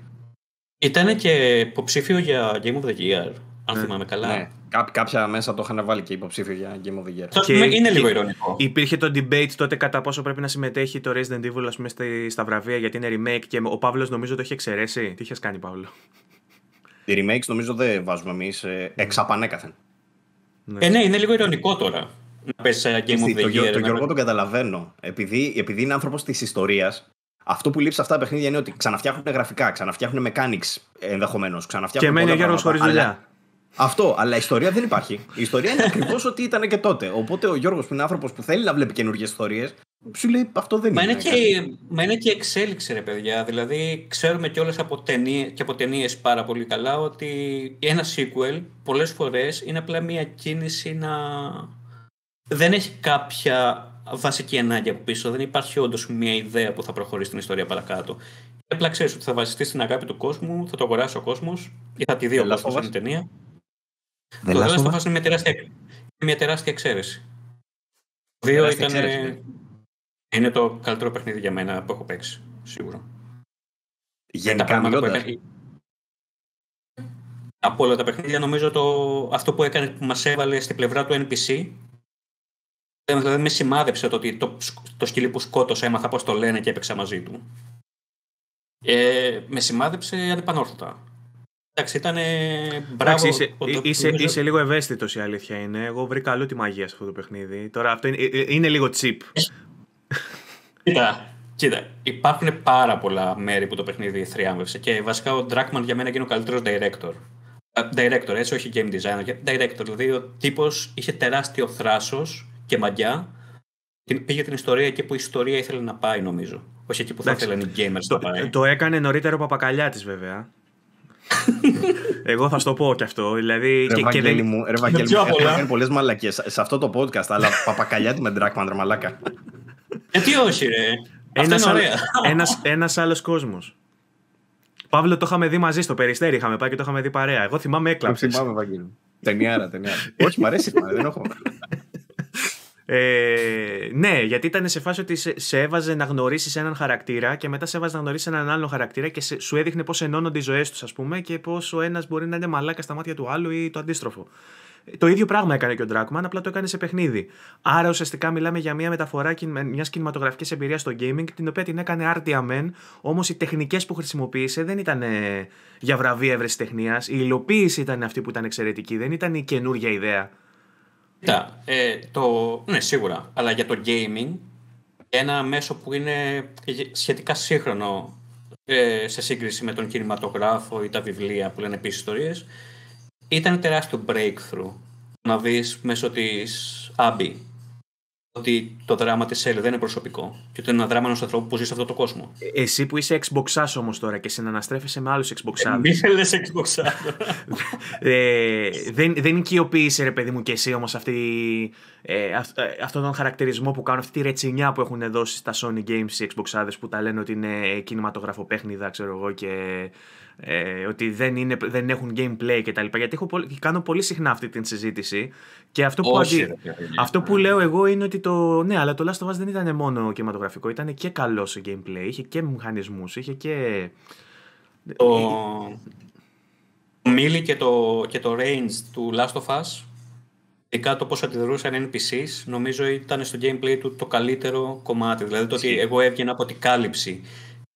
Ήταν και υποψήφιο για Game of the Year, αν ναι. θυμάμαι καλά. Ναι. κάποια μέσα το είχαν βάλει και υποψήφιο για Game of the Year. Και, είναι λίγο ηρωνικό. Υπήρχε το debate τότε κατά πόσο πρέπει να συμμετέχει το Resident Evil πούμε, στα βραβεία γιατί είναι remake και ο Παύλος νομίζω το έχει εξαιρέσει. Τι είχες κάνει, Παύλο. Οι remakes νομίζω δεν βάζουμε εμείς. Ε, εξαπανέκαθεν. Ναι. Ε, ναι, είναι λίγο ηρωνικό τώρα να πει σε Game of the Year. Τον Γιώργο τον καταλαβαίνω. Επειδή, επειδή είναι άνθρωπος της ιστορίας, αυτό που λείπει σε αυτά τα παιχνίδια είναι ότι ξαναφτιάχνουν γραφικά, ξαναφτιάχνουν mechanics ενδεχομένως. Και μένει ο Γιώργο χωρί δουλειά. Αυτό, αλλά η ιστορία δεν υπάρχει. Η ιστορία είναι ακριβώς ό,τι ήταν και τότε. Οπότε ο Γιώργος που είναι άνθρωπος που θέλει να βλέπει καινούργιες ιστορίες, σου λέει αυτό δεν μα είναι. Και, μα είναι και εξέλιξη, ρε παιδιά. Δηλαδή, ξέρουμε κιόλας από και από ταινίες πάρα πολύ καλά ότι ένα sequel πολλές φορές είναι απλά μια κίνηση να. Δεν έχει κάποια βασική ανάγκη από πίσω. Δεν υπάρχει όντως μια ιδέα που θα προχωρήσει την ιστορία παρακάτω. Απλά ξέρεις ότι θα βασιστείς στην αγάπη του κόσμου, θα το αγοράσει ο κόσμος ή θα τη δει ο κόσμος στην ταινία. Δεν το Last είναι μια τεράστια, μια εξαίρεση. Δύο ήταν. Είναι το καλύτερο παιχνίδι για μένα που έχω παίξει, σίγουρα. Γενικά τα μιλώντας. έκανε... Από όλα τα παιχνίδια νομίζω το... αυτό που έκανε που μας έβαλε στην πλευρά του NPC δηλαδή με σημάδεψε το ότι το, το σκυλί που σκότωσα έμαθα πώς το λένε και έπαιξα μαζί του. Ε, με σημάδεψε ανεπανόρθωτα. Εντάξει, ήταν. Μπράβο. Είσαι, το... είσαι, λίγο ευαίσθητος η αλήθεια είναι. Εγώ βρήκα αλλού τη μαγεία σε αυτό το παιχνίδι. Τώρα αυτό είναι, ε, ε, είναι λίγο τσιπ ε, Κοίτα, κοίτα, υπάρχουν πάρα πολλά μέρη που το παιχνίδι θριάμβευσε και βασικά ο Drakman για μένα είναι ο καλύτερος director. Ε, director, έτσι, όχι game designer. Director, δηλαδή ο τύπος είχε τεράστιο θράσος και μαγιά. Πήγε την ιστορία εκεί που η ιστορία ήθελε να πάει, νομίζω. Όχι εκεί που θα ήθελαν οι gamers το, να πάει. Το έκανε νωρίτερο ο της βέβαια. Εγώ θα σου το πω κι αυτό. Δηλαδή. Ρε και, και μου, ρε Βαγγέλη μου, πολλές μαλακές σε αυτό το podcast, αλλά παπακαλιάτη με Drakman, μαλάκα. Γιατί όχι, ρε. Ένα είναι ωραία. ένας, άλλος κόσμος. Παύλο το είχαμε δει μαζί στο περιστέρι, είχαμε πάει και το είχαμε δει παρέα. Εγώ θυμάμαι έκλαψες. Θυμάμαι, Βαγγέλη. Τενιάρα, τενιάρα. όχι, μ' αρέσει, δεν έχω. Ε, ναι, γιατί ήταν σε φάση ότι σε, έβαζε να γνωρίσεις έναν χαρακτήρα και μετά σε έβαζε να γνωρίσεις έναν άλλο χαρακτήρα και σε, σου έδειχνε πώς ενώνονται οι ζωές τους, ας πούμε, και πώς ο ένας μπορεί να είναι μαλάκας στα μάτια του άλλου ή το αντίστροφο. Το ίδιο πράγμα έκανε και ο Ντράκμαν, απλά το έκανε σε παιχνίδι. Άρα ουσιαστικά μιλάμε για μια μεταφορά μιας κινηματογραφικής εμπειρίας στο gaming, την οποία την έκανε άρτια μεν, όμως οι τεχνικές που χρησιμοποίησε δεν ήταν ε, για βραβεία ευρεσιτεχνίας. Η υλοποίηση ήταν αυτή που ήταν εξαιρετική, δεν ήταν η καινούργια ιδέα. Κοίτα, ε, το... ναι, σίγουρα. Αλλά για το gaming, ένα μέσο που είναι σχετικά σύγχρονο ε, σε σύγκριση με τον κινηματογράφο ή τα βιβλία που λένε επίσης ιστορίες, ήταν τεράστιο breakthrough να δεις μέσω της Abby ότι το δράμα της Έλλη δεν είναι προσωπικό. Και ότι είναι ένα δράμα ενός ανθρώπου που ζει σε αυτόν τον κόσμο. Ε, εσύ που είσαι Xbox όμως τώρα και συναναστρέφεσαι με άλλους Xbox. Μην λε Xbox. ε, δεν, δεν ρε παιδί μου και εσύ όμως ε, ε, αυτόν τον χαρακτηρισμό που κάνουν, αυτή τη ρετσινιά που έχουν δώσει στα Sony Games οι Xbox που τα λένε ότι είναι κινηματογραφοπέχνιδα, ξέρω εγώ και ε, ότι δεν, είναι, δεν έχουν gameplay κτλ. Γιατί έχω, κάνω πολύ συχνά αυτή την συζήτηση και αυτό που, αυτό που ναι. λέω εγώ είναι ότι το. Ναι, αλλά το Last of Us δεν ήταν μόνο κινηματογραφικό, ήταν και καλό σε gameplay, είχε και μηχανισμούς, είχε και. Το... Ε, ε, το και το, και το range του Last of Us, ειδικά το πώς αντιδρούσαν NPCs, νομίζω ήταν στο gameplay του το καλύτερο κομμάτι. Δηλαδή το ότι εγώ έβγαινα από την κάλυψη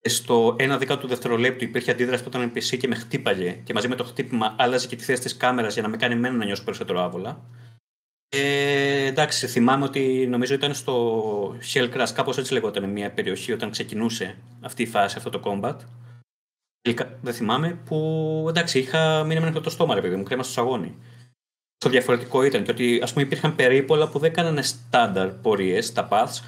στο ένα δέκατο του δευτερολέπτου υπήρχε αντίδραση που ήταν NPC και με χτύπαγε. Και μαζί με το χτύπημα άλλαζε και τη θέση της κάμερας για να με κάνει εμένα να νιώσω περισσότερο άβολα. Ε, εντάξει, θυμάμαι ότι νομίζω ήταν στο Shell Crash, κάπως έτσι λεγόταν μια περιοχή όταν ξεκινούσε αυτή η φάση, αυτό το combat. Δεν θυμάμαι, που εντάξει, είχα μείνει με ένα το στόμα, ρε μου, κρέμα στο σαγόνι. Το διαφορετικό ήταν και ότι ας πούμε, υπήρχαν περίπολα που δεν κάνανε στάνταρ πορείε, τα paths,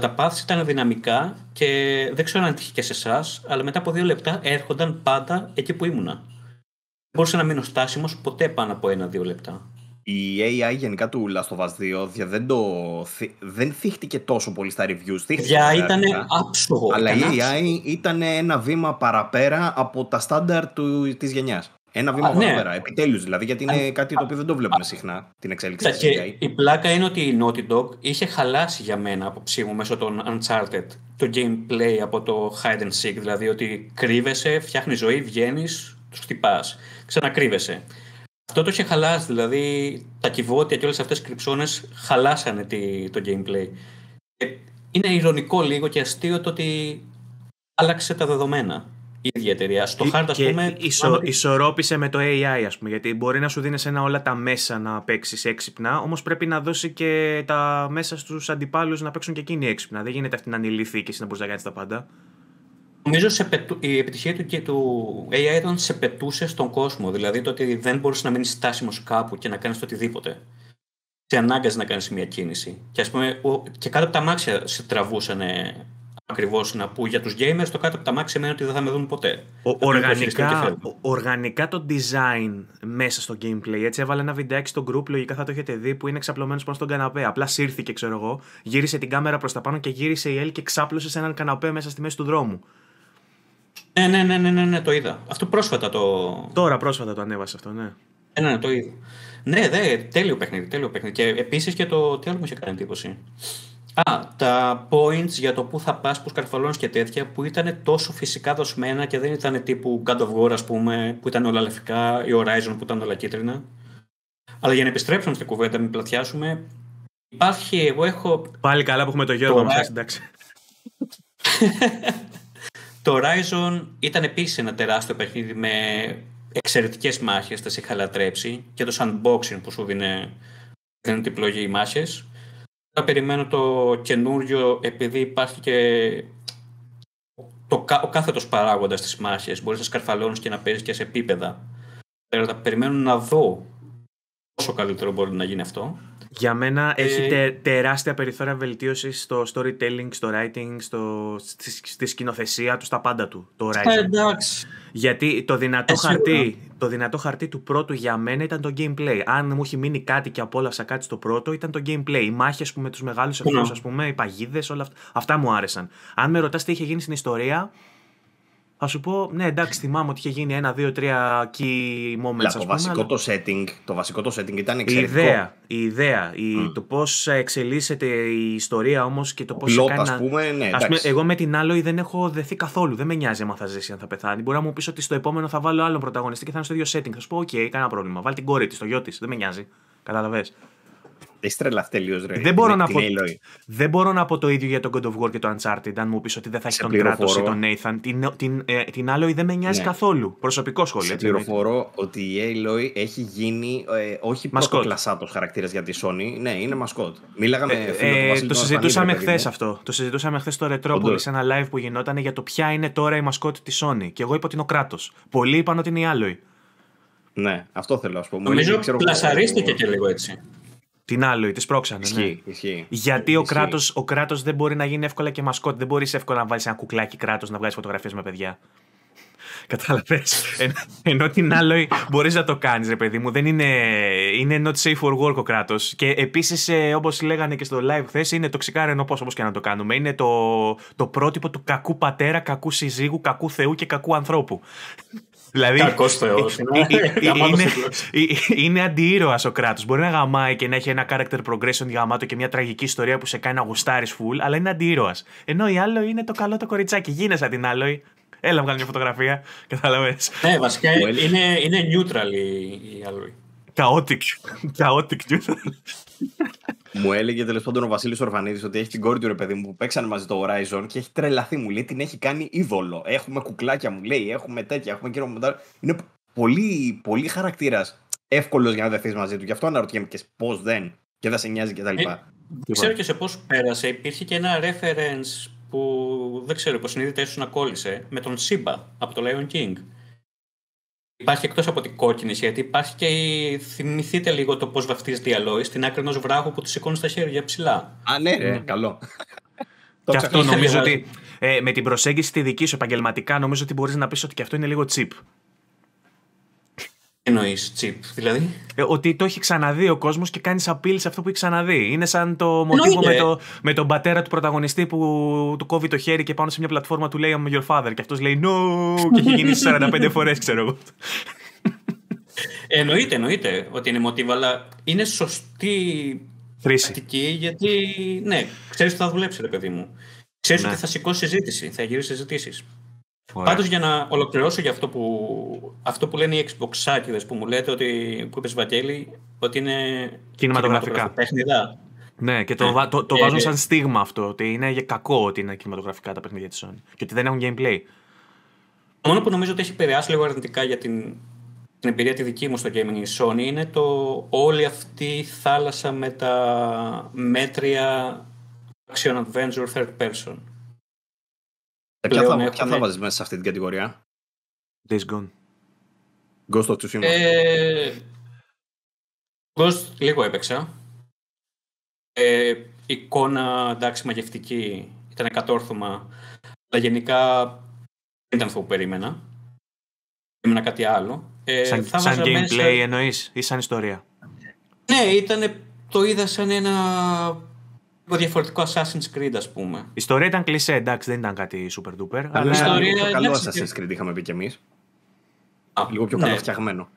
τα paths ήταν δυναμικά και δεν ξέρω αν τύχει και σε εσάς, αλλά μετά από δύο λεπτά έρχονταν πάντα εκεί που ήμουνα. Δεν μπορούσα να μείνω στάσιμος ποτέ πάνω από ένα-δύο λεπτά. Η AI γενικά του Last δεν, δεν θύχτηκε τόσο πολύ στα reviews. Για ήταν άψογο. Αλλά η AI ήταν ένα βήμα παραπέρα από τα στάνταρ της γενιάς. Ένα βήμα ναι. παραπέρα. Ναι. Επιτέλους δηλαδή, γιατί είναι κάτι το οποίο δεν το βλέπουμε συχνά την εξέλιξη τη AI. Η πλάκα είναι ότι η Naughty Dog είχε χαλάσει για μένα απόψη μου μέσω των Uncharted το gameplay από το hide and seek. Δηλαδή ότι κρύβεσαι, φτιάχνεις ζωή, βγαίνεις, τους χτυπάς. Ξανακρύβεσαι. Αυτό το είχε χαλάσει. Δηλαδή τα κυβότια και όλες αυτές οι κρυψόνε χαλάσανε το gameplay. Ε, είναι ηρωνικό λίγο και αστείο το ότι άλλαξε τα δεδομένα η ίδια εταιρεία. Στο ε, χάρτη, ας πούμε. Ισο, Ισορρόπησε με το AI, ας πούμε. Γιατί μπορεί να σου δίνει ένα όλα τα μέσα να παίξεις έξυπνα, όμως πρέπει να δώσει και τα μέσα στους αντιπάλους να παίξουν και εκείνοι έξυπνα. Δεν γίνεται αυτή να ανηλυθεί και να μπορείς να κάνεις τα πάντα. Νομίζω σε πετου... η επιτυχία του και του AI ήταν σε πετούσε στον κόσμο. Δηλαδή το ότι δεν μπορούσε να μείνεις στάσιμος κάπου και να κάνεις το οτιδήποτε. Σε ανάγκαζε να κάνεις μια κίνηση. Και, ας πούμε, και κάτω από τα μάξια σε τραβούσαν ακριβώς να πω. Για τους gamers, το κάτω από τα μάξι σημαίνει ότι δεν θα με δουν ποτέ. οργανικά, οργανικά το design μέσα στο gameplay. Έτσι, έβαλε ένα βιντεάκι στο group, λογικά θα το έχετε δει, που είναι ξαπλωμένο πάνω στον καναπέ. Απλά σύρθηκε, ξέρω εγώ, γύρισε την κάμερα προς τα πάνω και γύρισε η Έλλη και ξάπλωσε σε έναν καναπέ μέσα στη μέση του δρόμου. Ναι, ναι, ναι, ναι, ναι, ναι το είδα. Αυτό πρόσφατα το. Τώρα πρόσφατα το ανέβασε αυτό, ναι. Ε, ναι, ναι, το είδα. Ναι, δε, τέλειο παιχνίδι, τέλειο παιχνίδι. Και επίσης και το. Τι άλλο μου είχε κάνει εντύπωση. Α, τα points για το πού θα πας, που σκαρφαλώνεις και τέτοια που ήταν τόσο φυσικά δοσμένα και δεν ήταν τύπου God of War ας πούμε που ήταν όλα λευκά ή Horizon που ήταν όλα κίτρινα. Αλλά για να επιστρέψουμε στην κουβέντα, μην πλατιάσουμε υπάρχει, εγώ έχω... Πάλι καλά που έχουμε το Γιώργο μας, εντάξει. το Horizon ήταν επίσης ένα τεράστιο παιχνίδι με εξαιρετικές μάχες, τα είχα λατρέψει και το sandboxing που σου δίνει την επιλογή οι μάχες. Θα περιμένω το καινούριο επειδή υπάρχει και το, ο κάθετος παράγοντας της μάχης. Μπορείς να σκαρφαλώνεις και να παίζεις και σε επίπεδα. Θα περιμένω να δω πόσο καλύτερο μπορεί να γίνει αυτό. Για μένα ε... έχει τεράστια περιθώρια βελτίωσης στο storytelling, στο writing, στο, στη, στη σκηνοθεσία τους, στα πάντα του. Το ε, εντάξει. Γιατί το δυνατό, ε, χαρτί, το δυνατό χαρτί του πρώτου για μένα ήταν το gameplay. Αν μου έχει μείνει κάτι και απόλαυσα κάτι στο πρώτο, ήταν το gameplay. Οι μάχες με τους μεγάλους ναι. εχθρούς, ας πούμε, οι παγίδες, όλα αυτά. Αυτά μου άρεσαν. Αν με ρωτάς τι είχε γίνει στην ιστορία, θα σου πω, ναι, εντάξει, θυμάμαι ότι είχε γίνει ένα, δύο, τρία key moments. Λα, το, πούμε, βασικό αλλά... το, setting, το βασικό το setting ήταν εξαιρετικό. Η ιδέα, η ιδέα το πώς εξελίσσεται η ιστορία όμως και το πώ. Πλότ, ας πούμε, ναι. Ας πούμε, εγώ με την άλλη δεν έχω δεθεί καθόλου. Δεν με νοιάζει αν θα ζήσει, αν θα πεθάνει. Μπορεί να μου πεις ότι στο επόμενο θα βάλω άλλον πρωταγωνιστή και θα είναι στο ίδιο setting. Θα σου πω, OK, κανένα πρόβλημα. Βάλει την κόρη της, το γιο της. Δεν με νοιάζει. Καταλαβέ. Έχει τρελαθεί τελείως, ρε. Δεν μπορώ, να πω, δεν μπορώ να πω το ίδιο για τον God of War και το Uncharted. Αν μου πεις ότι δεν θα έχει τον Κράτο ή τον Nathan. Την, την, ε, την Aloy δεν με νοιάζει ναι. καθόλου. Προσωπικό σχόλιο. Σε πληροφορώ ότι η Aloy έχει γίνει ε, όχι κλασάτο χαρακτήρα για τη Sony. Ναι, είναι μασκότ. με Ε, ε, το συζητούσαμε χθε αυτό. Το συζητούσαμε χθες στο Retropolis σε ένα live που γινόταν για το ποια είναι τώρα η μασκότ της Sony. Και εγώ είπα ότι είναι ο Κράτο. Πολλοί είπαν ότι είναι η Aloy. Ναι, αυτό θέλω να σου πω. Νομίζω πλασαρίστηκε και λίγο έτσι. Την άλλο, τη σπρώξανε. Ισχύει, ναι. Γιατί ο κράτο δεν μπορεί να γίνει εύκολα και μασκότ. Δεν μπορείς εύκολα να βάλεις ένα κουκλάκι κράτος να βγάλει φωτογραφίες με παιδιά. Κατάλαβες. Εν, ενώ την άλλη μπορείς να το κάνεις, ρε παιδί μου. Δεν είναι, είναι not safe for work ο κράτος. Και επίσης, ε, όπως λέγανε και στο live χθες, είναι τοξικά ρενοπό όπως και να το κάνουμε. Είναι το, το πρότυπο του κακού πατέρα, κακού συζύγου, κακού θεού και κακού ανθρώπου. Δηλαδή, Κακός ε, Θεός. Ε, ναι. ε, είναι, είναι ο κράτος. Μπορεί να γαμάει και να έχει ένα character progression γαμάτο και μια τραγική ιστορία που σε κάνει να γουστάρεις full, αλλά είναι αντιήρωα. Ενώ η άλλο είναι το καλό το κοριτσάκι. Γίνεσαι την άλλο. Έλα, μια φωτογραφία. Κατάλαβε. Ναι, βασικά είναι, είναι neutral η, η Καότικ. Καότικ Μου έλεγε τέλος πάντων ο Βασίλης Ορφανίδης ότι έχει την κόρη του ρε παιδί μου που παίξαν μαζί το Horizon και έχει τρελαθεί. Μου λέει την έχει κάνει είδωλο. Έχουμε κουκλάκια, μου λέει, έχουμε τέτοια, έχουμε κύριο μοντάρ. Είναι πολύ, πολύ χαρακτήρας εύκολος για να δεθεί μαζί του. Γι' αυτό αναρωτιέμαι και πώς δεν και δεν σε νοιάζει κτλ. Ε, ξέρω και σε πώς πέρασε. Υπήρχε και ένα reference που δεν ξέρω, υποσυνείδητα ίσως να κόλλησε με τον Σίμπα από το Lion King. Υπάρχει εκτός από την κόκκινη, γιατί υπάρχει και Θυμηθείτε λίγο το πώς βαφτίζεται η στην άκρη ενός βράχου που τη σηκώνει στα χέρια ψηλά. Α, ναι, ε. καλό. και αυτό νομίζω ότι. Ε, με την προσέγγιση τη δική σου επαγγελματικά, νομίζω ότι μπορείς να πεις ότι και αυτό είναι λίγο τσίπ εννοείς τσιπ, δηλαδή. Ε, ότι το έχει ξαναδεί ο κόσμος και κάνεις απειλή σε αυτό που έχει ξαναδεί. Είναι σαν το μοτίβο με, το, με τον πατέρα του πρωταγωνιστή που του κόβει το χέρι και πάνω σε μια πλατφόρμα του λέει I'm your father. Και αυτός λέει No! και έχει γίνει 45 φορές, ξέρω εγώ. Ε, εννοείται, εννοείται ότι είναι μοτίβο, αλλά είναι σωστή πρακτική γιατί ναι, ξέρεις ότι θα δουλέψει, ρε παιδί μου. Ξέρεις ναι. ότι θα σηκώσει συζήτηση, θα γυρίσει συζητήσεις. Πάντως για να ολοκληρώσω για αυτό που, αυτό που λένε οι Xboxάκιδες που μου λέτε ότι, που είπες Βαγγέλη ότι είναι κινηματογραφικά παιχνιδά. Ναι, και το, ναι. το, ε, βάζουν ε, σαν στίγμα αυτό, ότι είναι κακό ότι είναι κινηματογραφικά τα παιχνίδια της Sony και ότι δεν έχουν gameplay. Το μόνο που νομίζω ότι έχει επηρεάσει λίγο αρνητικά για την, την εμπειρία τη δική μου στο gaming η Sony είναι το όλη αυτή η θάλασσα με τα μέτρια action adventure third person. Ε, ποια θα, ποια θα βάζεις μέσα σε αυτή την κατηγορία? Days Gone. Ghost of Tsushima. Ε, Ghost λίγο έπαιξα. Ε, εικόνα, εντάξει, μαγευτική. Ήταν κατόρθωμα. Αλλά γενικά δεν ήταν αυτό που περίμενα. Περίμενα κάτι άλλο. Ε, σαν σαν gameplay μέσα... εννοείς ή σαν ιστορία. Ναι, ήταν, το είδα σαν ένα το διαφορετικό Assassin's Creed, ας πούμε. Η ιστορία ήταν κλεισέ, εντάξει, δεν ήταν κάτι super duper. Αλλά η ιστορία ήταν. Καλό Assassin's Creed είχαμε πει κι εμείς. Λίγο πιο ναι. φτιαγμένο.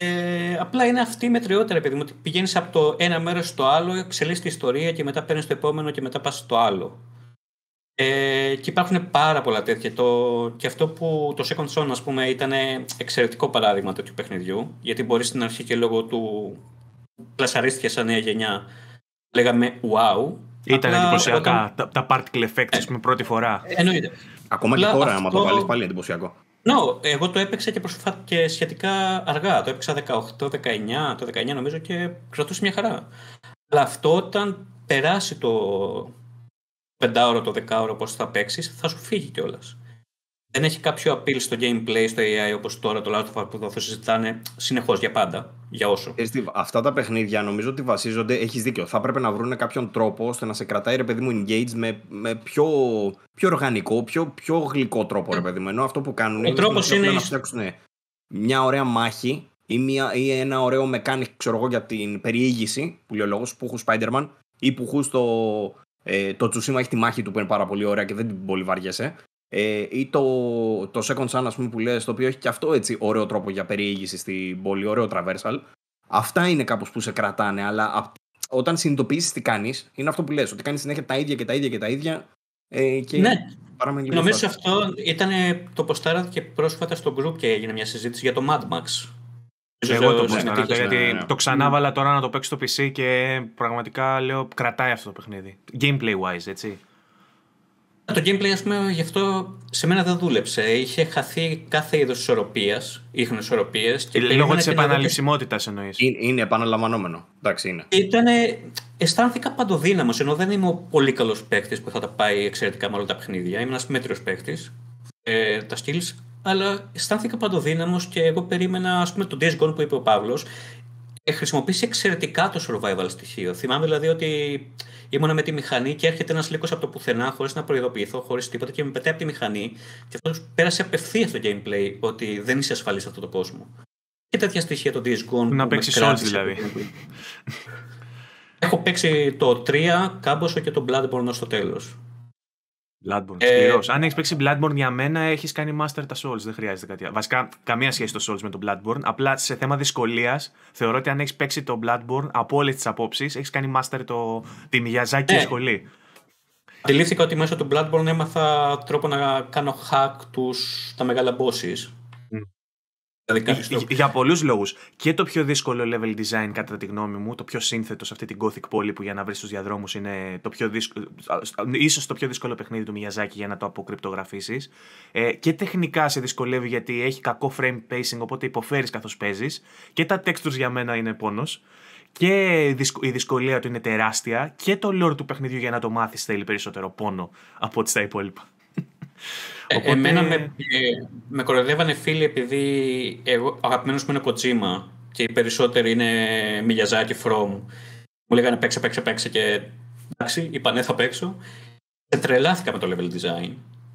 Ε, απλά είναι αυτή η μετριότητα, παιδί μου. πηγαίνεις από το ένα μέρος στο άλλο, εξελίσσει την ιστορία και μετά παίρνεις το επόμενο και μετά πας στο άλλο. Ε, και υπάρχουν πάρα πολλά τέτοια. Το, και αυτό που το Second Son, ας πούμε, ήταν εξαιρετικό παράδειγμα τέτοιου παιχνιδιού. Γιατί μπορείς στην αρχή και λόγω του πλασαρίστηκες σαν νέα γενιά λέγαμε wow. Ήταν εντυπωσιακά τα, τα particle effects με πρώτη φορά. Ακόμα και τώρα, άμα το βάλεις πάλι εντυπωσιακό. No, εγώ το έπαιξα και, προσφα... και σχετικά αργά. Το έπαιξα 18, 19, το 19 νομίζω και κρατούσε μια χαρά. Αλλά αυτό όταν περάσει το πεντάωρο, το 10 δεκάωρο, πώς θα παίξεις, θα σου φύγει κιόλας δεν έχει κάποιο appeal στο gameplay, στο AI όπως τώρα το Last of Us που θα το συζητάνε συνεχώς για πάντα, για όσο. Ε, αυτά τα παιχνίδια νομίζω ότι βασίζονται, έχεις δίκιο, θα πρέπει να βρουν κάποιον τρόπο ώστε να σε κρατάει ρε παιδί μου engage με, πιο, πιο οργανικό, πιο, πιο γλυκό τρόπο ρε ε, παιδί μου, ενώ αυτό που κάνουν Ο τρόπος είναι να φτιάξουν μια ωραία μάχη ή, μια, ή ένα ωραίο mechanic, ξέρω εγώ, για την περιήγηση, που λέει ο λόγος, που έχουν spider Spider-Man ή που έχουν. στο, ε, το Τσουσίμα έχει τη μάχη του που είναι πάρα πολύ ωραία και δεν την πολύ ε, ή το, το Second Sun, πούμε, που λες, το οποίο έχει και αυτό έτσι ωραίο τρόπο για περιήγηση στην πόλη, ωραίο traversal. Αυτά είναι κάπως που σε κρατάνε, αλλά όταν συνειδητοποιήσεις τι κάνεις, είναι αυτό που λες, ότι κάνεις συνέχεια τα ίδια και τα ίδια και τα ίδια. Ε, και ναι. Νομίζω αυτό ήταν ε, το ποστάρα και πρόσφατα στο group και έγινε μια συζήτηση για το Mad Max. Εγώ το ποστάρα, γιατί ναι, ναι. το ξανάβαλα τώρα να το παίξω στο PC και πραγματικά λέω κρατάει αυτό το παιχνίδι. Gameplay wise, έτσι. Το gameplay, ας πούμε, γι' αυτό σε μένα δεν δούλεψε. Είχε χαθεί κάθε είδος ισορροπίας, ίχνη ισορροπία. Λόγω της επαναληψιμότητας εννοείς. Ε, είναι επαναλαμβανόμενο. Εντάξει, είναι. Ήτανε, αισθάνθηκα παντοδύναμος, ενώ δεν είμαι ο πολύ καλός παίκτης που θα τα πάει εξαιρετικά με όλα τα παιχνίδια. Είμαι ένας μέτριος παίκτης. Ε, τα skills αλλά αισθάνθηκα παντοδύναμος και εγώ περίμενα, ας πούμε, τον Days Gone που είπε ο Παύλος. Ε, χρησιμοποιήσει εξαιρετικά το survival στοιχείο. Θυμάμαι δηλαδή ότι ήμουνα με τη μηχανή και έρχεται ένας λύκος από το πουθενά χωρίς να προειδοποιηθώ, χωρίς τίποτα και με πετάει από τη μηχανή. Και αυτός πέρασε απευθείας το gameplay ότι δεν είσαι ασφαλής σε αυτόν τον κόσμο. Και τέτοια στοιχεία το Days Gone. Να παίξει δηλαδή. Έχω παίξει το 3, κάμποσο και το Bloodborne στο τέλος. Bloodborne. Ε, Αν έχεις παίξει ε, ε. Bloodborne για μένα, έχεις κάνει master τα Souls. Δεν χρειάζεται κάτι Βασικά, καμία σχέση το Souls με το Bloodborne. Απλά σε θέμα δυσκολίας, θεωρώ ότι αν έχεις παίξει το Bloodborne από όλες τις απόψεις, έχεις κάνει master το... τη Μιαζάκη ε. σχολή. Αντιλήφθηκα ότι μέσω του Bloodborne έμαθα τρόπο να κάνω hack τους, τα μεγάλα bosses. Για, πολλούς λόγους. Και το πιο δύσκολο level design, κατά τη γνώμη μου, το πιο σύνθετο σε αυτή την Gothic πόλη που για να βρεις τους διαδρόμους είναι το πιο δύσκολο. ίσως το πιο δύσκολο παιχνίδι του Μιαζάκη για να το αποκρυπτογραφήσεις. Ε, και τεχνικά σε δυσκολεύει γιατί έχει κακό frame pacing, οπότε υποφέρεις καθώς παίζεις. Και τα textures για μένα είναι πόνος. Και η δυσκολία του είναι τεράστια. Και το lore του παιχνιδιού για να το μάθεις θέλει περισσότερο πόνο από ό,τι στα υπόλοιπα. Ε, εμένα με, ε, με κοροϊδεύανε φίλοι επειδή εγώ, αγαπημένος μου είναι Κοτσίμα και οι περισσότεροι είναι Μιλιαζάκη, From. Μου λέγανε παίξε, παίξε, παίξε και εντάξει, είπα ναι θα παίξω. Και ε, τρελάθηκα με το level design.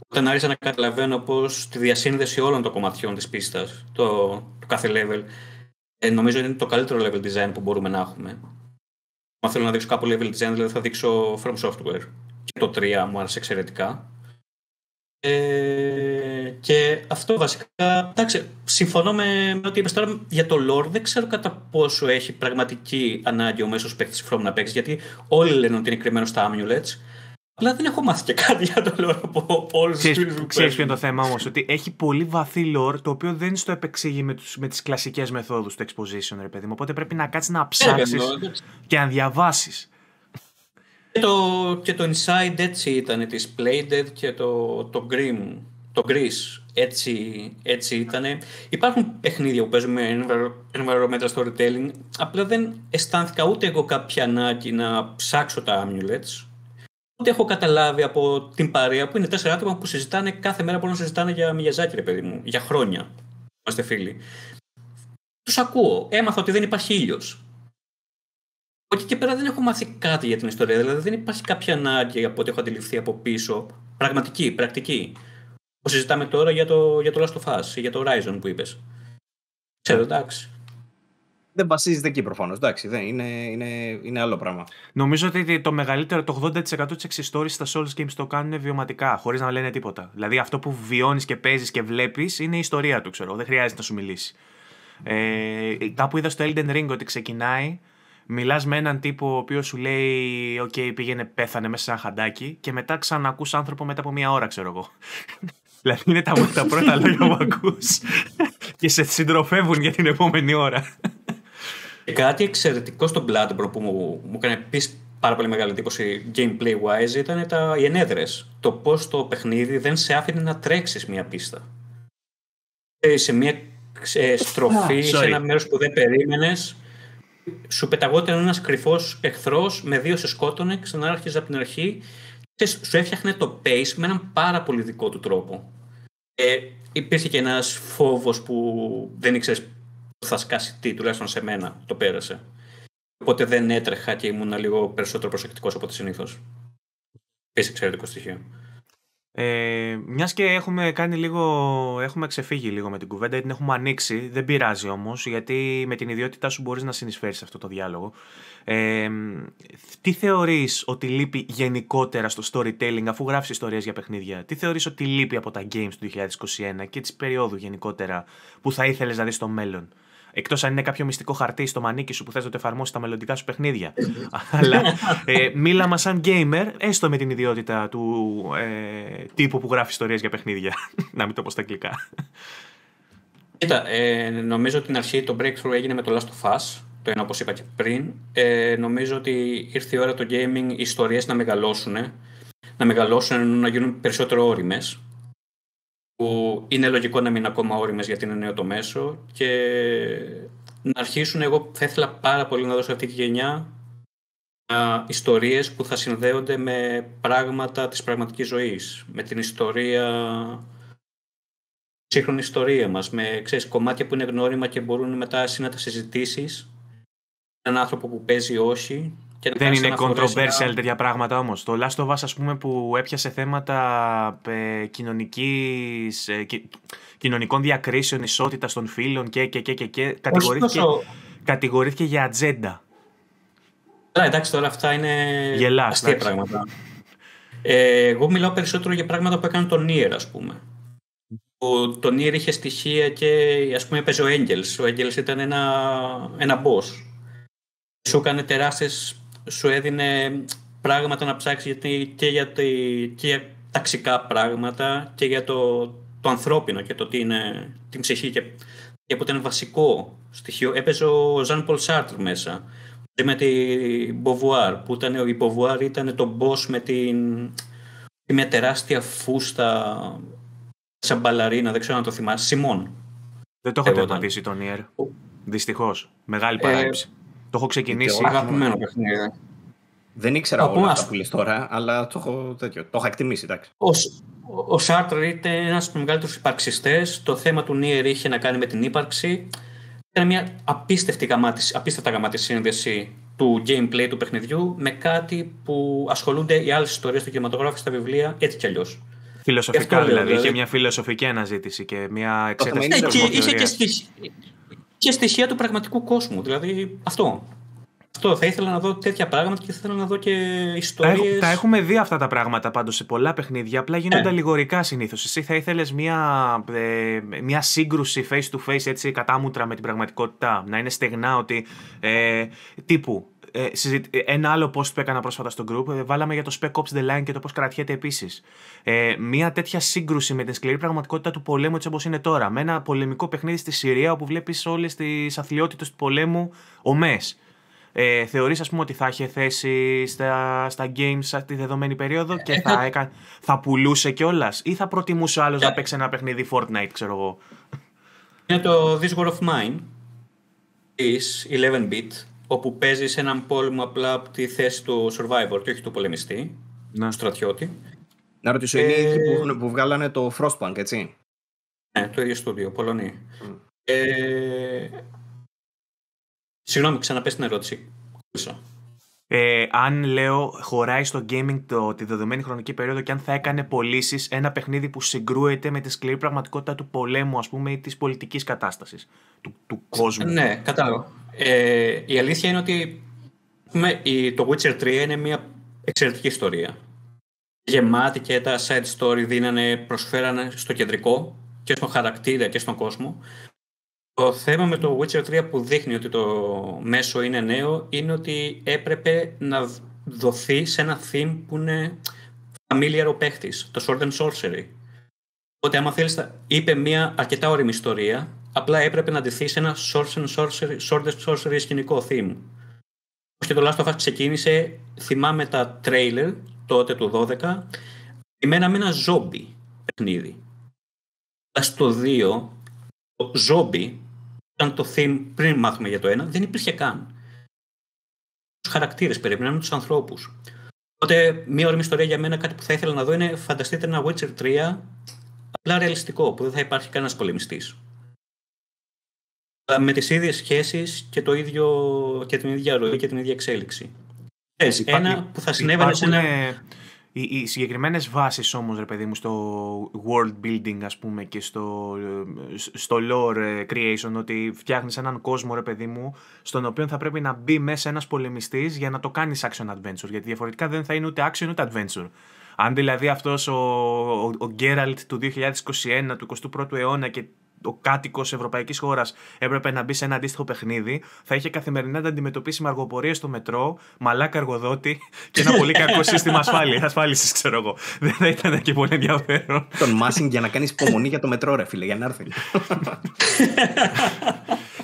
Όταν άρχισα να καταλαβαίνω πω τη διασύνδεση όλων των κομματιών της πίστας το, κάθε level, ε, νομίζω είναι το καλύτερο level design που μπορούμε να έχουμε. Αν θέλω να δείξω κάπου level design, δηλαδή θα δείξω From Software. Και το 3 μου άρεσε εξαιρετικά. Ε, και αυτό βασικά. Εντάξει, συμφωνώ με, με ό,τι είπες τώρα για το lore. Δεν ξέρω κατά πόσο έχει πραγματική ανάγκη ο μέσος παίκτης From να παίξει, γιατί όλοι λένε ότι είναι κρυμμένος στα amulets. Αλλά δεν έχω μάθει και κάτι για το lore από όλου του φίλου Ξέρεις ποιο είναι το θέμα όμως, ότι έχει πολύ βαθύ lore το οποίο δεν στο επεξήγει με, με τις κλασικές μεθόδους του exposition, ρε παιδί Οπότε πρέπει να κάτσεις να ε, ψάξει και να διαβάσεις. Και το, και το Inside έτσι ήταν της Playdead και το, το Grim, το Gris έτσι, έτσι ήτανε. Υπάρχουν παιχνίδια που παίζουμε, με environmental storytelling, απλά δεν αισθάνθηκα ούτε εγώ κάποια ανάγκη να ψάξω τα amulets, ούτε έχω καταλάβει από την παρέα που είναι τέσσερα άτομα που συζητάνε κάθε μέρα, που να συζητάνε για μια ρε παιδί μου, για χρόνια. Είμαστε φίλοι. Τους ακούω. Έμαθα ότι δεν υπάρχει ήλιος. Από εκεί και πέρα δεν έχω μάθει κάτι για την ιστορία. Δηλαδή δεν υπάρχει κάποια ανάγκη από ό,τι έχω αντιληφθεί από πίσω. Πραγματική, πρακτική. Που συζητάμε τώρα για το, για το Last of Us ή για το Horizon που είπες. Ξέρω, ναι. εντάξει. Δεν βασίζεται εκεί προφανώς. Εντάξει, δεν, είναι, είναι, είναι άλλο πράγμα. Νομίζω ότι το μεγαλύτερο, το 80% της εξιστόρησης στα Souls Games το κάνουν βιωματικά, χωρίς να λένε τίποτα. Δηλαδή αυτό που βιώνεις και παίζεις και βλέπεις είναι η ιστορία του, ξέρω. Δεν χρειάζεται να σου μιλήσει. Ε, κάπου είδα στο Elden Ring ότι ξεκινάει Μιλάς με έναν τύπο ο οποίος σου λέει: Οκ, okay, πήγαινε, πέθανε μέσα σε ένα χαντάκι, και μετά ξανακούς άνθρωπο μετά από μία ώρα, ξέρω εγώ. δηλαδή είναι τα, τα πρώτα λόγια που ακούς και σε συντροφεύουν για την επόμενη ώρα. Και κάτι εξαιρετικό στο Bloodborne που μου, μου έκανε επίσης πάρα πολύ μεγάλη εντύπωση gameplay wise ήταν τα, οι ενέδρες. Το πώς το παιχνίδι δεν σε άφηνε να τρέξεις μια πίστα. Ε, σε μια ε, στροφή, σε ένα μέρος που δεν περίμενες σου πεταγόταν ένας κρυφός εχθρός, με δύο σε σκότωνε, ξανά από την αρχή. Και σου έφτιαχνε το pace με έναν πάρα πολύ δικό του τρόπο. Ε, υπήρχε και ένας φόβος που δεν ήξερες θα σκάσει τι, τουλάχιστον σε μένα το πέρασε. Οπότε δεν έτρεχα και ήμουν λίγο περισσότερο προσεκτικός από το συνήθως. Επίση εξαιρετικό στοιχείο. Ε, Μιας και έχουμε κάνει λίγο. Έχουμε ξεφύγει λίγο με την κουβέντα, την έχουμε ανοίξει. Δεν πειράζει όμως, γιατί με την ιδιότητά σου μπορείς να συνεισφέρεις σε αυτό το διάλογο. Ε, τι θεωρείς ότι λείπει γενικότερα στο storytelling, αφού γράφεις ιστορίες για παιχνίδια, τι θεωρείς ότι λείπει από τα games του 2021 και της περίοδου γενικότερα που θα ήθελες να δεις στο μέλλον. Εκτός αν είναι κάποιο μυστικό χαρτί στο μανίκι σου που θες να το εφαρμόσεις στα μελλοντικά σου παιχνίδια. Ναι. Αλλά ε, μίλα μας σαν gamer, έστω με την ιδιότητα του ε, τύπου που γράφει ιστορίες για παιχνίδια. να μην το πω στα αγγλικά. Κοίτα, ε, νομίζω ότι την αρχή το breakthrough έγινε με το Last of Us, το ένα όπως είπα και πριν. Ε, νομίζω ότι ήρθε η ώρα το gaming, οι ιστορίες να μεγαλώσουν, να μεγαλώσουν, να γίνουν περισσότερο όριμες που είναι λογικό να μην ακόμα όριμες γιατί είναι νέο το μέσο και να αρχίσουν, εγώ θα ήθελα πάρα πολύ να δώσω αυτή τη γενιά ιστορίες που θα συνδέονται με πράγματα της πραγματικής ζωής, με την ιστορία, σύγχρονη ιστορία μας, με ξέρεις, κομμάτια που είναι γνώριμα και μπορούν μετά εσύ να τα συζητήσεις έναν άνθρωπο που παίζει όχι δεν είναι controversial τέτοια πράγματα όμως. Το Last of Us, ας πούμε, που έπιασε θέματα ε, κοι, ε, κοινωνικών διακρίσεων, ισότητας των φίλων και, και, και, και, και κατηγορήθηκε, κατηγορήθηκε για ατζέντα. Καλά, εντάξει, τώρα αυτά είναι Γελάς, αστεία πράγματα. Ε, εγώ μιλάω περισσότερο για πράγματα που έκανε τον Νίερ, ας πούμε. Ο, τον είχε στοιχεία και, ας πούμε, έπαιζε ο Έγγελς. Ο Έγγελς ήταν ένα, ένα boss. Σου έκανε τεράστιες σου έδινε πράγματα να ψάξεις γιατί και για, και ταξικά πράγματα και για το, το ανθρώπινο και το τι είναι την ψυχή και, και που βασικό στοιχείο. Έπαιζε ο Ζαν Πολ Σάρτρ μέσα με την Μποβουάρ που ήταν, η Μποβουάρ ήταν το boss με την με τεράστια φούστα σαν μπαλαρίνα, δεν ξέρω να το θυμάσαι, Σιμών. Δεν το έχω τερματίσει τον Ιερ. Δυστυχώς. Μεγάλη παράληψη. Ε, το έχω ξεκινήσει. Αγαπημένο παιχνίδι. Ναι. Δεν ήξερα Από όλα αυτά που λες τώρα, αλλά το έχω, το έχω εκτιμήσει. Εντάξει. Ο, ο Σάρτρ ήταν ένας από τους μεγαλύτερους υπαρξιστές. Το θέμα του Νίερ είχε να κάνει με την ύπαρξη. Ήταν μια απίστευτη γαμάτη, απίστευτα γαμάτη σύνδεση του gameplay του παιχνιδιού με κάτι που ασχολούνται οι άλλες ιστορίες του κινηματογράφου στα βιβλία έτσι κι αλλιώς. Φιλοσοφικά δηλαδή, Είχε δηλαδή. μια φιλοσοφική αναζήτηση και μια εξέταση. Ναι, και στοιχεία του πραγματικού κόσμου. Δηλαδή αυτό. Αυτό. Θα ήθελα να δω τέτοια πράγματα και θα ήθελα να δω και ιστορίες. Τα έχουμε δει αυτά τα πράγματα πάντως σε πολλά παιχνίδια. Απλά γίνονται ε. λιγορικά συνήθως. Εσύ θα ήθελες μια, ε, μια σύγκρουση face to face έτσι κατάμουτρα με την πραγματικότητα. Να είναι στεγνά ότι. Ε, τύπου ε, ε, ένα άλλο post που έκανα πρόσφατα στο group, ε, βάλαμε για το Spec Ops The Line και το πώς κρατιέται επίσης. Ε, μια τέτοια σύγκρουση με την σκληρή πραγματικότητα του πολέμου έτσι όπως είναι τώρα. Με ένα πολεμικό παιχνίδι στη Συρία όπου βλέπεις όλες τις αθλειότητες του πολέμου ομές. Ε, Θεωρείς, ας πούμε ότι θα είχε θέση στα, στα games τη δεδομένη περίοδο και θα, έκα, θα πουλούσε κιόλας, ή θα προτιμούσε άλλος να παίξει ένα παιχνίδι Fortnite ξέρω εγώ. Είναι το This War of Mine της 11-bit όπου παίζει έναν πόλεμο απλά από τη θέση του survivor και όχι του πολεμιστή, ναι. του στρατιώτη. Να ρωτήσω, είναι ε... που, που βγάλανε το Frostpunk, έτσι. Ναι, το ίδιο στούντιο, Πολωνή. Mm. Ε... Συγγνώμη, ξαναπες την ερώτηση ε, αν λέω χωράει στο gaming το, τη δεδομένη χρονική περίοδο και αν θα έκανε πωλήσεις ένα παιχνίδι που συγκρούεται με τη σκληρή πραγματικότητα του πολέμου, ας πούμε, ή της πολιτικής κατάστασης του, του κόσμου. Ναι, κατάλαβα. Ε, η αλήθεια είναι ότι η, το Witcher 3 είναι μια εξαιρετική ιστορία. Γεμάτη και τα side story δίνανε, προσφέρανε στο κεντρικό και στον χαρακτήρα και στον κόσμο. Το θέμα με το Witcher 3 που δείχνει ότι το μέσο είναι νέο είναι ότι έπρεπε να δοθεί σε ένα theme που είναι familiar παίχτης, το Sword and Sorcery. Οπότε άμα θέλεις, είπε μια αρκετά όρημη ιστορία, απλά έπρεπε να δοθεί σε ένα Sword and Sorcery, Sword and Sorcery σκηνικό theme. Και το Last of Us ξεκίνησε, θυμάμαι τα trailer τότε του 12, με ένα ζόμπι παιχνίδι. Αλλά στο 2, το ζόμπι ήταν το theme πριν μάθουμε για το ένα, δεν υπήρχε καν. Τους χαρακτήρες περιμενούν, τους ανθρώπους. Οπότε, μία ωραία ιστορία για μένα, κάτι που θα ήθελα να δω είναι φανταστείτε ένα Witcher 3 απλά ρεαλιστικό, που δεν θα υπάρχει κανένας πολεμιστής. Ε, με τις ίδιες σχέσεις και, το ίδιο, και την ίδια ροή και την ίδια εξέλιξη. Ε, ένα που θα συνέβαινε σε ένα οι, οι συγκεκριμένες βάσεις όμως, ρε παιδί μου, στο world building, ας πούμε, και στο, στο lore ε, creation, ότι φτιάχνεις έναν κόσμο, ρε παιδί μου, στον οποίο θα πρέπει να μπει μέσα ένας πολεμιστής για να το κάνεις action adventure. Γιατί διαφορετικά δεν θα είναι ούτε action ούτε adventure. Αν δηλαδή αυτός ο, ο, ο Geralt του 2021, του 21ου αιώνα και ο κάτοικος ευρωπαϊκής χώρας έπρεπε να μπει σε ένα αντίστοιχο παιχνίδι, θα είχε καθημερινά να αντιμετωπίσει με αργοπορία στο μετρό, μαλάκα αργοδότη και ένα πολύ κακό σύστημα ασφάλισης, ξέρω εγώ. Δεν θα ήταν και πολύ ενδιαφέρον. Τον μάσινγκ για να κάνεις υπομονή για το μετρό, ρε φίλε, για να έρθει.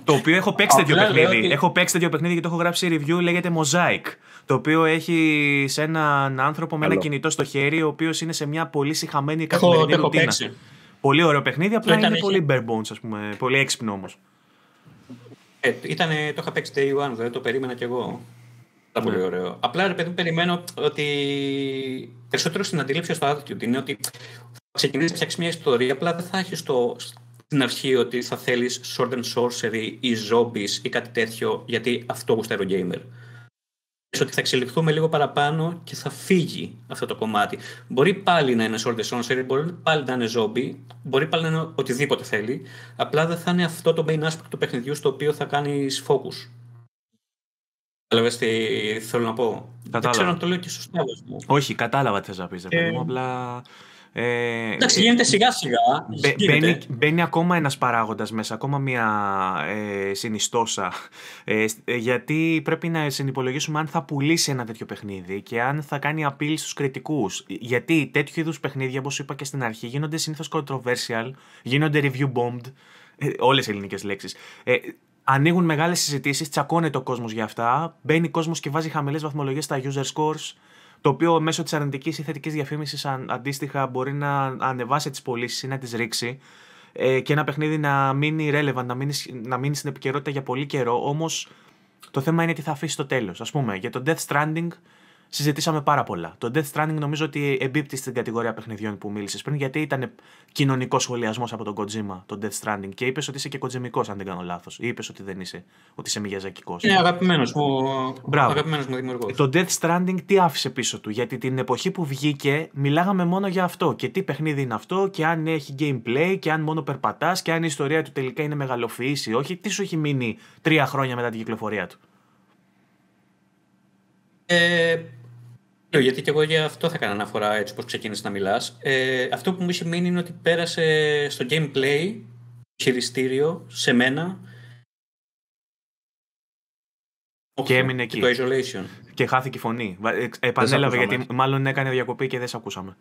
Το οποίο έχω παίξει τέτοιο παιχνίδι. Έχω παίξει τέτοιο παιχνίδι και το έχω γράψει review, λέγεται Mosaic. Το οποίο έχει σε έναν άνθρωπο με ένα κινητό στο χέρι, ο οποίος είναι σε μια πολύ συχαμένη καθημερινή ρουτίνα. Πολύ ωραίο παιχνίδι, απλά ήταν είναι πολύ bare bones, ας πούμε. Πολύ έξυπνο όμως. Ε, ήτανε, το είχα παίξει day one, δηλαδή το περίμενα κι εγώ. Ήταν πολύ ναι. ωραίο. Απλά ρε παιδί περιμένω ότι περισσότερο στην αντίληψη στο attitude είναι ότι θα ξεκινήσεις να μια ιστορία, απλά δεν θα έχεις το, στην αρχή ότι θα θέλεις sword sorcery ή zombies ή κάτι τέτοιο, γιατί αυτό γουστάει ο gamer ότι θα εξελιχθούμε λίγο παραπάνω και θα φύγει αυτό το κομμάτι. Μπορεί πάλι να είναι short the μπορεί πάλι να είναι ζόμπι, μπορεί πάλι να είναι οτιδήποτε θέλει. Απλά δεν θα είναι αυτό το main aspect του παιχνιδιού στο οποίο θα κάνει focus. αλλά τι θέλω να πω. Κατάλαβα. Δεν ξέρω αν το λέω και σωστά. Μου. Όχι, κατάλαβα τι θες να πεις. Ε... Απλά ε, Εντάξει, ε, γίνεται σιγά σιγά. μπαίνει, μπαίνει, ακόμα ένας παράγοντας μέσα, ακόμα μια ε, συνιστόσα. Ε, ε, γιατί πρέπει να συνυπολογίσουμε αν θα πουλήσει ένα τέτοιο παιχνίδι και αν θα κάνει απειλή στους κριτικούς. Γιατί τέτοιου είδους παιχνίδια, όπως είπα και στην αρχή, γίνονται συνήθως controversial, γίνονται review bombed, όλες οι ελληνικές λέξεις. Ε, ανοίγουν μεγάλες συζητήσεις, τσακώνεται ο κόσμος για αυτά, μπαίνει κόσμος και βάζει χαμηλές βαθμολογίες στα user scores το οποίο μέσω της αρνητικής ή θετικής διαφήμισης αντίστοιχα μπορεί να ανεβάσει τις πωλήσεις ή να τις ρίξει ε, και ένα παιχνίδι να μείνει relevant, να μείνει, να μείνει στην επικαιρότητα για πολύ καιρό. Όμως το θέμα είναι τι θα αφήσει στο τέλος. Ας πούμε, για το Death Stranding συζητήσαμε πάρα πολλά. Το Death Stranding νομίζω ότι εμπίπτει στην κατηγορία παιχνιδιών που μίλησες πριν, γιατί ήταν κοινωνικό σχολιασμός από τον Kojima, το Death Stranding. Και είπες ότι είσαι και κοτζημικό, αν δεν κάνω λάθος. Ή είπες ότι δεν είσαι, ότι είσαι μηγιαζακικό. Ναι, αγαπημένος μου δημιουργός. Το Death Stranding τι άφησε πίσω του, γιατί την εποχή που βγήκε μιλάγαμε μόνο για αυτό. Και τι παιχνίδι είναι αυτό, και αν έχει gameplay, και αν μόνο περπατάς, και αν η ιστορία του τελικά είναι μεγαλοφυής ή όχι. Τι σου έχει μείνει τρία χρόνια μετά την κυκλοφορία του. Ε, γιατί και εγώ για αυτό θα έκανα αναφορά έτσι πως ξεκίνησες να μιλάς. Ε, αυτό που μου είχε μείνει είναι ότι πέρασε στο gameplay, χειριστήριο, σε μένα. Και έμεινε εκεί. Και το isolation. Και χάθηκε η φωνή. Ε, επανέλαβε γιατί μάλλον έκανε διακοπή και δεν σε ακούσαμε.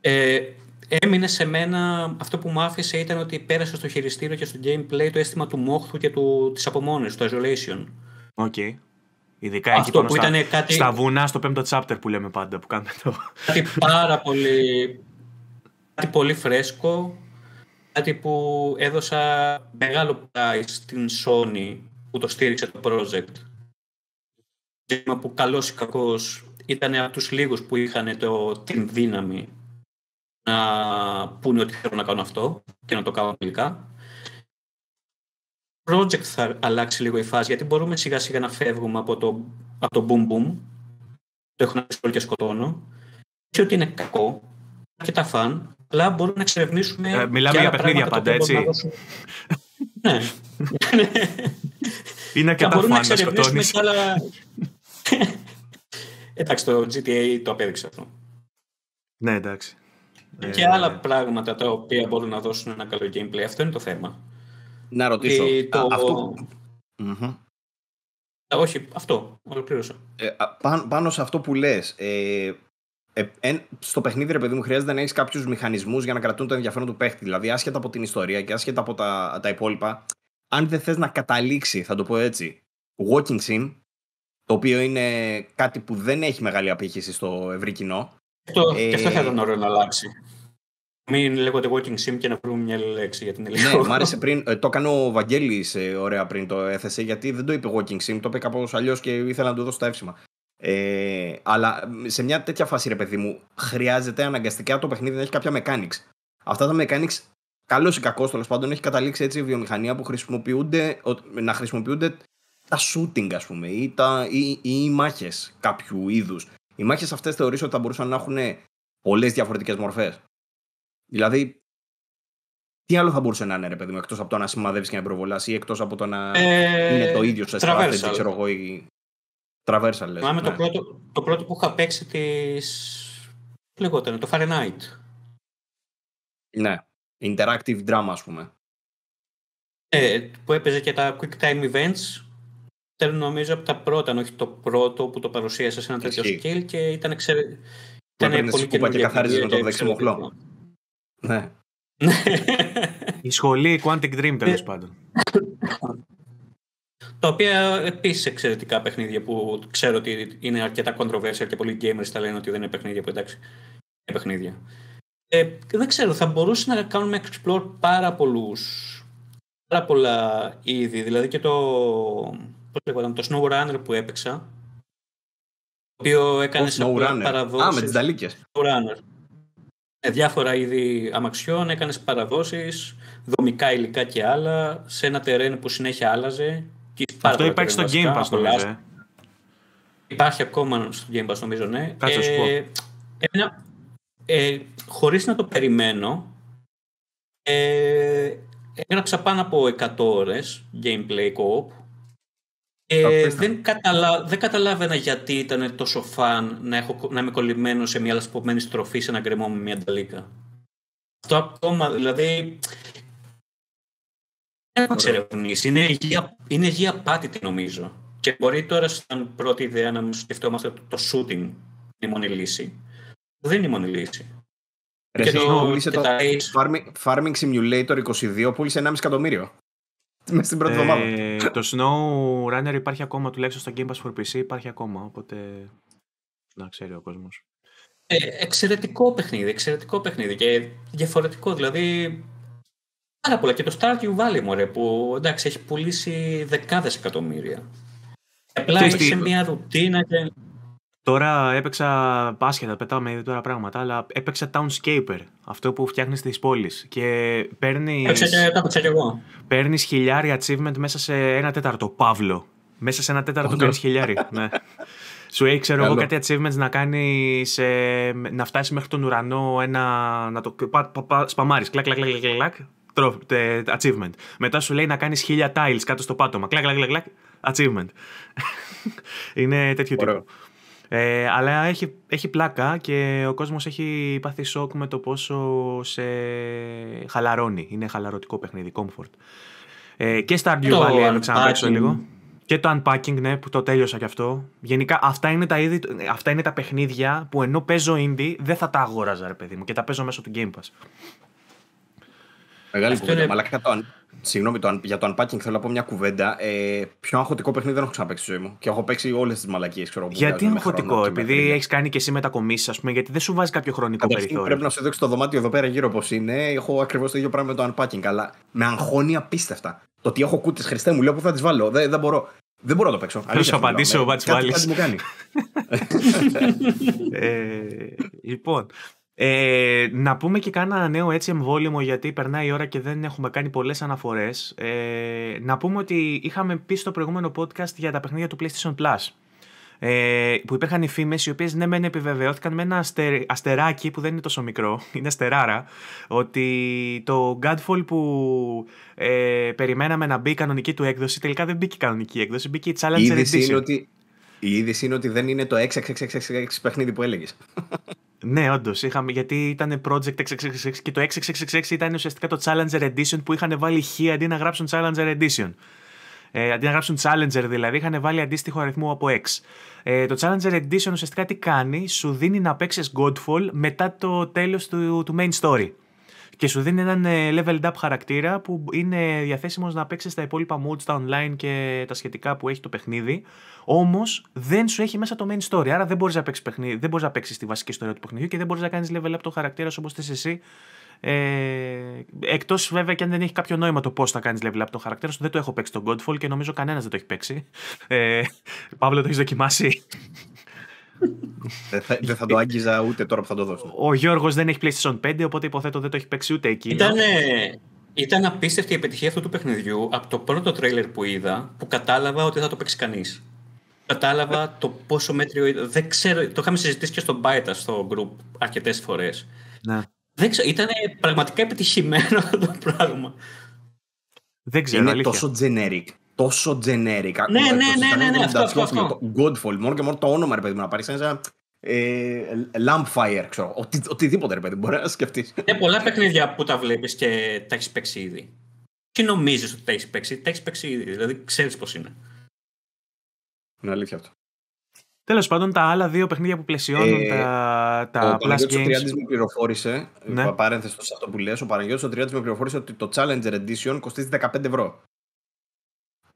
Ε, έμεινε σε μένα, αυτό που μου άφησε ήταν ότι πέρασε στο χειριστήριο και στο gameplay το αίσθημα του μόχθου και τη της απομόνωσης, το isolation. Οκ. Okay. Ειδικά Αυτό εκεί πάνω που στα, ήταν κάτι... στα βουνά, στο πέμπτο chapter που λέμε πάντα. Που κάνουμε το... Κάτι πάρα πολύ, κάτι πολύ φρέσκο. Κάτι που έδωσα μεγάλο πράγμα στην Sony που το στήριξε το project. Που καλός ή κακός ήταν από τους λίγους που είχαν το, την δύναμη να πούνε ότι θέλουν να κάνουν αυτό και να το κάνουν τελικά project θα αλλάξει λίγο η φάση, γιατί μπορούμε σιγά σιγά να φεύγουμε από το, από το boom boom, το έχω να δει και σκοτώνω, και ότι είναι κακό, και τα φαν, αλλά μπορούμε να εξερευνήσουμε. Ε, μιλάμε για παιχνίδια πάντα, έτσι. ναι. είναι τα φαν να σκοτώνεις Άλλα... εντάξει, το GTA το απέδειξε αυτό. Ναι, εντάξει. Και άλλα ε, πράγματα τα οποία μπορούν να δώσουν ένα καλό gameplay. Αυτό είναι το θέμα. Να ρωτήσω. Ε, αυτό... Mm-hmm. Όχι, αυτό. Ολοκλήρωσα. Ε, πάνω, σε αυτό που λες. Ε, ε στο παιχνίδι, ρε παιδί μου, χρειάζεται να έχεις κάποιους μηχανισμούς για να κρατούν το ενδιαφέρον του παίχτη. Δηλαδή, άσχετα από την ιστορία και άσχετα από τα, τα υπόλοιπα, αν δεν θες να καταλήξει, θα το πω έτσι, walking sim, το οποίο είναι κάτι που δεν έχει μεγάλη απήχηση στο ευρύ κοινό. και αυτό ε, θα ήταν ωραίο να αλλάξει. Μην λέγονται Walking Sim και να βρούμε μια λέξη για την ελληνική. Ναι, μ' άρεσε πριν. Ε, το έκανε ο Βαγγέλης ε, ωραία πριν το έθεσε, γιατί δεν το είπε Walking Sim, το είπε κάπως αλλιώς και ήθελα να του δώσω τα εύσημα. Ε, αλλά σε μια τέτοια φάση, ρε παιδί μου, χρειάζεται αναγκαστικά το παιχνίδι να έχει κάποια mechanics. Αυτά τα mechanics, καλός ή κακός τέλος πάντων, έχει καταλήξει έτσι η βιομηχανία που χρησιμοποιούνται, να χρησιμοποιούνται τα shooting, ας πούμε, ή, τα, ή, ή οι μάχες κάποιου είδους. Οι μάχες αυτές θεωρήσω ότι θα μπορούσαν να έχουν πολλές διαφορετικές μορφές. Δηλαδή, τι άλλο θα μπορούσε να είναι, ρε παιδί μου, εκτός από το να σημαδεύεις και να προβολάς ή εκτός από το να ε, είναι το ίδιο σε δεν ξέρω εγώ, ή Τραβέρσα, λε. ναι. το, πρώτο, το πρώτο που είχα παίξει της. Λέγότερο, το Fahrenheit. Ναι. Interactive drama, ας πούμε. Ε, που έπαιζε και τα quick time events. Ήταν νομίζω από τα πρώτα, όχι το πρώτο που το παρουσίασε σε ένα τέτοιο σκυλ και ήταν, εξαιρετικό. ήταν πολύ Και καθάριζες με το δεξιμοχλό. Ναι. Η σχολή Quantic Dream τέλος ε, πάντων. Τα οποία επίσης εξαιρετικά παιχνίδια που ξέρω ότι είναι αρκετά controversial και πολλοί gamers τα λένε ότι δεν είναι παιχνίδια που εντάξει. Είναι παιχνίδια. Ε, δεν ξέρω, θα μπορούσε να κάνουμε explore πάρα πολλούς. Πάρα πολλά είδη. Δηλαδή και το. Πώς το Snow Runner που έπαιξα. Το οποίο έκανε σε no Α, με Runner με διάφορα είδη αμαξιών, έκανες παραδόσεις, δομικά υλικά και άλλα, σε ένα τερέν που συνέχεια άλλαζε. Και Αυτό υπάρχει στο Game Pass, νομίζω. Ε. Υπάρχει ακόμα στο Game Pass, νομίζω, ναι. Κάτσε ε, σου πω. Ε, ε, χωρίς να το περιμένω, ε, έγραψα πάνω από 100 ώρες gameplay co-op ε, δεν, καταλα... δεν καταλάβαινα γιατί ήταν τόσο φαν να, έχω... να είμαι κολλημένος σε μια λασπομένη στροφή σε ένα γκρεμό με μια νταλίκα. Αυτό ακόμα, δηλαδή... Δεν έχω εξερευνήσει. Είναι υγεία, είναι υγεία πάτητη, νομίζω. Και μπορεί τώρα, σαν πρώτη ιδέα, να μου σκεφτόμαστε το, shooting είναι η μόνη λύση. Δεν είναι η μόνη λύση. Ρε, και το, και το, farming, farming Simulator 22 πούλησε 1,5 εκατομμύριο. Ε, το Snow Runner υπάρχει ακόμα, τουλάχιστον στο Game Pass for PC υπάρχει ακόμα, οπότε να ξέρει ο κόσμος. Ε, εξαιρετικό παιχνίδι, εξαιρετικό παιχνίδι και διαφορετικό, δηλαδή πάρα πολλά. Και το Stardew Valley, μωρέ, που εντάξει, έχει πουλήσει δεκάδες εκατομμύρια. Απλά έχει μια ρουτίνα και... Τώρα έπαιξα πετάω με τώρα πράγματα, αλλά έπαιξα Townscaper, αυτό που φτιάχνεις τι πόλη. Και παίρνεις. Έπαιξα Παίρνεις χιλιάρι achievement μέσα σε ένα τέταρτο. Παύλο. Μέσα σε ένα τέταρτο κάνει χιλιάρι. ναι. Σου έχει, ξέρω εγώ, κάτι achievements να κάνεις. Ε, να φτάσεις μέχρι τον ουρανό ένα. να το. σπαμάρεις. Κλακ, κλακ, κλακ, κλακ. Achievement. Μετά σου λέει να κάνεις χίλια tiles κάτω στο πάτωμα. Κλακ, κλακ, κλακ, achievement. Είναι τέτοιο τύπο. Ε, αλλά έχει, πλάκα και ο κόσμος έχει πάθει σοκ με το πόσο σε χαλαρώνει. Είναι χαλαρωτικό παιχνίδι, comfort. Ε, και στα Stardew ε, Valley το ξαναπέξω λίγο. Και το unpacking, ναι, που το τέλειωσα κι αυτό. Γενικά, αυτά είναι τα, είδη, αυτά είναι τα παιχνίδια που ενώ παίζω indie δεν θα τα αγόραζα, ρε παιδί μου, και τα παίζω μέσω του Game Pass. Μεγάλη κουβέντα. Είναι... το Συγγνώμη, για το unpacking θέλω να πω μια κουβέντα. Ε, πιο αγχωτικό παιχνίδι δεν έχω ξαναπέξει στη ζωή μου. Και έχω παίξει όλες τις μαλακίες. Γιατί αγχωτικό, επειδή έχεις κάνει και εσύ μετακομίσεις, ας πούμε, γιατί δεν σου βάζει κάποιο χρονικό Αντάξει, περιθώριο. Πρέπει να σου δείξω το δωμάτιο εδώ πέρα γύρω όπω είναι. Έχω ακριβώς το ίδιο πράγμα με το unpacking. Αλλά με αγχώνει απίστευτα. Το ότι έχω κούτες, Χριστέ μου, λέω που θα τις βάλω. Δεν, μπορώ. Δεν μπορώ να το παίξω. Θα σου απαντήσω ναι. ο Μπάτσι ε, Λοιπόν, ε, να πούμε και κάνα νέο έτσι εμβόλυμο γιατί περνάει η ώρα και δεν έχουμε κάνει πολλές αναφορές. Ε, να πούμε ότι είχαμε πει στο προηγούμενο podcast για τα παιχνίδια του PlayStation Plus ε, που υπήρχαν οι φήμες, οι οποίες ναι, μεν επιβεβαιώθηκαν με ένα αστεράκι που δεν είναι τόσο μικρό, είναι αστεράρα, ότι το Godfall που περιμέναμε να μπει η κανονική του έκδοση, τελικά δεν μπήκε η κανονική έκδοση, μπήκε η Challenger η Edition. ότι, η είδηση είναι ότι δεν είναι το 6666 παιχνίδι που έλεγε. Ναι, όντως. Γιατί ήταν project 666 και το 666 ήταν ουσιαστικά το Challenger Edition που είχαν βάλει χ αντί να γράψουν Challenger Edition. Ε, αντί να γράψουν Challenger δηλαδή, είχαν βάλει αντίστοιχο αριθμό από 6. Ε, το Challenger Edition ουσιαστικά τι κάνει, σου δίνει να παίξεις Godfall μετά το τέλος του, του main story και σου δίνει έναν ε, level up χαρακτήρα που είναι διαθέσιμος να παίξεις στα υπόλοιπα modes, τα online και τα σχετικά που έχει το παιχνίδι. Όμως δεν σου έχει μέσα το main story. Άρα δεν μπορείς να παίξεις παιχνίδι, δεν μπορείς να παίξεις τη βασική ιστορία του παιχνιδιού και δεν μπορείς να κάνεις level up το χαρακτήρα όπως θες εσύ. Ε, Εκτός βέβαια και αν δεν έχει κάποιο νόημα το πώς θα κάνεις level up το χαρακτήρα σου, δεν το έχω παίξει στον Godfall και νομίζω κανένας δεν το έχει παίξει. Ε, Παύλο, το έχεις δοκιμάσει δεν, θα, δεν θα το άγγιζα ούτε τώρα που θα το δώσω. Ο Γιώργος δεν έχει PlayStation 5, οπότε υποθέτω δεν το έχει παίξει ούτε εκεί. Ήταν, ήταν απίστευτη η επιτυχία αυτού του παιχνιδιού από το πρώτο τρέιλερ που είδα που κατάλαβα ότι θα το παίξει κανείς. Κατάλαβα το πόσο μέτριο. Δεν το είχαμε συζητήσει και στο Byta στο group αρκετές φορές. Ναι. ήταν πραγματικά επιτυχημένο το πράγμα. Δεν ξέρω, Είναι τόσο generic τόσο generic. Ναι, ναι, ναι, ναι, ναι, αυτό, αυτό, αυτό. Godfall, μόνο και μόνο το όνομα, ρε παιδί μου, να πάρεις ένα ε, Lampfire, ξέρω. Οτι, οτιδήποτε, ρε παιδί, μπορεί να σκεφτείς. Ναι, πολλά παιχνίδια που τα βλέπεις και τα έχεις παίξει ήδη. Τι νομίζεις ότι τα έχεις παίξει, τα έχεις παίξει ήδη. Δηλαδή ξέρεις πώς είναι. Είναι αλήθεια αυτό. Τέλος πάντων, τα άλλα δύο παιχνίδια που πλαισιώνουν ε, τα, τα ο Plus Games. Ο με πληροφόρησε, ναι. παρένθεση σε αυτό που λες, ο Παναγιώτης ο Τριάντης με πληροφόρησε ότι το Challenger Edition κοστίζει 15 ευρώ.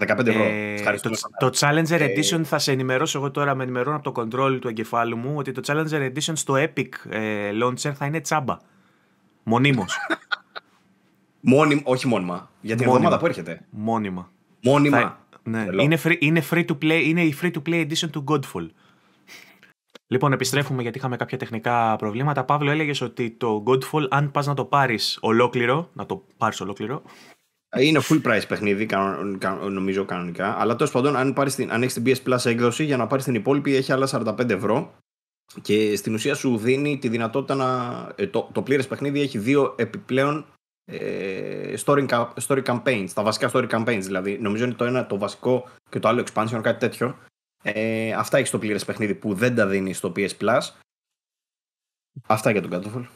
15 ευρώ. Ε, το, Challenger Edition θα σε ενημερώσω εγώ τώρα, με ενημερώνω από το control του εγκεφάλου μου ότι το Challenger Edition στο Epic ε, Launcher θα είναι τσάμπα. Μονίμως. όχι μόνιμα. Για την μόνιμα. εβδομάδα που έρχεται. Μόνιμα. Μόνιμα. ναι. είναι, free, είναι, free to play, είναι η free to play edition του Godfall. Λοιπόν, επιστρέφουμε γιατί είχαμε κάποια τεχνικά προβλήματα. Παύλο, έλεγες ότι το Godfall, αν πας να το πάρεις ολόκληρο, να το πάρεις ολόκληρο, είναι full price παιχνίδι, νομίζω κανονικά. Αλλά τέλος πάντων, αν, πάρεις την, αν έχεις την PS Plus έκδοση, για να πάρεις την υπόλοιπη έχει άλλα 45 ευρώ. Και στην ουσία σου δίνει τη δυνατότητα να. Ε, το, το πλήρες παιχνίδι έχει δύο επιπλέον ε, story, story campaigns, τα βασικά story campaigns δηλαδή. Νομίζω είναι το ένα το βασικό και το άλλο expansion, κάτι τέτοιο. Ε, αυτά έχεις το πλήρες παιχνίδι που δεν τα δίνεις στο PS Plus. Αυτά για τον Κατόφολ.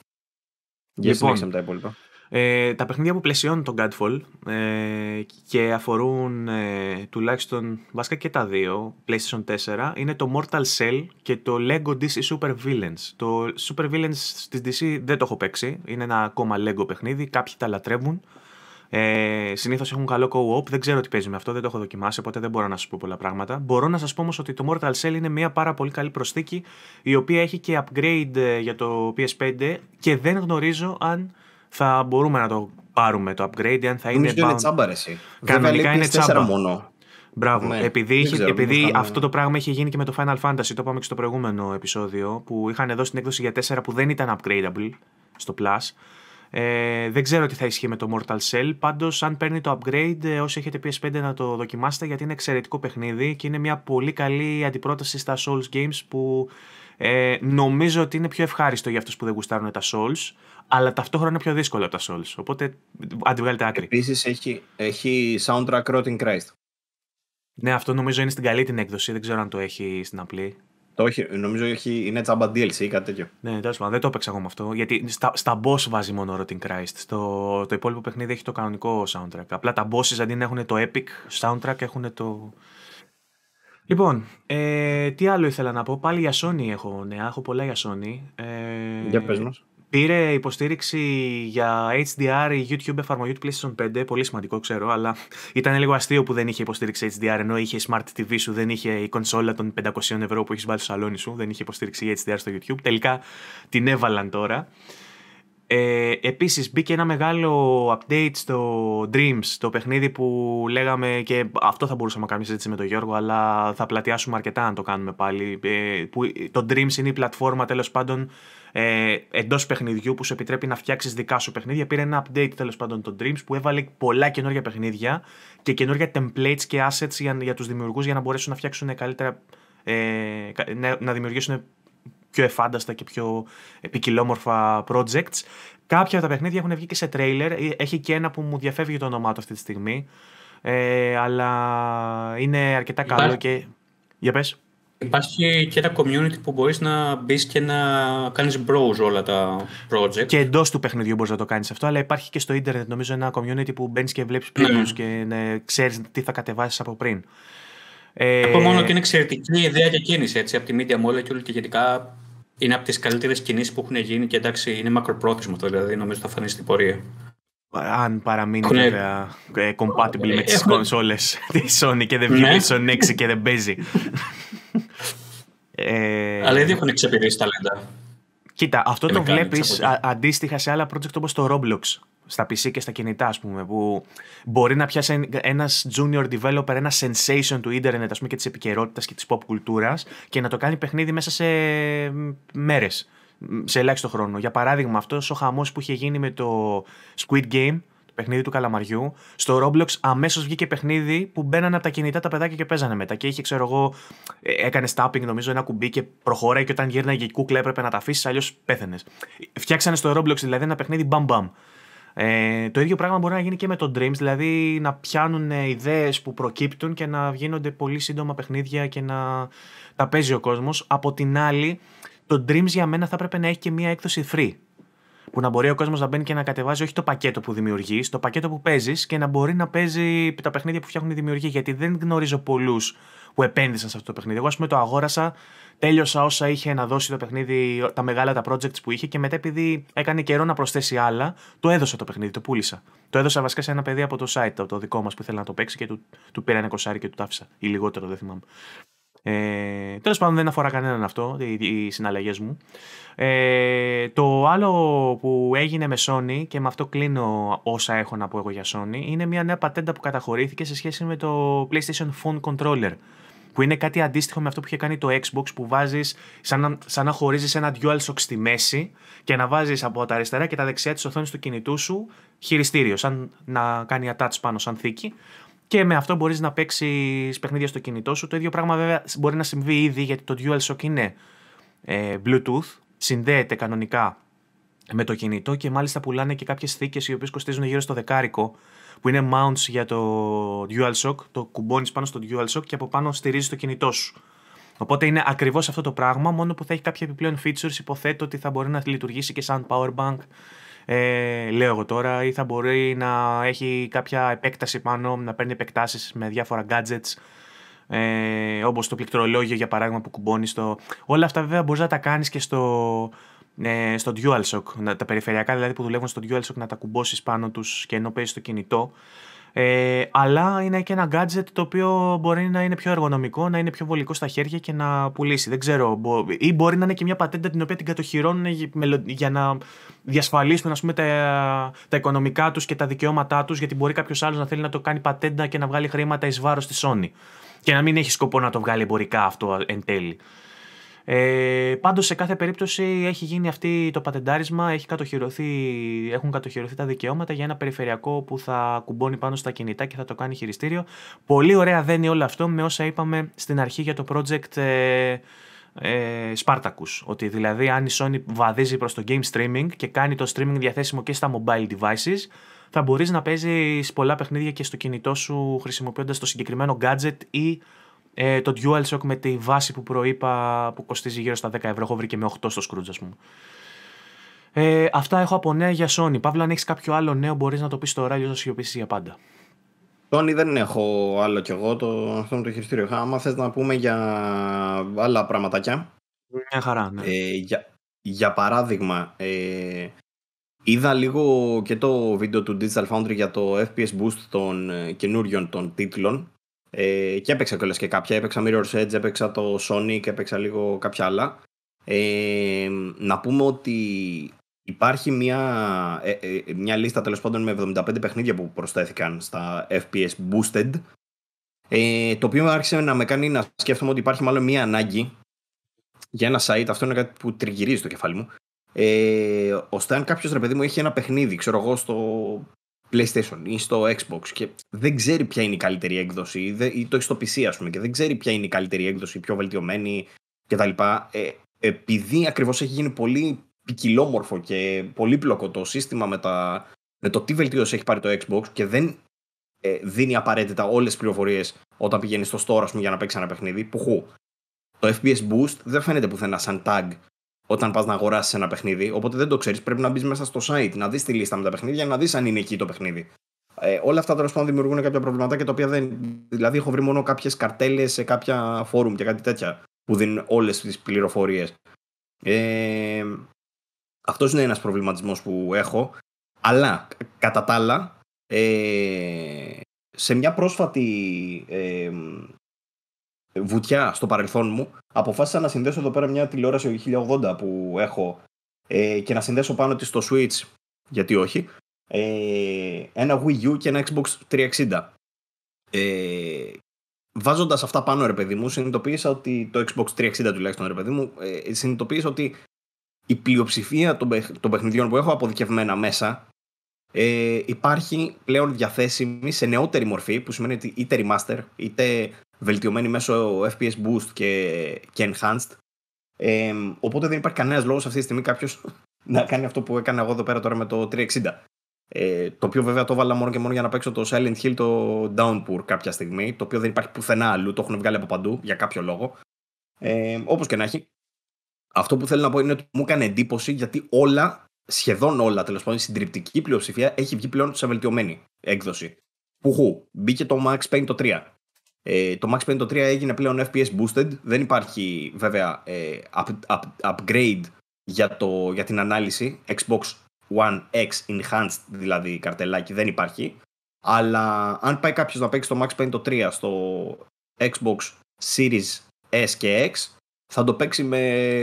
Λοιπόν, για τα υπόλοιπα. Ε, τα παιχνίδια που πλαισιώνουν τον Godfall ε, και αφορούν ε, τουλάχιστον βασικά και τα δύο, PlayStation 4, είναι το Mortal Cell και το LEGO DC Super Villains. Το Super Villains της DC δεν το έχω παίξει, είναι ένα ακόμα LEGO παιχνίδι, κάποιοι τα λατρεύουν. Ε, Συνήθως έχουν καλό co-op, δεν ξέρω τι παίζει με αυτό, δεν το έχω δοκιμάσει, οπότε δεν μπορώ να σας πω πολλά πράγματα. Μπορώ να σας πω όμως ότι το Mortal Cell είναι μια πάρα πολύ καλή προσθήκη, η οποία έχει και upgrade ε, για το PS5 και δεν γνωρίζω αν θα μπορούμε να το πάρουμε το upgrade. Αν θα είναι, Νομίζω είναι τσάμπα, ρε, εσύ. Κανονικά είναι τσάμπα. μόνο. Μπράβο. Ναι. επειδή, ξέρω, επειδή αυτό το πράγμα είχε γίνει και με το Final Fantasy, το είπαμε και στο προηγούμενο επεισόδιο, που είχαν δώσει την έκδοση για 4 που δεν ήταν upgradable στο Plus. Ε, δεν ξέρω τι θα ισχύει με το Mortal Cell. Πάντως, αν παίρνει το upgrade, ε, όσοι έχετε PS5 να το δοκιμάσετε, γιατί είναι εξαιρετικό παιχνίδι και είναι μια πολύ καλή αντιπρόταση στα Souls Games που ε, νομίζω ότι είναι πιο ευχάριστο για αυτούς που δεν γουστάρουν τα Souls αλλά ταυτόχρονα είναι πιο δύσκολο από τα Souls. Οπότε αντιβγάλετε άκρη. Επίσης έχει, έχει soundtrack Rotten Christ. Ναι, αυτό νομίζω είναι στην καλή την έκδοση. Δεν ξέρω αν το έχει στην απλή. Το έχει, νομίζω έχει, είναι τσάμπα DLC ή κάτι τέτοιο. Ναι, τέλος πάντων, δεν το έπαιξα εγώ με αυτό. Γιατί στα, στα boss βάζει μόνο Rotten Christ. Στο, το υπόλοιπο παιχνίδι έχει το κανονικό soundtrack. Απλά τα bosses αντί να έχουν το epic soundtrack έχουν το. Λοιπόν, ε, τι άλλο ήθελα να πω. Πάλι για Sony έχω νέα. Έχω πολλά για Sony. Ε, για πες μας. Πήρε υποστήριξη για HDR η YouTube εφαρμογή του PlayStation 5, πολύ σημαντικό ξέρω, αλλά ήταν λίγο αστείο που δεν είχε υποστήριξη HDR, ενώ είχε Smart TV σου, δεν είχε η κονσόλα των 500 ευρώ που έχεις βάλει στο σαλόνι σου, δεν είχε υποστήριξη HDR στο YouTube. Τελικά την έβαλαν τώρα. Ε, επίσης μπήκε ένα μεγάλο update στο Dreams, το παιχνίδι που λέγαμε και αυτό θα μπορούσαμε να κάνουμε συζήτηση με τον Γιώργο αλλά θα πλατιάσουμε αρκετά αν το κάνουμε πάλι ε, που, το Dreams είναι η πλατφόρμα τέλος πάντων ε, εντός παιχνιδιού που σου επιτρέπει να φτιάξεις δικά σου παιχνίδια. Πήρε ένα update τέλος πάντων των Dreams που έβαλε πολλά καινούργια παιχνίδια και καινούργια templates και assets για, για τους δημιουργούς για να μπορέσουν να φτιάξουν καλύτερα. Ε, να, δημιουργήσουν πιο εφάνταστα και πιο επικοινόμορφα projects. Κάποια από τα παιχνίδια έχουν βγει και σε trailer ε, Έχει και ένα που μου διαφεύγει το όνομά του αυτή τη στιγμή. Ε, αλλά είναι αρκετά καλό και. Για πες. Υπάρχει και ένα community που μπορείς να μπεις και να κάνεις browse όλα τα project. Και εντός του παιχνιδιού μπορείς να το κάνεις αυτό, αλλά υπάρχει και στο Ιντερνετ νομίζω ένα community που μπαίνεις και βλέπεις ναι. previews και ναι, ξέρεις τι θα κατεβάσεις από πριν. Ε... Από μόνο ότι είναι εξαιρετική ιδέα και κίνηση έτσι, από τη Media Molecule και γενικά είναι από τις καλύτερες κινήσεις που έχουν γίνει και εντάξει είναι μακροπρόθεσμο το δηλαδή νομίζω θα φανεί στην πορεία. Αν παραμείνει βέβαια ε, compatible με τις κονσόλες της Sony και δεν βγει ναι. Sony 6 και δεν παίζει. Ε, Αλλά ήδη έχουν εξεπηρήσει ταλέντα. Κοίτα, αυτό το βλέπει αντίστοιχα σε άλλα project όπως το Roblox. Στα PC και στα κινητά, ας πούμε, που μπορεί να πιάσει ένας junior developer ένα sensation του ίντερνετ και της επικαιρότητας και της pop κουλτούρας και να το κάνει παιχνίδι μέσα σε μέρε. Σε ελάχιστο χρόνο. Για παράδειγμα, αυτός ο χαμός που είχε γίνει με το Squid Game, παιχνίδι του καλαμαριού. Στο Roblox αμέσως βγήκε παιχνίδι που μπαίνανε από τα κινητά τα παιδάκια και παίζανε μετά. Και είχε, ξέρω εγώ, ε, έκανε stopping, νομίζω ένα κουμπί και προχωράει. Και όταν γύρναγε η κούκλα έπρεπε να τα αφήσει, αλλιώς πέθανε. Φτιάξανε στο Roblox δηλαδή ένα παιχνίδι μπαμ μπαμ. Ε, το ίδιο πράγμα μπορεί να γίνει και με το Dreams, δηλαδή να πιάνουν ε, ιδέες που προκύπτουν και να γίνονται πολύ σύντομα παιχνίδια και να τα παίζει ο κόσμος. Από την άλλη, το Dreams για μένα θα έπρεπε να έχει και μία έκδοση free που να μπορεί ο κόσμος να μπαίνει και να κατεβάζει όχι το πακέτο που δημιουργείς, το πακέτο που παίζεις και να μπορεί να παίζει τα παιχνίδια που φτιάχνουν οι δημιουργοί. Γιατί δεν γνωρίζω πολλούς που επένδυσαν σε αυτό το παιχνίδι. Εγώ, ας πούμε, το αγόρασα, τέλειωσα όσα είχε να δώσει το παιχνίδι, τα μεγάλα τα projects που είχε και μετά, επειδή έκανε καιρό να προσθέσει άλλα, το έδωσα το παιχνίδι, το πούλησα. Το έδωσα βασικά σε ένα παιδί από το site, το δικό μας που ήθελε να το παίξει και του, του πήρα ένα κοσάρι και του τάφησα. Ή λιγότερο, δεν θυμάμαι. Ε, Τέλος πάντων, δεν αφορά κανέναν αυτό, οι, οι συναλλαγές μου. Ε, το άλλο που έγινε με Sony και με αυτό κλείνω όσα έχω να πω εγώ για Sony είναι μια νέα πατέντα που καταχωρήθηκε σε σχέση με το PlayStation Phone Controller που είναι κάτι αντίστοιχο με αυτό που είχε κάνει το Xbox που βάζεις σαν να, σαν να χωρίζεις ένα DualShock στη μέση και να βάζεις από τα αριστερά και τα δεξιά της οθόνης του κινητού σου χειριστήριο σαν να κάνει attach πάνω σαν θήκη και με αυτό μπορείς να παίξεις παιχνίδια στο κινητό σου. Το ίδιο πράγμα βέβαια μπορεί να συμβεί ήδη γιατί το DualShock είναι ε, Bluetooth συνδέεται κανονικά με το κινητό και μάλιστα πουλάνε και κάποιες θήκες οι οποίες κοστίζουν γύρω στο δεκάρικο που είναι mounts για το DualShock, το κουμπώνεις πάνω στο DualShock και από πάνω στηρίζεις το κινητό σου. Οπότε είναι ακριβώς αυτό το πράγμα, μόνο που θα έχει κάποια επιπλέον features, υποθέτω ότι θα μπορεί να λειτουργήσει και σαν powerbank bank, ε, λέω εγώ τώρα, ή θα μπορεί να έχει κάποια επέκταση πάνω, να παίρνει επεκτάσεις με διάφορα gadgets, ε, όπως το πληκτρολόγιο για παράδειγμα που κουμπώνει στο... Όλα αυτά βέβαια μπορείς να τα κάνεις και στο, ε, στο DualShock, τα περιφερειακά δηλαδή που δουλεύουν στο DualShock να τα κουμπώσεις πάνω τους και ενώ παίζεις το κινητό. Ε, αλλά είναι και ένα gadget το οποίο μπορεί να είναι πιο εργονομικό, να είναι πιο βολικό στα χέρια και να πουλήσει. Δεν ξέρω. Μπο... ή μπορεί να είναι και μια πατέντα την οποία την κατοχυρώνουν για να διασφαλίσουν ας πούμε, τα, τα οικονομικά τους και τα δικαιώματά τους, γιατί μπορεί κάποιος άλλος να θέλει να το κάνει πατέντα και να βγάλει χρήματα εις βάρος της Sony και να μην έχει σκοπό να το βγάλει εμπορικά αυτό εν τέλει. Ε, πάντως σε κάθε περίπτωση έχει γίνει αυτή το πατεντάρισμα, έχει κατοχυρωθεί, έχουν κατοχυρωθεί τα δικαιώματα για ένα περιφερειακό που θα κουμπώνει πάνω στα κινητά και θα το κάνει χειριστήριο. Πολύ ωραία δένει όλο αυτό με όσα είπαμε στην αρχή για το project ε, ε Spartacus. Ότι δηλαδή αν η Sony βαδίζει προς το game streaming και κάνει το streaming διαθέσιμο και στα mobile devices, θα μπορείς να παίζεις πολλά παιχνίδια και στο κινητό σου χρησιμοποιώντας το συγκεκριμένο gadget ή ε, το DualShock με τη βάση που προείπα που κοστίζει γύρω στα 10 ευρώ. Έχω βρει και με 8 στο Scrooge, ας πούμε. Ε, αυτά έχω από νέα για Sony. Παύλα, αν έχεις κάποιο άλλο νέο, μπορείς να το πεις τώρα, ράγιο θα σιωπήσει για πάντα. Τόνι, δεν έχω άλλο κι εγώ το, αυτό με το χειριστήριο. Άμα θες να πούμε για άλλα πραγματάκια. Μια χαρά, ναι. Ε, για, για παράδειγμα, ε, Είδα λίγο και το βίντεο του Digital Foundry για το FPS Boost των ε, καινούριων των τίτλων ε, και έπαιξα κιόλας και κάποια. Έπαιξα Mirror's Edge, έπαιξα το Sonic, έπαιξα λίγο κάποια άλλα. Ε, να πούμε ότι υπάρχει μια, ε, ε, μια λίστα τέλος πάντων με 75 παιχνίδια που προσθέθηκαν στα FPS Boosted το οποίο άρχισε να με κάνει να σκέφτομαι ότι υπάρχει μάλλον μια ανάγκη για ένα site, αυτό είναι κάτι που τριγυρίζει το κεφάλι μου, ε, ώστε αν κάποιος ρε παιδί μου έχει ένα παιχνίδι, ξέρω εγώ, στο PlayStation ή στο Xbox και δεν ξέρει ποια είναι η καλύτερη έκδοση ή, το έχει στο PC, ας πούμε, και δεν ξέρει ποια είναι η καλύτερη έκδοση, η πιο βελτιωμένη κτλ. Ε, επειδή ακριβώς έχει γίνει πολύ ποικιλόμορφο και πολύπλοκο το σύστημα με, τα, το τι βελτίωση έχει πάρει το Xbox και δεν ε, δίνει απαραίτητα όλες τις πληροφορίες όταν πηγαίνει στο store ας πούμε, για να παίξει ένα παιχνίδι. Που Το FPS Boost δεν φαίνεται πουθενά σαν tag όταν πας να αγοράσεις ένα παιχνίδι. Οπότε δεν το ξέρεις. Πρέπει να μπεις μέσα στο site, να δεις τη λίστα με τα παιχνίδια, να δεις αν είναι εκεί το παιχνίδι. Ε, όλα αυτά τέλος πάντων δημιουργούν κάποια προβληματάκια τα οποία δεν. Δηλαδή, έχω βρει μόνο κάποιες καρτέλες σε κάποια φόρουμ και κάτι τέτοια που δίνουν όλες τις πληροφορίες. Ε, Αυτός είναι ένας προβληματισμός που έχω. Αλλά κατά τα άλλα, ε, σε μια πρόσφατη ε, βουτιά στο παρελθόν μου, αποφάσισα να συνδέσω εδώ πέρα μια τηλεόραση 1080 που έχω ε, και να συνδέσω πάνω της στο Switch, γιατί όχι, ε, ένα Wii U και ένα Xbox 360. Ε, Βάζοντας αυτά πάνω, ρε παιδί μου, συνειδητοποίησα ότι το Xbox 360 τουλάχιστον, ρε παιδί μου, ε, συνειδητοποίησα ότι η πλειοψηφία των, παιχ, παιχνιδιών που έχω αποδικευμένα μέσα ε, υπάρχει πλέον διαθέσιμη σε νεότερη μορφή, που σημαίνει ότι είτε remaster, είτε βελτιωμένη μέσω FPS boost και, enhanced. Ε, οπότε δεν υπάρχει κανένας λόγος αυτή τη στιγμή κάποιος να κάνει αυτό που έκανα εγώ εδώ πέρα τώρα με το 360. Ε, το οποίο βέβαια το έβαλα μόνο και μόνο για να παίξω το Silent Hill το Downpour κάποια στιγμή, το οποίο δεν υπάρχει πουθενά αλλού, το έχουν βγάλει από παντού για κάποιο λόγο. Ε, Όπως και να έχει, αυτό που θέλω να πω είναι ότι μου έκανε εντύπωση γιατί όλα, σχεδόν όλα τέλος πάντων, η συντριπτική πλειοψηφία έχει βγει πλέον σε βελτιωμένη έκδοση. Πουχού, μπήκε το Max Payne το 3. Ε, το Max Payne 3 έγινε πλέον FPS boosted. Δεν υπάρχει βέβαια ε, upgrade για, το, για την ανάλυση. Xbox One X Enhanced δηλαδή καρτελάκι δεν υπάρχει. Αλλά αν πάει κάποιος να παίξει το Max Payne 3 στο Xbox Series S και X θα το παίξει με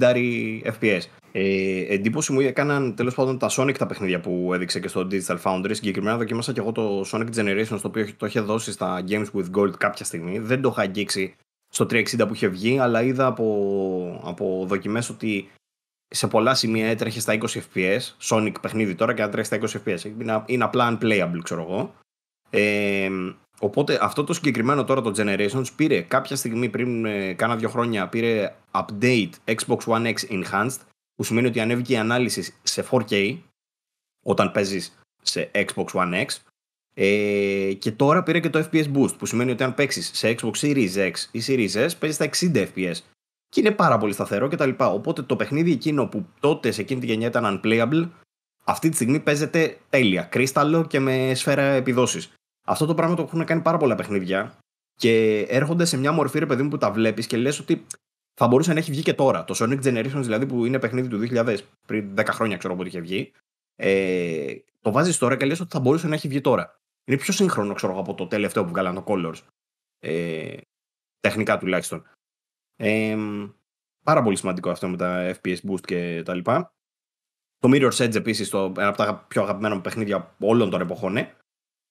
60 FPS. Ε, εντύπωση μου έκαναν τέλος πάντων τα Sonic τα παιχνίδια που έδειξε και στο Digital Foundry. Συγκεκριμένα δοκίμασα και εγώ το Sonic Generations, το οποίο το είχε δώσει στα Games with Gold κάποια στιγμή. Δεν το είχα αγγίξει στο 360 που είχε βγει, αλλά είδα από, από δοκιμές ότι σε πολλά σημεία έτρεχε στα 20 FPS. Sonic παιχνίδι τώρα και αν τρέχει στα 20 FPS. Είναι, είναι απλά unplayable, ξέρω εγώ. Ε, οπότε αυτό το συγκεκριμένο τώρα το Generations πήρε κάποια στιγμή πριν ε, κάνα δύο χρόνια πήρε update Xbox One X Enhanced που σημαίνει ότι ανέβηκε η ανάλυση σε 4K όταν παίζεις σε Xbox One X ε, και τώρα πήρε και το FPS Boost που σημαίνει ότι αν παίξεις σε Xbox Series X ή Series S παίζεις στα 60 FPS και είναι πάρα πολύ σταθερό λοιπά. Οπότε το παιχνίδι εκείνο που τότε σε εκείνη τη γενιά ήταν unplayable αυτή τη στιγμή παίζεται τέλεια, κρύσταλλο και με σφαίρα επιδόσεις. Αυτό το πράγμα το έχουν κάνει πάρα πολλά παιχνίδια και έρχονται σε μια μορφή ρε παιδί μου που τα βλέπεις και λες ότι θα μπορούσε να έχει βγει και τώρα. Το Sonic Generations δηλαδή που είναι παιχνίδι του 2000, πριν 10 χρόνια ξέρω πότε είχε βγει, ε, το βάζεις τώρα και λες ότι θα μπορούσε να έχει βγει τώρα. Είναι πιο σύγχρονο ξέρω από το τελευταίο που βγάλαν το Colors. Ε, τεχνικά τουλάχιστον. Ε, πάρα πολύ σημαντικό αυτό με τα FPS boost και τα λοιπά. Το Mirror's Edge επίσης, ένα από τα πιο αγαπημένα παιχνίδια όλων των εποχών. Ναι.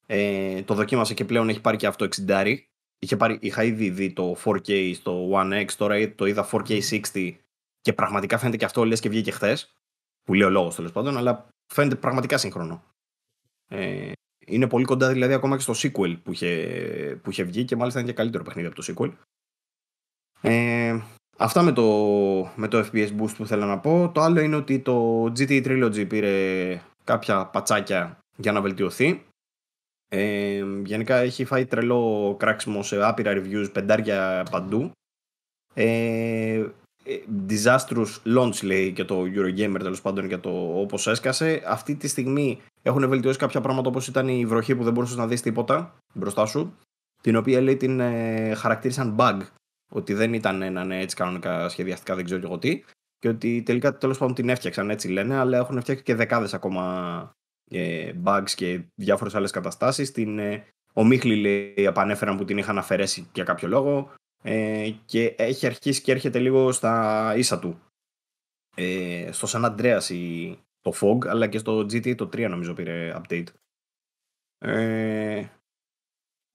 Ε, το δοκίμασα και πλέον έχει πάρει και αυτό 60 είχε πάρει, είχα ήδη δει το 4K στο One X, τώρα το είδα 4K 60 και πραγματικά φαίνεται και αυτό λες και βγήκε χθες. που λέει ο λόγος τέλος πάντων, αλλά φαίνεται πραγματικά σύγχρονο. Ε, είναι πολύ κοντά δηλαδή ακόμα και στο sequel που είχε, που είχε βγει και μάλιστα είναι και καλύτερο παιχνίδι από το sequel. Ε, αυτά με το, με το FPS boost που θέλω να πω. Το άλλο είναι ότι το GT Trilogy πήρε κάποια πατσάκια για να βελτιωθεί. Ε, γενικά έχει φάει τρελό κράξιμο σε άπειρα reviews, πεντάρια παντού. Ε, ε disastrous launch λέει και το Eurogamer τέλος πάντων για το όπως έσκασε. Αυτή τη στιγμή έχουν βελτιώσει κάποια πράγματα όπως ήταν η βροχή που δεν μπορούσες να δεις τίποτα μπροστά σου. Την οποία λέει την ε, χαρακτήρισαν bug. Ότι δεν ήταν έναν ναι, έτσι κανονικά σχεδιαστικά δεν ξέρω και εγώ τι. Και ότι τελικά τέλος πάντων την έφτιαξαν έτσι λένε αλλά έχουν φτιάξει και δεκάδες ακόμα bugs και διάφορες άλλες καταστάσεις. Την ε, ομίχλη λέει, επανέφεραν που την είχαν αφαιρέσει για κάποιο λόγο ε, και έχει αρχίσει και έρχεται λίγο στα ίσα του. Ε, στο San Andreas το FOG αλλά και στο GTA το 3 νομίζω πήρε update. Ε,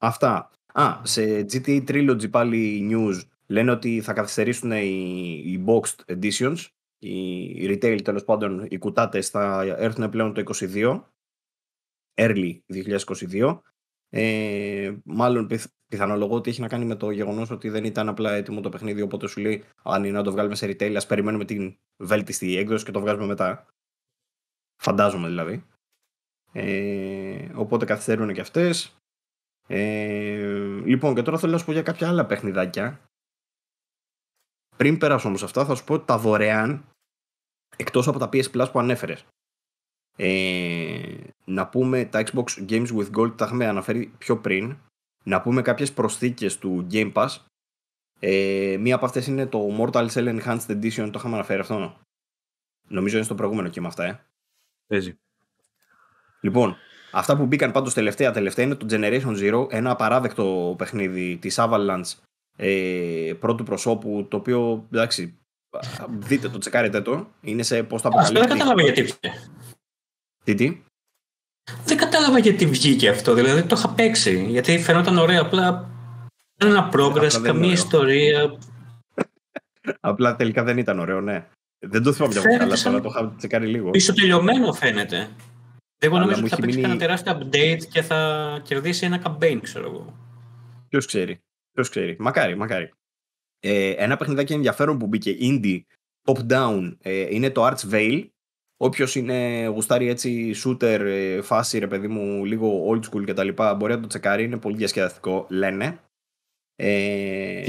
αυτά. Α, σε GTA Trilogy πάλι news λένε ότι θα καθυστερήσουν οι boxed editions οι retail τέλος πάντων, οι κουτάτες θα έρθουν πλέον το 2022 early 2022. Ε, μάλλον πιθ, πιθανολογώ ότι έχει να κάνει με το γεγονός ότι δεν ήταν απλά έτοιμο το παιχνίδι, οπότε σου λέει αν είναι να το βγάλουμε σε retail, ας περιμένουμε την βέλτιστη έκδοση και το βγάζουμε μετά. Φαντάζομαι δηλαδή. Ε, οπότε καθυστερούν και αυτές. Ε, λοιπόν, και τώρα θέλω να σου πω για κάποια άλλα παιχνιδάκια. Πριν περάσω όμως αυτά, θα σου πω ότι τα δωρεάν εκτός από τα PS Plus που ανέφερες. Ε, να πούμε τα Xbox Games with Gold τα είχαμε αναφέρει πιο πριν. Να πούμε κάποιες προσθήκες του Game Pass. Ε, μία από αυτές είναι το Mortal Cell Enhanced Edition, το είχαμε αναφέρει αυτό. Νομίζω είναι στο προηγούμενο και με αυτά, ε. Λοιπόν, αυτά που μπήκαν πάντως τελευταία, τελευταία είναι το Generation Zero, ένα απαράδεκτο παιχνίδι της Avalanche ε, πρώτου προσώπου, το οποίο εντάξει, δείτε το, τσεκάρετε το. Είναι σε πώ το αποκαλύπτει. Δεν κατάλαβα γιατί βγήκε. Τι, Δεν κατάλαβα γιατί βγήκε αυτό. Δηλαδή το είχα παίξει. Γιατί φαινόταν ωραίο Απλά δεν ένα progress, καμία ιστορία. Απλά τελικά δεν ήταν ωραίο, ναι. Δεν το θυμάμαι πια καλά, αλλά το είχα τσεκάρει λίγο. Πίσω τελειωμένο φαίνεται. δεν νομίζω ότι θα παίξει ένα τεράστιο update και θα κερδίσει ένα campaign, ξέρω εγώ. Ποιος ξέρει. Ποιος ξέρει. Μακάρι, μακάρι ε, ένα παιχνιδάκι ενδιαφέρον που μπήκε indie, top down, ε, είναι το Arts Veil. Όποιος είναι γουστάρι έτσι shooter, ε, φάση παιδί μου, λίγο old school κτλ. Μπορεί να το τσεκάρει, είναι πολύ διασκεδαστικό, λένε. Ε,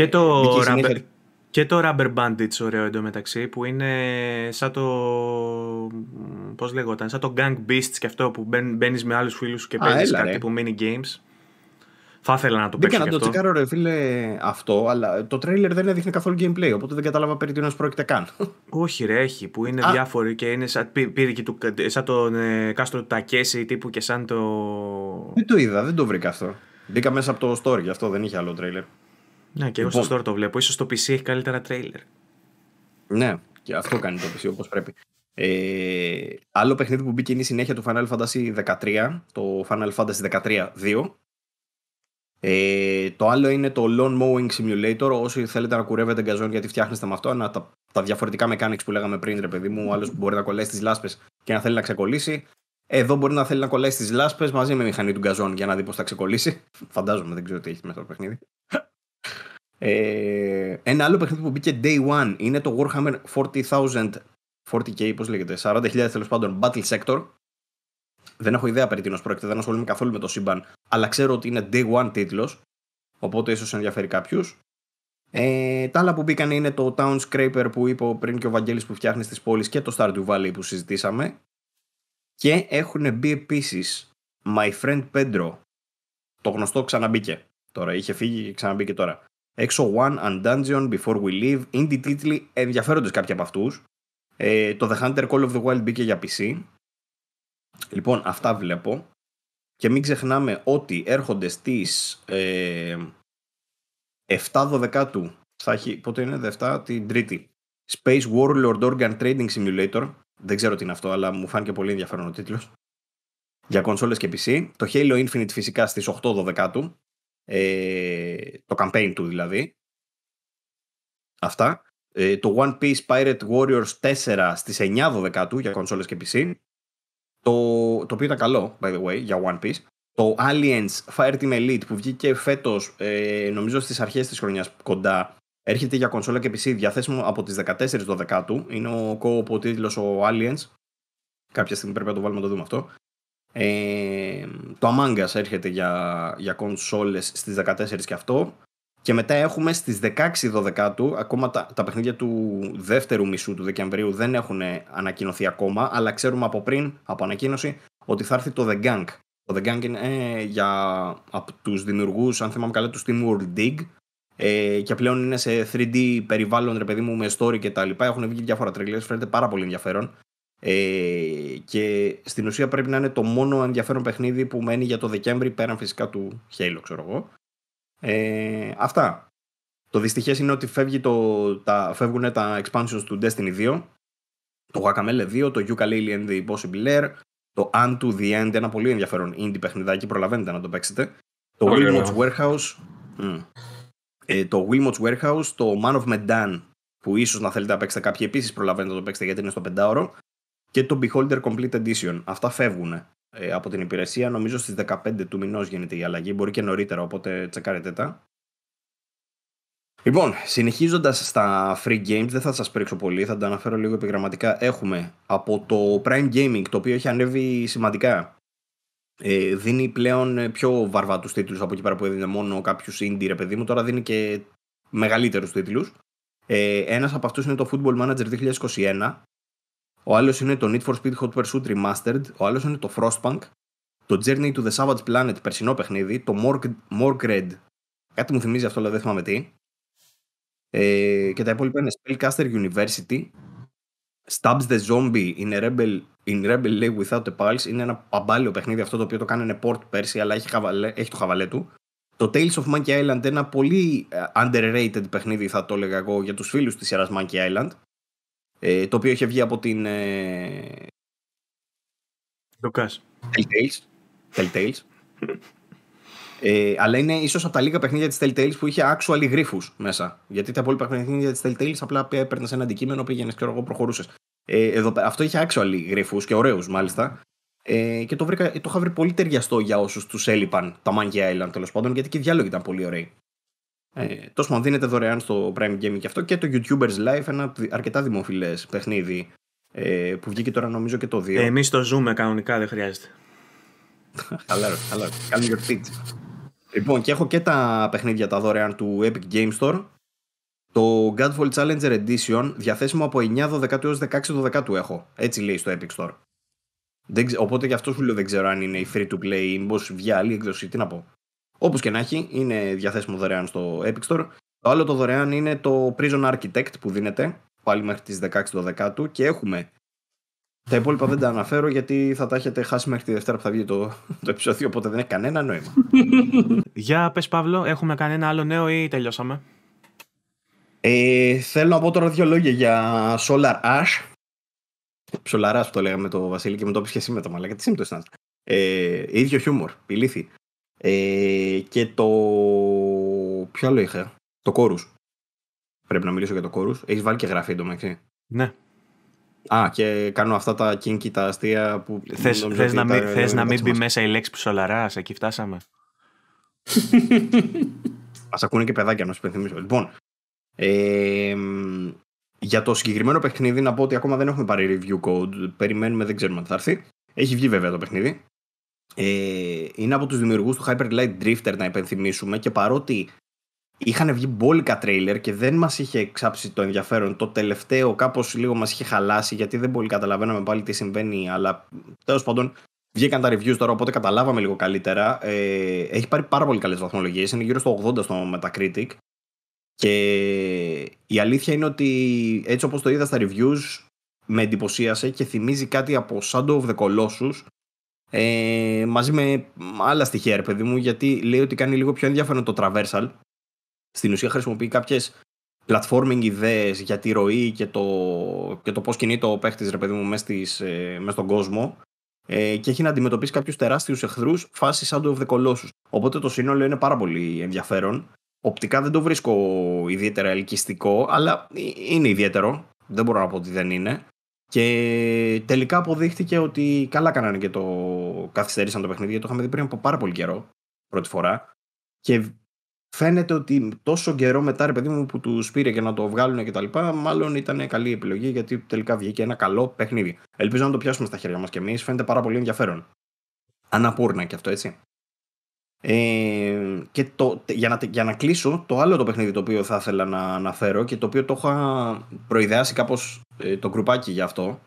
και, το rubber, Bandits ωραίο εντωμεταξύ που είναι σαν το Πώς λεγόταν, σαν το Gang Beasts και αυτό που μπαίνεις με άλλους φίλους και παίζεις κάτι που mini games θα ήθελα να το πει. Δεν να το τσεκάρω, ρε φίλε, αυτό, αλλά το τρέιλερ δεν έδειχνε καθόλου gameplay, οπότε δεν κατάλαβα περί τίνος πρόκειται καν. Όχι, ρε, έχει, που είναι Α. διάφοροι και είναι σαν, πήρε και του, σαν τον ε, κάστρο Τακέση τύπου και σαν το. Δεν το είδα, δεν το βρήκα αυτό. Μπήκα μέσα από το store γι' αυτό, δεν είχε άλλο τρέιλερ. Ναι, και εγώ λοιπόν. στο store το βλέπω. σω το PC έχει καλύτερα τρέιλερ. Ναι, και αυτό κάνει το PC όπως πρέπει. Ε, άλλο παιχνίδι που μπήκε είναι η συνέχεια του Final Fantasy 13, το Final Fantasy 13 2, ε, το άλλο είναι το Lawn Mowing Simulator. Όσοι θέλετε να κουρεύετε γκαζόν γιατί φτιάχνεστε με αυτό, να τα, τα διαφορετικά mechanics που λέγαμε πριν, ρε παιδί μου, άλλο μπορεί να κολλάει τι λάσπες και να θέλει να ξεκολλήσει. Εδώ μπορεί να θέλει να κολλάει τι λάσπες μαζί με μηχανή του γκαζόν για να δει πώς θα ξεκολλήσει. Φαντάζομαι, δεν ξέρω τι έχει μέσα το παιχνίδι. Ε, ένα άλλο παιχνίδι που μπήκε day one είναι το Warhammer 40,000 40k, πώς λέγεται, 40.000 τέλος πάντων Battle Sector δεν έχω ιδέα περί τίνος πρόκειται, δεν ασχολούμαι καθόλου με το σύμπαν, αλλά ξέρω ότι είναι day one τίτλος. Οπότε ίσως ενδιαφέρει κάποιους. Ε, τα άλλα που μπήκαν είναι το Town Scraper που είπε πριν και ο Βαγγέλης που φτιάχνει στις πόλεις και το Stardew Valley που συζητήσαμε. Και έχουν μπει επίσης. My Friend Pedro. Το γνωστό ξαναμπήκε τώρα, είχε φύγει και ξαναμπήκε τώρα. Exo One, and Dungeon, Before We Leave, indie τίτλοι ενδιαφέροντες κάποιοι από αυτούς Ε, το The Hunter Call of the Wild μπήκε για PC. Λοιπόν, αυτά βλέπω. Και μην ξεχνάμε ότι έρχονται στις ε, 7 Δωδεκάτου, θα έχει, πότε είναι 7, την Τρίτη, Space Warlord Organ Trading Simulator. Δεν ξέρω τι είναι αυτό, αλλά μου φάνηκε πολύ ενδιαφέρον ο τίτλος. Για κονσόλες και PC. Το Halo Infinite φυσικά στις 8 Δωδεκάτου. Ε, το campaign του δηλαδή. Αυτά. Ε, το One Piece Pirate Warriors 4 στις 9 Δωδεκάτου για κονσόλες και PC το, το οποίο ήταν καλό, by the way, για One Piece. Το Aliens Fire Team Elite που βγήκε φέτος, ε, νομίζω στις αρχές της χρονιάς κοντά, έρχεται για κονσόλα και PC διαθέσιμο από τις 14 του 12 Είναι ο κόπο τίτλος ο Aliens. Κάποια στιγμή πρέπει να το βάλουμε να το δούμε αυτό. Ε, το Among Us έρχεται για, για κονσόλες στις 14 και αυτό. Και μετά έχουμε στις 16-12 του, ακόμα τα, τα παιχνίδια του δεύτερου μισού του Δεκεμβρίου δεν έχουν ανακοινωθεί ακόμα, αλλά ξέρουμε από πριν, από ανακοίνωση, ότι θα έρθει το The Gang. Το The Gang είναι ε, για, τους δημιουργούς, αν θυμάμαι καλά, τους Steam World Dig. Ε, και πλέον είναι σε 3D περιβάλλον, ρε παιδί μου, με story και τα λοιπά. Έχουν βγει διάφορα τρελέ, φαίνεται πάρα πολύ ενδιαφέρον. Ε, και στην ουσία πρέπει να είναι το μόνο ενδιαφέρον παιχνίδι που μένει για το Δεκέμβρη, πέραν φυσικά του Halo, ξέρω εγώ. Ε, αυτά. Το δυστυχές είναι ότι φεύγει το, τα, φεύγουν τα expansions του Destiny 2, το Guacamele 2, το Ukulele and the Impossible Lair, το Unto the End, ένα πολύ ενδιαφέρον indie παιχνιδάκι, προλαβαίνετε να το παίξετε. Το okay, Wilmot's Warehouse. Ε, το Wilmot's Warehouse, το Man of Medan, που ίσως να θέλετε να παίξετε κάποιοι επίσης προλαβαίνετε να το παίξετε γιατί είναι στο πεντάωρο. Και το Beholder Complete Edition. Αυτά φεύγουν. Ε, από την υπηρεσία. Νομίζω στις 15 του μηνός γίνεται η αλλαγή, μπορεί και νωρίτερα, οπότε τσεκάρετε τα. Λοιπόν, συνεχίζοντας στα free games, δεν θα σας πρίξω πολύ, θα τα αναφέρω λίγο επιγραμματικά. Έχουμε από το Prime Gaming, το οποίο έχει ανέβει σημαντικά. Ε, δίνει πλέον πιο βαρβατούς τίτλους από εκεί πέρα που έδινε μόνο κάποιους indie, ρε παιδί μου. Τώρα δίνει και μεγαλύτερους τίτλους. Ε, Ένας από αυτούς είναι το Football Manager 2021, ο άλλος είναι το Need for Speed Hot Pursuit Remastered, ο άλλος είναι το Frostpunk, το Journey to the Savage Planet περσινό παιχνίδι, το Morgred, κάτι μου θυμίζει αυτό αλλά δεν θυμάμαι τι, ε, και τα υπόλοιπα είναι Spellcaster University, Stabs the Zombie in Rebel, in Rebel League Without a Pulse, είναι ένα παμπάλιο παιχνίδι αυτό το οποίο το κάνανε port πέρσι αλλά έχει, έχει το χαβαλέ του. Το Tales of Monkey Island, ένα πολύ ε, underrated παιχνίδι θα το έλεγα εγώ για τους φίλους της σειράς Monkey Island ε, το οποίο είχε βγει από την... Ε... Telltales. Telltales. ε, αλλά είναι ίσως από τα λίγα παιχνίδια της Telltales που είχε actual γρίφους μέσα. Γιατί τα υπόλοιπα παιχνίδια της Telltales απλά έπαιρνες ένα αντικείμενο, πήγαινες και εγώ προχωρούσες. Ε, αυτό είχε actual γρίφους και ωραίους μάλιστα. Ε, και το, βρήκα, το είχα βρει πολύ ταιριαστό για όσους τους έλειπαν τα Monkey Island τέλος πάντων, γιατί και οι διάλογοι ήταν πολύ ωραίοι. Ε, τόσο Smon δίνεται δωρεάν στο Prime Gaming και αυτό και το YouTubers Life ένα αρκετά δημοφιλές παιχνίδι ε, που βγήκε τώρα νομίζω και το 2. Ε, Εμείς το ζούμε κανονικά, δεν χρειάζεται. Καλά, καλά. Κάνουμε pitch. Λοιπόν, και έχω και τα παιχνίδια τα δωρεάν του Epic Game Store. Το Godfall Challenger Edition διαθέσιμο από 9 12 έως 16 12 έχω. Έτσι λέει στο Epic Store. Οπότε για αυτό σου λέω δεν ξέρω αν είναι η free to play ή μήπως βγει άλλη έκδοση. Τι να πω. Όπως και να έχει, είναι διαθέσιμο δωρεάν στο Epic Store. Το άλλο το δωρεάν είναι το Prison Architect που δίνεται πάλι μέχρι τις 16 του και έχουμε τα υπόλοιπα δεν τα αναφέρω γιατί θα τα έχετε χάσει μέχρι τη Δευτέρα που θα βγει το, το επεισόδιο, οπότε δεν έχει κανένα νόημα. Για πες, Παύλο, έχουμε κανένα άλλο νέο ή τελειώσαμε. Ε, θέλω να πω τώρα δύο λόγια για Solar Ash. Solar Ash το λέγαμε το Βασίλη και με το και εσύ με το μαλάκα. Τι σύμπτωση ήταν. Ε, ίδιο χιούμορ, ηλίθι. Ε, και το. Ποιο άλλο είχα. Το κόρους. Πρέπει να μιλήσω για το κόρους. Έχεις βάλει και γραφή μέχρι Ναι. Α, και κάνω αυτά τα κίνκι, τα αστεία που. Θες να, να, μην, ε, θες να μην μπει μέσα η λέξη ψολαρά, εκεί φτάσαμε. Ας ακούνε και παιδάκια να σου υπενθυμίσω. Λοιπόν. Ε, για το συγκεκριμένο παιχνίδι να πω ότι ακόμα δεν έχουμε πάρει review code. Περιμένουμε, δεν ξέρουμε αν θα έρθει. Έχει βγει βέβαια το παιχνίδι ε, είναι από τους δημιουργούς του Hyper Light Drifter να υπενθυμίσουμε και παρότι είχαν βγει μπόλικα τρέιλερ και δεν μας είχε εξάψει το ενδιαφέρον το τελευταίο κάπως λίγο μας είχε χαλάσει γιατί δεν πολύ καταλαβαίναμε πάλι τι συμβαίνει αλλά τέλος πάντων βγήκαν τα reviews τώρα οπότε καταλάβαμε λίγο καλύτερα ε, έχει πάρει πάρα πολύ καλές βαθμολογίες είναι γύρω στο 80 στο Metacritic και η αλήθεια είναι ότι έτσι όπως το είδα στα reviews με εντυπωσίασε και θυμίζει κάτι από Shadow of the Colossus ε, μαζί με άλλα στοιχεία, ρε παιδί μου, γιατί λέει ότι κάνει λίγο πιο ενδιαφέρον το traversal. Στην ουσία χρησιμοποιεί κάποιες platforming ιδέες για τη ροή και το, και το πώς κινείται ο παίχτης, ρε παιδί μου, μέσα, στις, ε, μέσα στον κόσμο. Ε, και έχει να αντιμετωπίσει κάποιους τεράστιους εχθρούς φάσει σαν του Colossus. Οπότε το σύνολο είναι πάρα πολύ ενδιαφέρον. Οπτικά δεν το βρίσκω ιδιαίτερα ελκυστικό, αλλά ε, είναι ιδιαίτερο. Δεν μπορώ να πω ότι δεν είναι. Και τελικά αποδείχτηκε ότι καλά κάνανε και το καθυστερήσαν το παιχνίδι, γιατί το είχαμε δει πριν από πάρα πολύ καιρό, πρώτη φορά. Και φαίνεται ότι τόσο καιρό μετά, ρε παιδί μου, που τους πήρε και να το βγάλουν και τα λοιπά, μάλλον ήταν καλή επιλογή, γιατί τελικά βγήκε ένα καλό παιχνίδι. Ελπίζω να το πιάσουμε στα χέρια μας κι εμείς, φαίνεται πάρα πολύ ενδιαφέρον. Αναπούρνα και αυτό, έτσι. Ε, και το, για, να, για να κλείσω, το άλλο το παιχνίδι το οποίο θα ήθελα να αναφέρω και το οποίο το είχα προειδεάσει κάπως ε, το κρουπάκι για αυτό.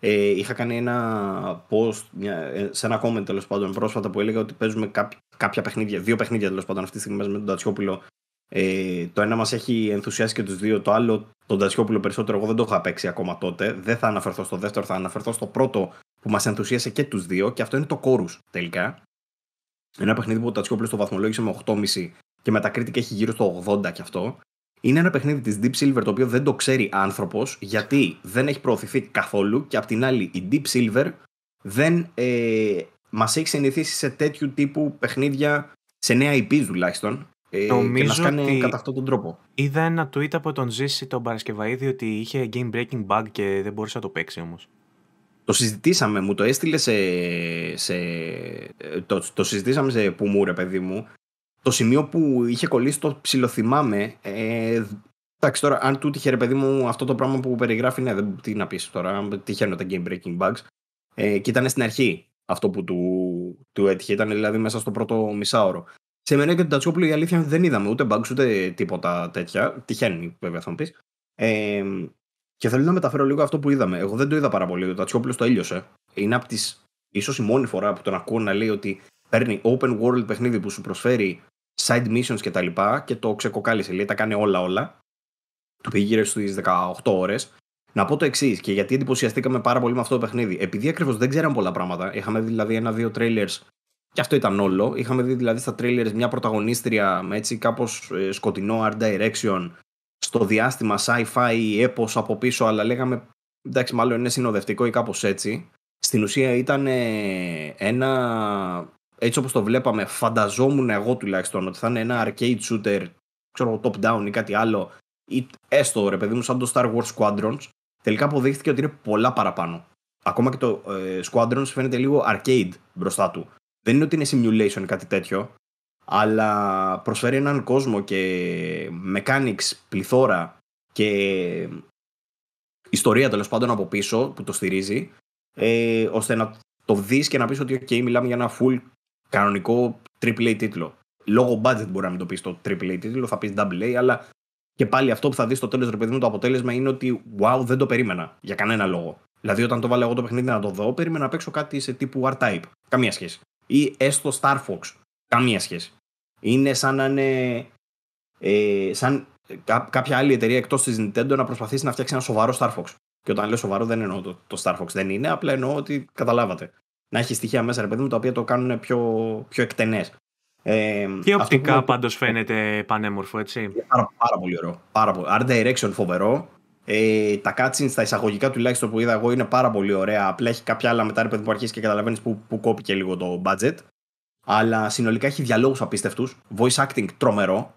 Ε, είχα κάνει ένα post μια, ε, σε ένα comment τέλος πάντων πρόσφατα που έλεγα ότι παίζουμε κάποια παιχνίδια, δύο παιχνίδια τέλος πάντων αυτή τη στιγμή με τον Τατσιόπουλο. Ε, το ένα μας έχει ενθουσιάσει και τους δύο, το άλλο τον Τατσιόπουλο περισσότερο. Εγώ δεν το είχα παίξει ακόμα τότε. Δεν θα αναφερθώ στο δεύτερο, θα αναφερθώ στο πρώτο που μας ενθουσίασε και τους δύο και αυτό είναι το κόρου τελικά. Ένα παιχνίδι που ο Τατσιόπλου το βαθμολόγησε με 8,5 και με μετακρίτη έχει γύρω στο 80 κι αυτό. Είναι ένα παιχνίδι της Deep Silver το οποίο δεν το ξέρει άνθρωπος γιατί δεν έχει προωθηθεί καθόλου και απ' την άλλη η Deep Silver δεν ε, μας έχει συνηθίσει σε τέτοιου τύπου παιχνίδια, σε νέα IP τουλάχιστον. Ε, Νομίζω και να κάνει ότι κατά αυτόν τον τρόπο. Είδα ένα tweet από τον Ζήση τον Παρασκευαίδη ότι είχε game breaking bug και δεν μπορούσε να το παίξει όμως. Το συζητήσαμε, μου το έστειλε σε. σε το, το συζητήσαμε σε που παιδί μου. Το σημείο που είχε κολλήσει το ψιλοθυμάμαι. Ε, εντάξει, τώρα, αν του τύχε ρε παιδί μου αυτό το πράγμα που περιγράφει, ναι, τι να πεις τώρα. τυχαίνουν τα game breaking bugs. Ε, και ήταν στην αρχή αυτό που του, του έτυχε. Ήταν δηλαδή μέσα στο πρώτο μισάωρο. Σε μένα και τον Τατσόπουλο η αλήθεια δεν είδαμε ούτε bugs ούτε τίποτα τέτοια. Τυχαίνει βέβαια θα μου πεις. Ε, και θέλω να μεταφέρω λίγο αυτό που είδαμε. Εγώ δεν το είδα πάρα πολύ. Ο Τατσιόπουλος το έλειωσε. Είναι από τις. ίσως η μόνη φορά που τον ακούω να λέει ότι παίρνει open world παιχνίδι που σου προσφέρει side missions κτλ. Και, και το ξεκοκάλισε. Λέει τα κάνει όλα όλα. Του πήγε γύρω στις 18 ώρες. Να πω το εξής και γιατί εντυπωσιαστήκαμε πάρα πολύ με αυτό το παιχνίδι. Επειδή ακριβώς δεν ξέραμε πολλά πράγματα. Είχαμε δει δηλαδή ένα-δύο trailers και αυτό ήταν όλο. Είχαμε δει δηλαδή στα trailers μια πρωταγωνίστρια με έτσι κάπως ε, σκοτεινό art direction στο διάστημα sci-fi ή έπος από πίσω, αλλά λέγαμε εντάξει μάλλον είναι συνοδευτικό ή κάπως έτσι. Στην ουσία ήταν ε, ένα, έτσι όπως το βλέπαμε, φανταζόμουν εγώ τουλάχιστον ότι θα είναι ένα arcade shooter, ξέρω top down ή κάτι άλλο, ή έστω ρε παιδί μου σαν το Star Wars Squadrons, τελικά αποδείχθηκε ότι είναι πολλά παραπάνω. Ακόμα και το ε, Squadrons φαίνεται λίγο arcade μπροστά του. Δεν είναι ότι είναι simulation κάτι τέτοιο, αλλά προσφέρει έναν κόσμο και mechanics πληθώρα και ιστορία τέλος πάντων από πίσω που το στηρίζει ε, ώστε να το δεις και να πεις ότι okay, μιλάμε για ένα full κανονικό AAA τίτλο λόγω budget μπορεί να μην το πεις το AAA τίτλο θα πεις AA αλλά και πάλι αυτό που θα δεις στο τέλος ρε παιδί μου το αποτέλεσμα είναι ότι wow δεν το περίμενα για κανένα λόγο δηλαδή όταν το βάλω εγώ το παιχνίδι να το δω περίμενα να παίξω κάτι σε τύπου R-Type καμία σχέση ή έστω Star Fox Καμία σχέση. Είναι σαν να είναι. Ε, σαν κάποια άλλη εταιρεία εκτός της Nintendo να προσπαθήσει να φτιάξει ένα σοβαρό Star Fox. Και όταν λέω σοβαρό, δεν εννοώ το, το Star Fox. Δεν είναι, απλά εννοώ ότι καταλάβατε. Να έχει στοιχεία μέσα, ρε παιδί μου, τα οποία το κάνουν πιο, πιο εκτενές. Ε, και οπτικά που... πάντως φαίνεται πανέμορφο, έτσι. Ε, πάρα, πάρα πολύ ωραίο. Πάρα πολύ. Art direction φοβερό. Ε, τα cutscenes, τα εισαγωγικά τουλάχιστον που είδα εγώ είναι πάρα πολύ ωραία. Απλά έχει κάποια άλλα μετά ρε παιδί που αρχίζει και καταλαβαίνεις που, που κόπηκε λίγο το budget. Αλλά συνολικά έχει διαλόγους απίστευτους. Voice acting τρομερό.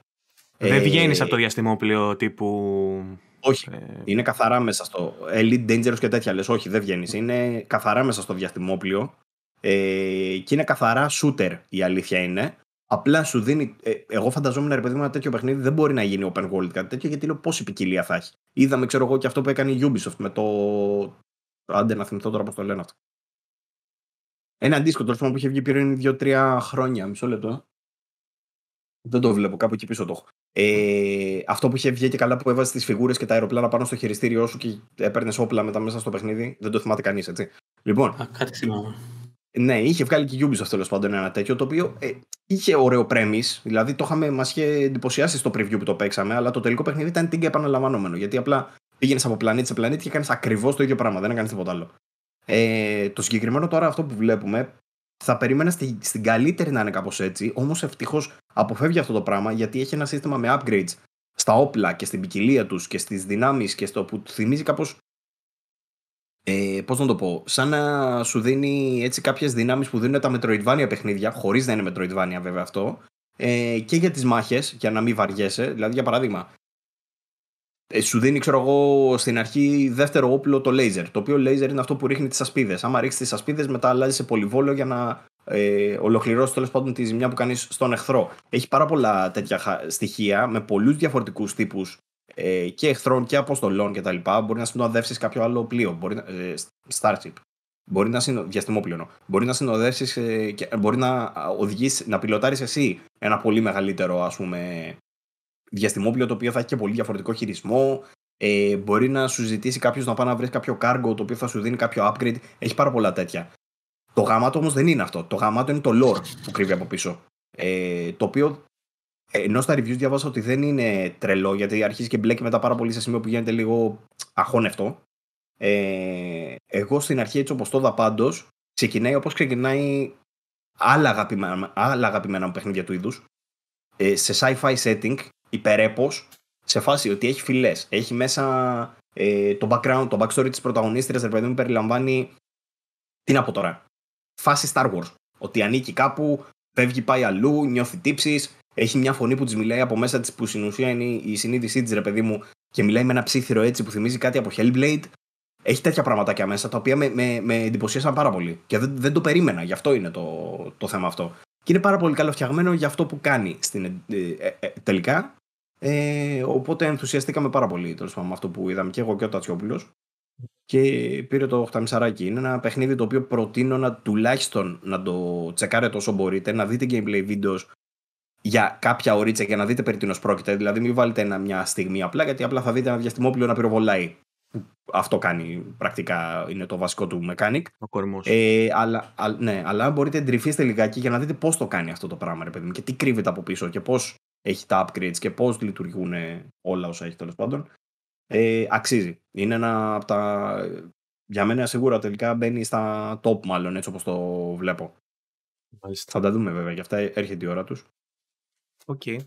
Δεν ε, βγαίνεις από το διαστημόπλαιο τύπου. Όχι. Ε, είναι καθαρά μέσα στο. Elite Dangerous και τέτοια λες. Όχι, δεν βγαίνεις. Είναι καθαρά μέσα στο διαστημόπλαιο. Ε, και είναι καθαρά shooter η αλήθεια είναι. Απλά σου δίνει. Ε, εγώ φανταζόμουν ρε παιδί μου ένα τέτοιο παιχνίδι δεν μπορεί να γίνει open world κάτι τέτοιο γιατί λέω πόση ποικιλία θα έχει. Είδαμε, ξέρω εγώ, και αυτό που έκανε η Ubisoft με το. Άντε να θυμηθώ τώρα πώς το λένε αυτό. Ένα δίσκο τέλο που είχε βγει πριν 2-3 χρόνια, μισό λεπτό. Δεν το βλέπω, κάπου εκεί πίσω το έχω. Ε, αυτό που είχε βγει και καλά που έβαζε τις φιγούρες και τα αεροπλάνα πάνω στο χειριστήριό σου και έπαιρνες όπλα μετά μέσα στο παιχνίδι. Δεν το θυμάται κανείς, έτσι. Λοιπόν. Α, κάτι θυμάμαι. Ναι, είχε βγάλει και Ubisoft τέλος πάντων ένα τέτοιο το οποίο ε, είχε ωραίο πρέμι. Δηλαδή το είχαμε, μας είχε εντυπωσιάσει στο preview που το παίξαμε, αλλά το τελικό παιχνίδι ήταν τίγκα επαναλαμβανόμενο. Γιατί απλά πήγαινες από πλανήτη σε πλανήτη και έκανε ακριβώς το ίδιο πράγμα. Δεν έκανες τίποτα άλλο. Ε, το συγκεκριμένο τώρα αυτό που βλέπουμε θα περίμενα στη, στην καλύτερη να είναι κάπως έτσι. Όμως ευτυχώς αποφεύγει αυτό το πράγμα γιατί έχει ένα σύστημα με upgrades στα όπλα και στην ποικιλία τους και στις δυνάμεις και στο που θυμίζει κάπως. Ε, Πώς να το πω, σαν να σου δίνει έτσι κάποιες δυνάμεις που δίνουν τα Metroidvania παιχνίδια, χωρίς να είναι Metroidvania βέβαια αυτό, ε, και για τις μάχες, για να μην βαριέσαι. Δηλαδή, για παράδειγμα, ε, σου δίνει, ξέρω εγώ, στην αρχή δεύτερο όπλο το laser Το οποίο laser είναι αυτό που ρίχνει τις ασπίδες. Άμα ρίξεις τις ασπίδες, μετά αλλάζει σε πολυβόλο για να ε, ολοκληρώσεις τέλος πάντων τη ζημιά που κάνεις στον εχθρό. Έχει πάρα πολλά τέτοια στοιχεία με πολλούς διαφορετικούς τύπους ε, και εχθρών και αποστολών κτλ. Μπορεί να συνοδεύσεις κάποιο άλλο πλοίο. Μπορεί, ε, starship. Μπορεί να συνο... διαστημόπλαιο. Μπορεί να συνοδεύσεις ε, και μπορεί να οδηγήσει, να πιλωτάρεις εσύ ένα πολύ μεγαλύτερο ας πούμε, Διαστημόπλαιο το οποίο θα έχει και πολύ διαφορετικό χειρισμό. Ε, μπορεί να σου ζητήσει κάποιος να πάει να βρεις κάποιο cargo το οποίο θα σου δίνει κάποιο upgrade. Έχει πάρα πολλά τέτοια. Το γαμάτο όμως δεν είναι αυτό. Το γαμάτο είναι το lore που κρύβει από πίσω. Ε, το οποίο ε, ενώ στα reviews διαβάσα ότι δεν είναι τρελό γιατί αρχίζει και μπλέκει μετά πάρα πολύ σε σημείο που γίνεται λίγο αχώνευτο. Ε, εγώ στην αρχή έτσι όπως το πάντως, ξεκινάει όπως ξεκινάει άλλα αγαπημένα, άλλα αγαπημένα μου παιχνίδια του είδους, ε, σε sci-fi setting Υπερέπω, σε φάση ότι έχει φυλές. Έχει μέσα ε, το background, το backstory της πρωταγωνίστριας, ρε παιδί μου, περιλαμβάνει. Τι να πω τώρα. Φάση Star Wars. Ότι ανήκει κάπου, φεύγει, πάει αλλού, νιώθει τύψεις, έχει μια φωνή που της μιλάει από μέσα της που στην ουσία είναι η συνείδησή της, ρε παιδί μου, και μιλάει με ένα ψήθυρο έτσι που θυμίζει κάτι από Hellblade. Έχει τέτοια πραγματάκια μέσα τα οποία με, με, με εντυπωσίασαν πάρα πολύ. Και δεν, δεν το περίμενα, γι' αυτό είναι το, το θέμα αυτό. Και είναι πάρα πολύ καλό για αυτό που κάνει στην, ε, ε, ε, τελικά ε, οπότε ενθουσιαστήκαμε πάρα πολύ με αυτό που είδαμε και εγώ και ο Τατσιόπουλος. Και πήρε το 8,5. Είναι ένα παιχνίδι το οποίο προτείνω να τουλάχιστον να το τσεκάρετε όσο μπορείτε, να δείτε gameplay βίντεο για κάποια ωρίτσα και να δείτε περί τίνος πρόκειται. Δηλαδή, μην βάλετε ένα, μια στιγμή απλά, γιατί απλά θα δείτε ένα διαστημόπλιο να πυροβολάει. Αυτό κάνει πρακτικά, είναι το βασικό του mechanic. Ο Ε, αλλά, ναι, αλλά μπορείτε λιγάκι για να δείτε πώς το κάνει αυτό το πράγμα, ρε παιδί μου, και τι κρύβεται από πίσω και πώς έχει τα upgrades και πώς λειτουργούν όλα όσα έχει τέλος πάντων, ε, αξίζει. Είναι ένα από τα... Για μένα σίγουρα τελικά μπαίνει στα top μάλλον, έτσι όπως το βλέπω. Θα τα δούμε βέβαια, και αυτά έρχεται η ώρα τους. Οκ. Okay.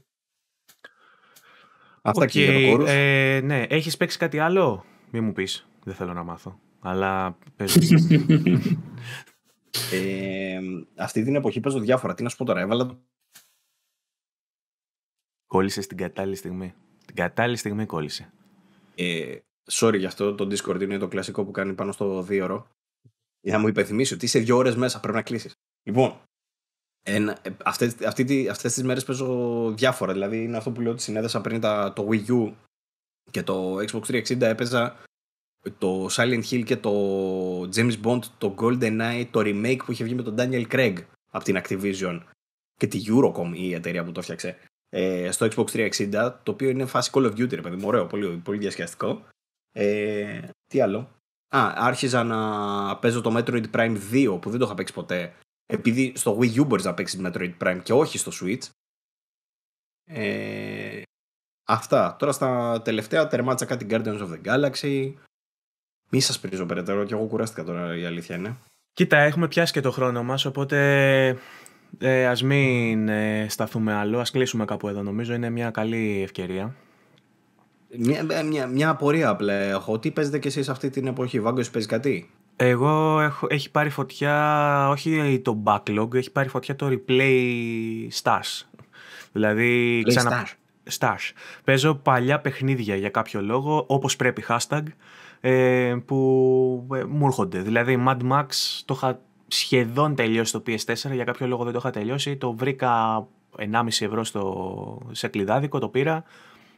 Αυτά και για το ναι, έχεις παίξει κάτι άλλο, μη μου πεις. Δεν θέλω να μάθω. Αλλά παίζω. Ε, αυτή την εποχή παίζω διάφορα. Τι να σου πω τώρα, έβαλα Κόλλησε στην κατάλληλη στιγμή. Την κατάλληλη στιγμή κόλλησε. Ε, sorry γι' αυτό το Discord είναι το κλασικό που κάνει πάνω στο δύο ώρο. Για να μου υπενθυμίσει ότι είσαι δύο ώρες μέσα, πρέπει να κλείσεις. Λοιπόν, ένα, αυτές, τι αυτές παίζω διάφορα δηλαδή είναι αυτό που λέω ότι συνέδεσα πριν τα, το Wii U και το Xbox 360 έπαιζα το Silent Hill και το James Bond το Golden Eye, το remake που είχε βγει με τον Daniel Craig από την Activision και τη Eurocom η εταιρεία που το έφτιαξε ε, στο Xbox 360, το οποίο είναι φάση Call of Duty, ρε παιδί μου, ωραίο, πολύ, πολύ διασκεδαστικό. Ε, τι άλλο. Α, άρχιζα να παίζω το Metroid Prime 2 που δεν το είχα παίξει ποτέ. Επειδή στο Wii U μπορείς να παίξεις Metroid Prime και όχι στο Switch. Ε, αυτά. Τώρα στα τελευταία τερμάτισα κάτι Guardians of the Galaxy. Μη σας πρίζω περαιτέρω, και εγώ κουράστηκα τώρα η αλήθεια είναι. Κοίτα, έχουμε πιάσει και το χρόνο μας, οπότε ε, ας μην ε, σταθούμε άλλο, ας κλείσουμε κάπου εδώ νομίζω, είναι μια καλή ευκαιρία. Μια, ε, μια, απορία απλά έχω. Τι παίζετε και εσείς αυτή την εποχή, βάγκος παίζει κάτι? Εγώ έχω, έχει πάρει φωτιά, όχι το backlog, έχει πάρει φωτιά το replay Stars Δηλαδή play ξανα... Παίζω παλιά παιχνίδια για κάποιο λόγο, όπως πρέπει hashtag, ε, που μου έρχονται. Δηλαδή Mad Max το είχα σχεδόν τελειώσει το PS4, για κάποιο λόγο δεν το είχα τελειώσει. Το βρήκα 1,5 ευρώ στο, σε κλειδάδικο, το πήρα.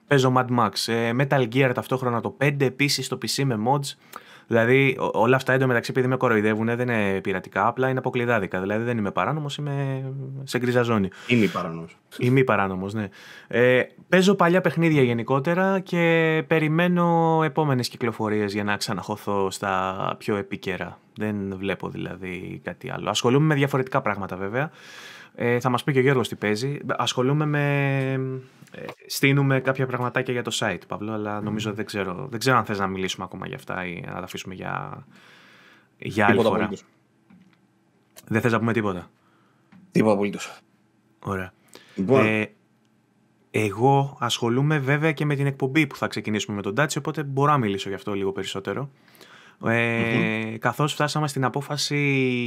Παίζω Mad Max. Ε, Metal Gear ταυτόχρονα το 5, επίσης το PC με mods. Δηλαδή, όλα αυτά εντωμεταξύ, επειδή με κοροϊδεύουν, δεν είναι πειρατικά, απλά είναι αποκλειδάδικα. Δηλαδή, δεν είμαι παράνομος, είμαι σε γκρίζα ζώνη. Είμαι παράνομος. Είμαι παράνομος, ναι. Ε, παίζω παλιά παιχνίδια γενικότερα και περιμένω επόμενες κυκλοφορίες για να ξαναχωθώ στα πιο επίκαιρα. Δεν βλέπω δηλαδή κάτι άλλο. Ασχολούμαι με διαφορετικά πράγματα βέβαια. Ε, θα μας πει και ο Γιώργος τι παίζει. Ασχολούμαι με ε, στείνουμε κάποια πραγματάκια για το site, Παύλο, αλλά νομίζω mm. δεν, ξέρω, δεν ξέρω αν θες να μιλήσουμε ακόμα για αυτά ή να τα αφήσουμε για, για άλλη φορά. Απολύτως. Δεν θες να πούμε τίποτα. Τίποτα απολύτως. Ωραία. Λοιπόν. Ε, εγώ ασχολούμαι βέβαια και με την εκπομπή που θα ξεκινήσουμε με τον Τάτσι, οπότε μπορώ να μιλήσω γι' αυτό λίγο περισσότερο. Ε, Καθώς φτάσαμε στην απόφαση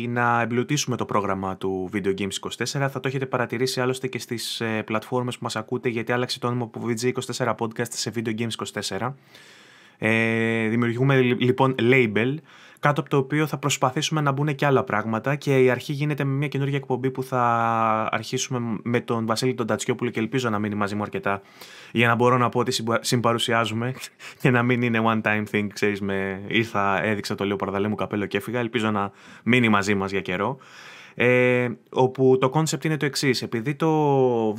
να εμπλουτίσουμε το πρόγραμμα του Video Games 24, θα το έχετε παρατηρήσει άλλωστε και στις ε, πλατφόρμες που μας ακούτε, γιατί άλλαξε το όνομα από VG24 Podcast σε Video Games 24. Ε, δημιουργούμε λοιπόν label, κάτω από το οποίο θα προσπαθήσουμε να μπουν και άλλα πράγματα και η αρχή γίνεται με μια καινούργια εκπομπή που θα αρχίσουμε με τον Βασίλη τον Τατσιόπουλο και ελπίζω να μείνει μαζί μου αρκετά για να μπορώ να πω ότι συμπαρουσιάζουμε και να μην είναι one time thing, ξέρεις, με ήρθα, έδειξα το λέω παρδαλέ μου καπέλο και έφυγα, ελπίζω να μείνει μαζί μας για καιρό. Ε, όπου το concept είναι το εξής. Επειδή το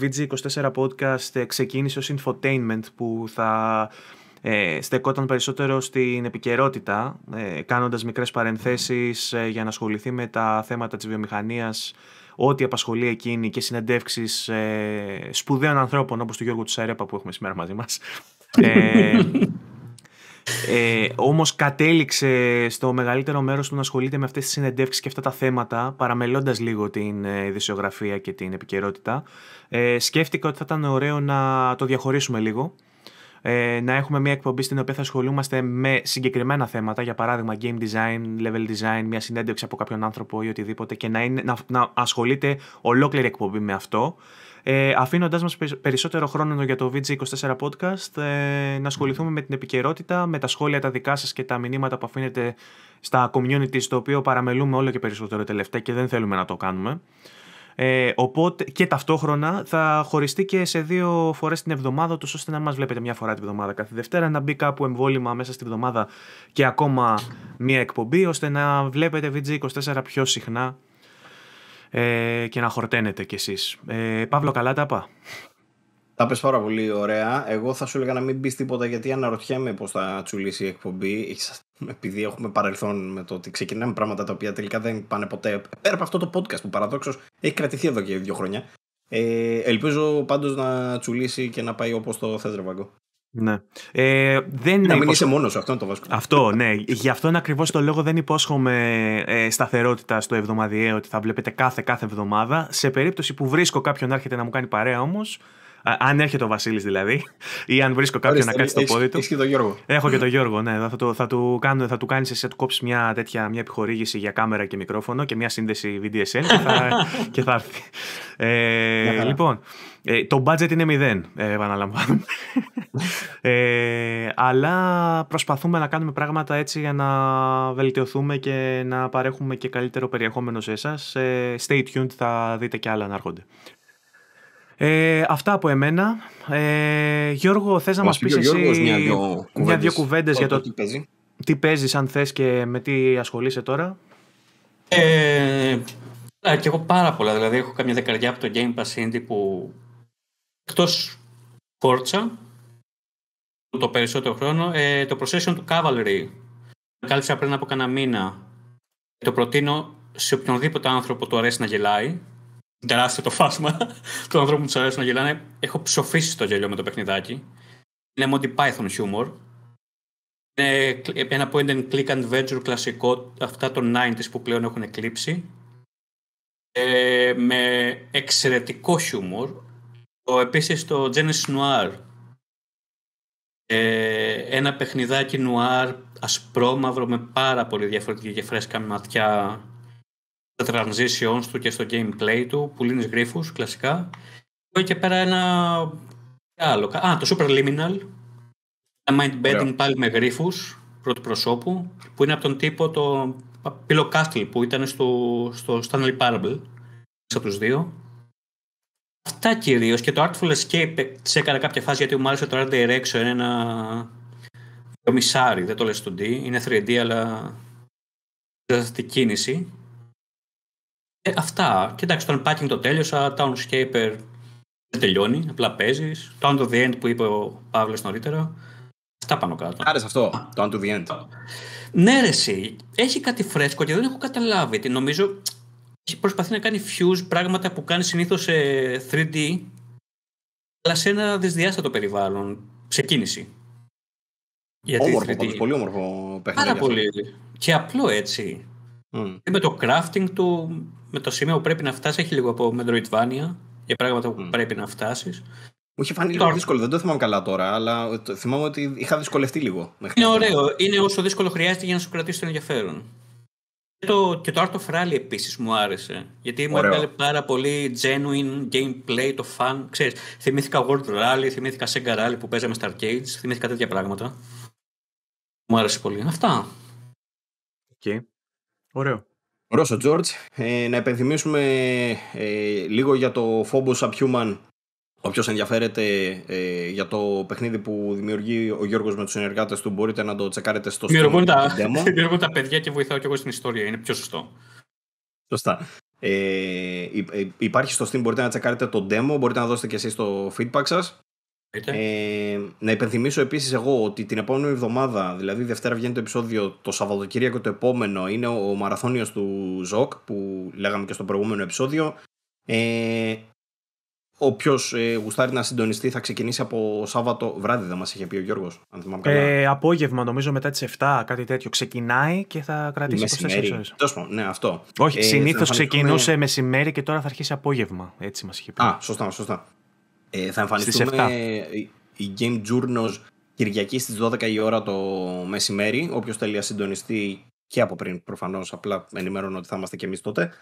VG24 podcast ξεκίνησε ως infotainment που θα ε, στεκόταν περισσότερο στην επικαιρότητα, ε, κάνοντας μικρές παρενθέσεις ε, για να ασχοληθεί με τα θέματα της βιομηχανίας, ό,τι απασχολεί εκείνη και συνεντεύξεις ε, σπουδαίων ανθρώπων όπως του Γιώργου Τσαρέπα που έχουμε σήμερα μαζί μας. ε, ε, όμως κατέληξε στο μεγαλύτερο μέρος του να ασχολείται με αυτές τις συνεντεύξεις και αυτά τα θέματα παραμελώντας λίγο την ε, ειδησιογραφία και την επικαιρότητα ε, σκέφτηκα ότι θα ήταν ωραίο να το διαχωρίσουμε λίγο ε, να έχουμε μια εκπομπή στην οποία θα ασχολούμαστε με συγκεκριμένα θέματα, για παράδειγμα game design, level design, μια συνέντευξη από κάποιον άνθρωπο ή οτιδήποτε και να, είναι, να, να ασχολείται ολόκληρη εκπομπή με αυτό. Ε, αφήνοντάς μας περισσότερο χρόνο για το VG24 podcast ε, να ασχοληθούμε με την επικαιρότητα, με τα σχόλια τα δικά σας και τα μηνύματα που αφήνετε στα community στο οποίο παραμελούμε όλο και περισσότερο τελευταία και δεν θέλουμε να το κάνουμε. Ε, οπότε και ταυτόχρονα θα χωριστεί και σε δύο φορές την εβδομάδα, τους, ώστε να μας βλέπετε μια φορά την εβδομάδα κάθε Δευτέρα, να μπει κάπου εμβόλυμα μέσα στην εβδομάδα και ακόμα μια εκπομπή, ώστε να βλέπετε VG24 πιο συχνά ε, και να χορταίνετε κι εσείς. Ε, Παύλο, καλά τα πά. Τα πες πάρα πολύ ωραία. Εγώ θα σου έλεγα να μην πεις τίποτα γιατί αναρωτιέμαι πώς θα τσουλήσει η εκπομπή. Επειδή έχουμε παρελθόν με το ότι ξεκινάμε πράγματα τα οποία τελικά δεν πάνε ποτέ. Πέρα από αυτό το podcast που παραδόξως έχει κρατηθεί εδώ και δύο χρόνια. Ε, ελπίζω πάντως να τσουλήσει και να πάει όπως το θες Ρεβαγκο. Ναι. Ε, δεν να μην είσαι μόνος αυτό είναι το βασικό. Αυτό, ναι. Γι' αυτό είναι ακριβώς το λόγο δεν υπόσχομαι ε, σταθερότητα στο εβδομαδιαίο ότι θα βλέπετε κάθε κάθε εβδομάδα. Σε περίπτωση που βρίσκω κάποιον να έρχεται να μου κάνει παρέα όμως, αν έρχεται ο Βασίλης δηλαδή, ή αν βρίσκω κάποιον να κάτσει το πόδι του. Έχεις και τον Γιώργο. Έχω και τον Γιώργο, ναι. Θα, του, κάνω, του κάνεις εσύ, θα του κόψεις μια τέτοια μια επιχορήγηση για κάμερα και μικρόφωνο και μια σύνδεση VDSL και θα, θα έρθει. Ε, λοιπόν, ε, το budget είναι μηδέν, ε, επαναλαμβάνω. ε, αλλά προσπαθούμε να κάνουμε πράγματα έτσι για να βελτιωθούμε και να παρέχουμε και καλύτερο περιεχόμενο σε εσάς. Ε, stay tuned, θα δείτε και άλλα να έρχονται. Ε, αυτά από εμένα. Ε, Γιώργο, θες να μας πει εσύ μια-δυο μια κουβέντες, για το τι παίζει. τι παίζεις, αν θες και με τι ασχολείσαι τώρα. Ε, ναι, και εγώ πάρα πολλά. Δηλαδή, έχω καμιά δεκαριά από το Game Pass Indie που εκτός Forza το περισσότερο χρόνο, ε, το Procession του Cavalry κάλυψα πριν από κανένα μήνα. Το προτείνω σε οποιονδήποτε άνθρωπο του αρέσει να γελάει τεράστιο το φάσμα Του ανθρώπων που τους αρέσουν να γελάνε. Έχω ψοφήσει το γέλιο με το παιχνιδάκι. Είναι Monty Python humor. Είναι ένα point and click adventure κλασικό, αυτά των 90s που πλέον έχουν εκλείψει. Ε, με εξαιρετικό humor Το, επίσης το Genesis Noir. Ε, ένα παιχνιδάκι νουάρ ασπρόμαυρο με πάρα πολύ διαφορετική και φρέσκα ματιά στα transitions του και στο gameplay του, που λύνεις γρίφους κλασικά. Και πέρα ένα άλλο. Α, το Super Liminal, ένα mind πάλι με γρίφους πρώτου προσώπου, που είναι από τον τύπο το Pillow Castle που ήταν στο, στο Stanley Parable, μέσα τους δύο. Αυτά κυρίως και το Artful Escape έκανα κάποια φάση γιατί μου άρεσε το Art Direction είναι ένα μισάρι, δεν το λες στον D, είναι 3D αλλά δεν κίνηση ε, αυτά. Κοιτάξτε, τον Packing το τέλειωσα. Townscaper δεν τελειώνει, απλά παίζεις. Το Unto the End που είπε ο Παύλος νωρίτερα. Αυτά πάνω κάτω. Άρεσε αυτό, το Unto the End. Ναι, ρε, εσύ. Έχει κάτι φρέσκο και δεν έχω καταλάβει. Τι νομίζω έχει προσπαθεί να κάνει fuse πράγματα που κάνει συνήθως σε 3D, αλλά σε ένα δυσδιάστατο περιβάλλον, σε κινηση Γιατί πολύ όμορφο παιχνίδι. Πάρα πολύ. Και απλό έτσι. Mm. Ε, με το crafting του, με το σημείο που πρέπει να φτάσεις, έχει λίγο από μετροειτβάνια για πράγματα που mm. πρέπει να φτάσεις. Μου είχε φανεί λίγο δύσκολο, δεν το θυμάμαι καλά τώρα, αλλά θυμάμαι ότι είχα δυσκολευτεί λίγο. Μέχρι είναι ωραίο. Είναι όσο δύσκολο χρειάζεται για να σου κρατήσει το ενδιαφέρον. Και το, το Art of Rally επίσης μου άρεσε. Γιατί μου έβγαλε πάρα πολύ genuine gameplay, το fun. Ξέρεις, θυμήθηκα World Rally, θυμήθηκα Sega Rally που παίζαμε στα arcades, θυμήθηκα τέτοια πράγματα. Μου άρεσε πολύ. Αυτά. Ωραίο. Ωραίος ο Τζόρτζ. Ε, να επενθυμίσουμε ε, λίγο για το Phobos Subhuman Όποιος ενδιαφέρεται ε, για το παιχνίδι που δημιουργεί ο Γιώργος με τους συνεργάτες του, μπορείτε να το τσεκάρετε στο Steam. Τα, τα παιδιά και βοηθάω και εγώ στην ιστορία. Είναι πιο σωστό. Σωστά. Ε, ε, υπάρχει στο Steam, μπορείτε να τσεκάρετε το demo, μπορείτε να δώσετε και εσείς το feedback σας. Ε, να υπενθυμίσω επίσης εγώ ότι την επόμενη εβδομάδα, δηλαδή Δευτέρα, βγαίνει το επεισόδιο, το Σαββατοκύριακο το επόμενο είναι ο μαραθώνιος του ΖΟΚ που λέγαμε και στο προηγούμενο επεισόδιο. Ε, Όποιος ε, γουστάρει να συντονιστεί θα ξεκινήσει από Σάββατο βράδυ, δεν μας είχε πει ο Γιώργος. Ε, απόγευμα, νομίζω μετά τις 7, κάτι τέτοιο. Ξεκινάει και θα κρατήσει προ 4 ώρε. Ναι, αυτό. Όχι, ε, συνήθως ξεκινούσε μεσημέρι και τώρα θα αρχίσει απόγευμα. Έτσι μας είχε πει. Α, σωστά, σωστά. Ε, θα εμφανιστούμε η Game Journals Κυριακή στις 12 η ώρα το μεσημέρι. όποιος θέλει να συντονιστεί και από πριν προφανώς, απλά ενημερώνω ότι θα είμαστε και εμείς τότε.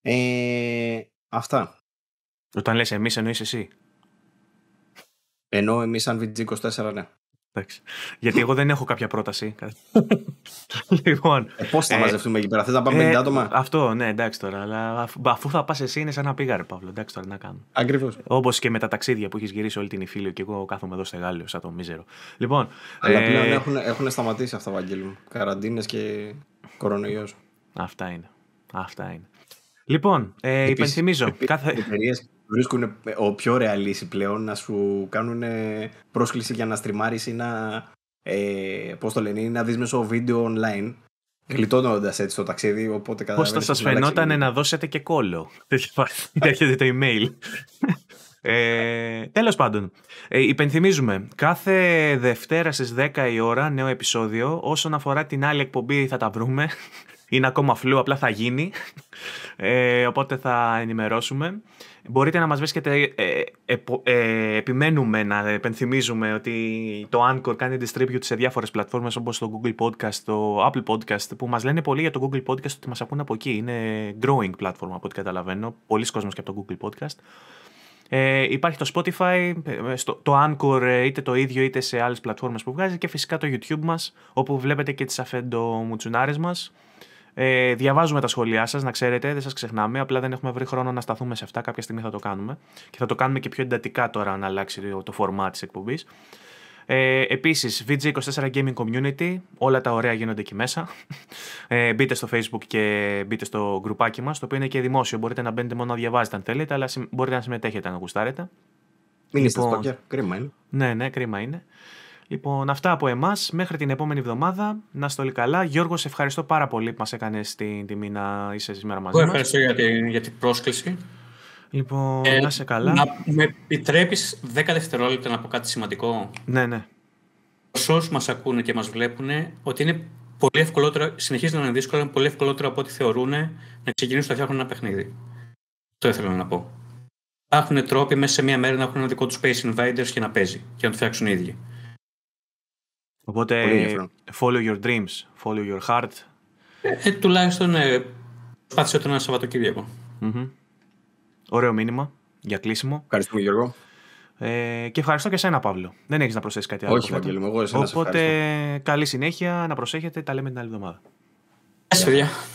Ε, αυτά. Όταν λες εμείς εννοείς εσύ. Ενώ εμείς σαν VG24 ναι. Εντάξει. Γιατί εγώ δεν έχω κάποια πρόταση. λοιπόν, ε, Πώς θα ε, μαζευτούμε εκεί πέρα, θες να πάμε 50 ε, άτομα. Αυτό, ναι, εντάξει τώρα. Αλλά αφού θα πας εσύ, είναι σαν να πήγα, ρε Παύλο. Εντάξει τώρα, να κάνω. Ακριβώς. Όπως και με τα ταξίδια που έχεις γυρίσει όλη την Ιφίλιο και εγώ κάθομαι εδώ Γάλλιο σαν το μίζερο. Λοιπόν, αλλά ε, πλέον έχουν, έχουν σταματήσει αυτά, Βαγγέλη μου. Καραντίνες και κορονοϊός. Αυτά είναι. Αυτά είναι. Λοιπόν, ε, υπενθυμίζω. Κάθε... βρίσκουν ο πιο ρεαλίσι πλέον να σου κάνουν πρόσκληση για να στριμάρεις ή να, ε, πώς το λένε, να δεις μέσω βίντεο online γλιτώνοντας έτσι το ταξίδι. Οπότε Πώς θα σα φαινόταν να δώσετε και κόλλο. Έχετε το email. ε, Τέλος πάντων, ε, υπενθυμίζουμε κάθε Δευτέρα στις 10 η ώρα νέο επεισόδιο. Όσον αφορά την άλλη εκπομπή, θα τα βρούμε. Είναι ακόμα φλού, απλά θα γίνει. Ε, οπότε θα ενημερώσουμε. Μπορείτε να μας βρίσκετε, ε, ε, ε, επιμένουμε να επενθυμίζουμε ότι το Anchor κάνει distribute σε διάφορες πλατφόρμες όπως το Google Podcast, το Apple Podcast που μας λένε πολύ για το Google Podcast ότι μας ακούν από εκεί. Είναι growing platform από ό,τι καταλαβαίνω. Πολλοί κόσμος και από το Google Podcast. Ε, υπάρχει το Spotify, το Anchor είτε το ίδιο είτε σε άλλες πλατφόρμες που βγάζει και φυσικά το YouTube μας όπου βλέπετε και τις αφέντο μας. Ε, διαβάζουμε τα σχόλιά σας, να ξέρετε, δεν σας ξεχνάμε. Απλά δεν έχουμε βρει χρόνο να σταθούμε σε αυτά. Κάποια στιγμή θα το κάνουμε. Και θα το κάνουμε και πιο εντατικά τώρα, να αλλάξει το, φορμά της εκπομπής. Ε, Επίσης, VG24 Gaming Community, όλα τα ωραία γίνονται εκεί μέσα. Ε, μπείτε στο Facebook και μπείτε στο γκρουπάκι μας, το οποίο είναι και δημόσιο. Μπορείτε να μπαίνετε μόνο να διαβάζετε αν θέλετε, αλλά μπορείτε να συμμετέχετε αν γουστάρετε. Μην είστε λοιπόν, κρίμα είναι. Ναι, ναι, κρίμα είναι. Λοιπόν, αυτά από εμάς. Μέχρι την επόμενη εβδομάδα. Να είστε όλοι καλά. Γιώργο, σε ευχαριστώ πάρα πολύ που μας έκανες την τιμή να είσαι σήμερα μαζί μας. Ευχαριστώ για, την, για την πρόσκληση. Λοιπόν, ε, να είσαι καλά. Να με επιτρέπεις 10 δευτερόλεπτα να πω κάτι σημαντικό. Ναι, ναι. Όσου μας ακούνε και μας βλέπουν, ότι είναι πολύ ευκολότερο, συνεχίζει να είναι δύσκολο, είναι πολύ ευκολότερο από ό,τι θεωρούν να ξεκινήσουν να φτιάχνουν ένα παιχνίδι. Το ήθελα να πω. Υπάρχουν τρόποι μέσα σε μία μέρα να έχουν ένα δικό τους Space Invaders και να παίζει και να το φτιάξουν οι ίδιοι. Οπότε follow your dreams, follow your heart. Ε, τουλάχιστον ε, πάτησε το ένα Σαββατοκύριακο. Mm-hmm. Ωραίο μήνυμα για κλείσιμο. Ευχαριστούμε Γιώργο. Ε, και ευχαριστώ και εσένα, Παύλο. Δεν έχεις να προσθέσεις κάτι άλλο. Όχι, Βαγγέλη, εγώ εσένα Οπότε, καλή συνέχεια, να προσέχετε. Τα λέμε την άλλη εβδομάδα. Γεια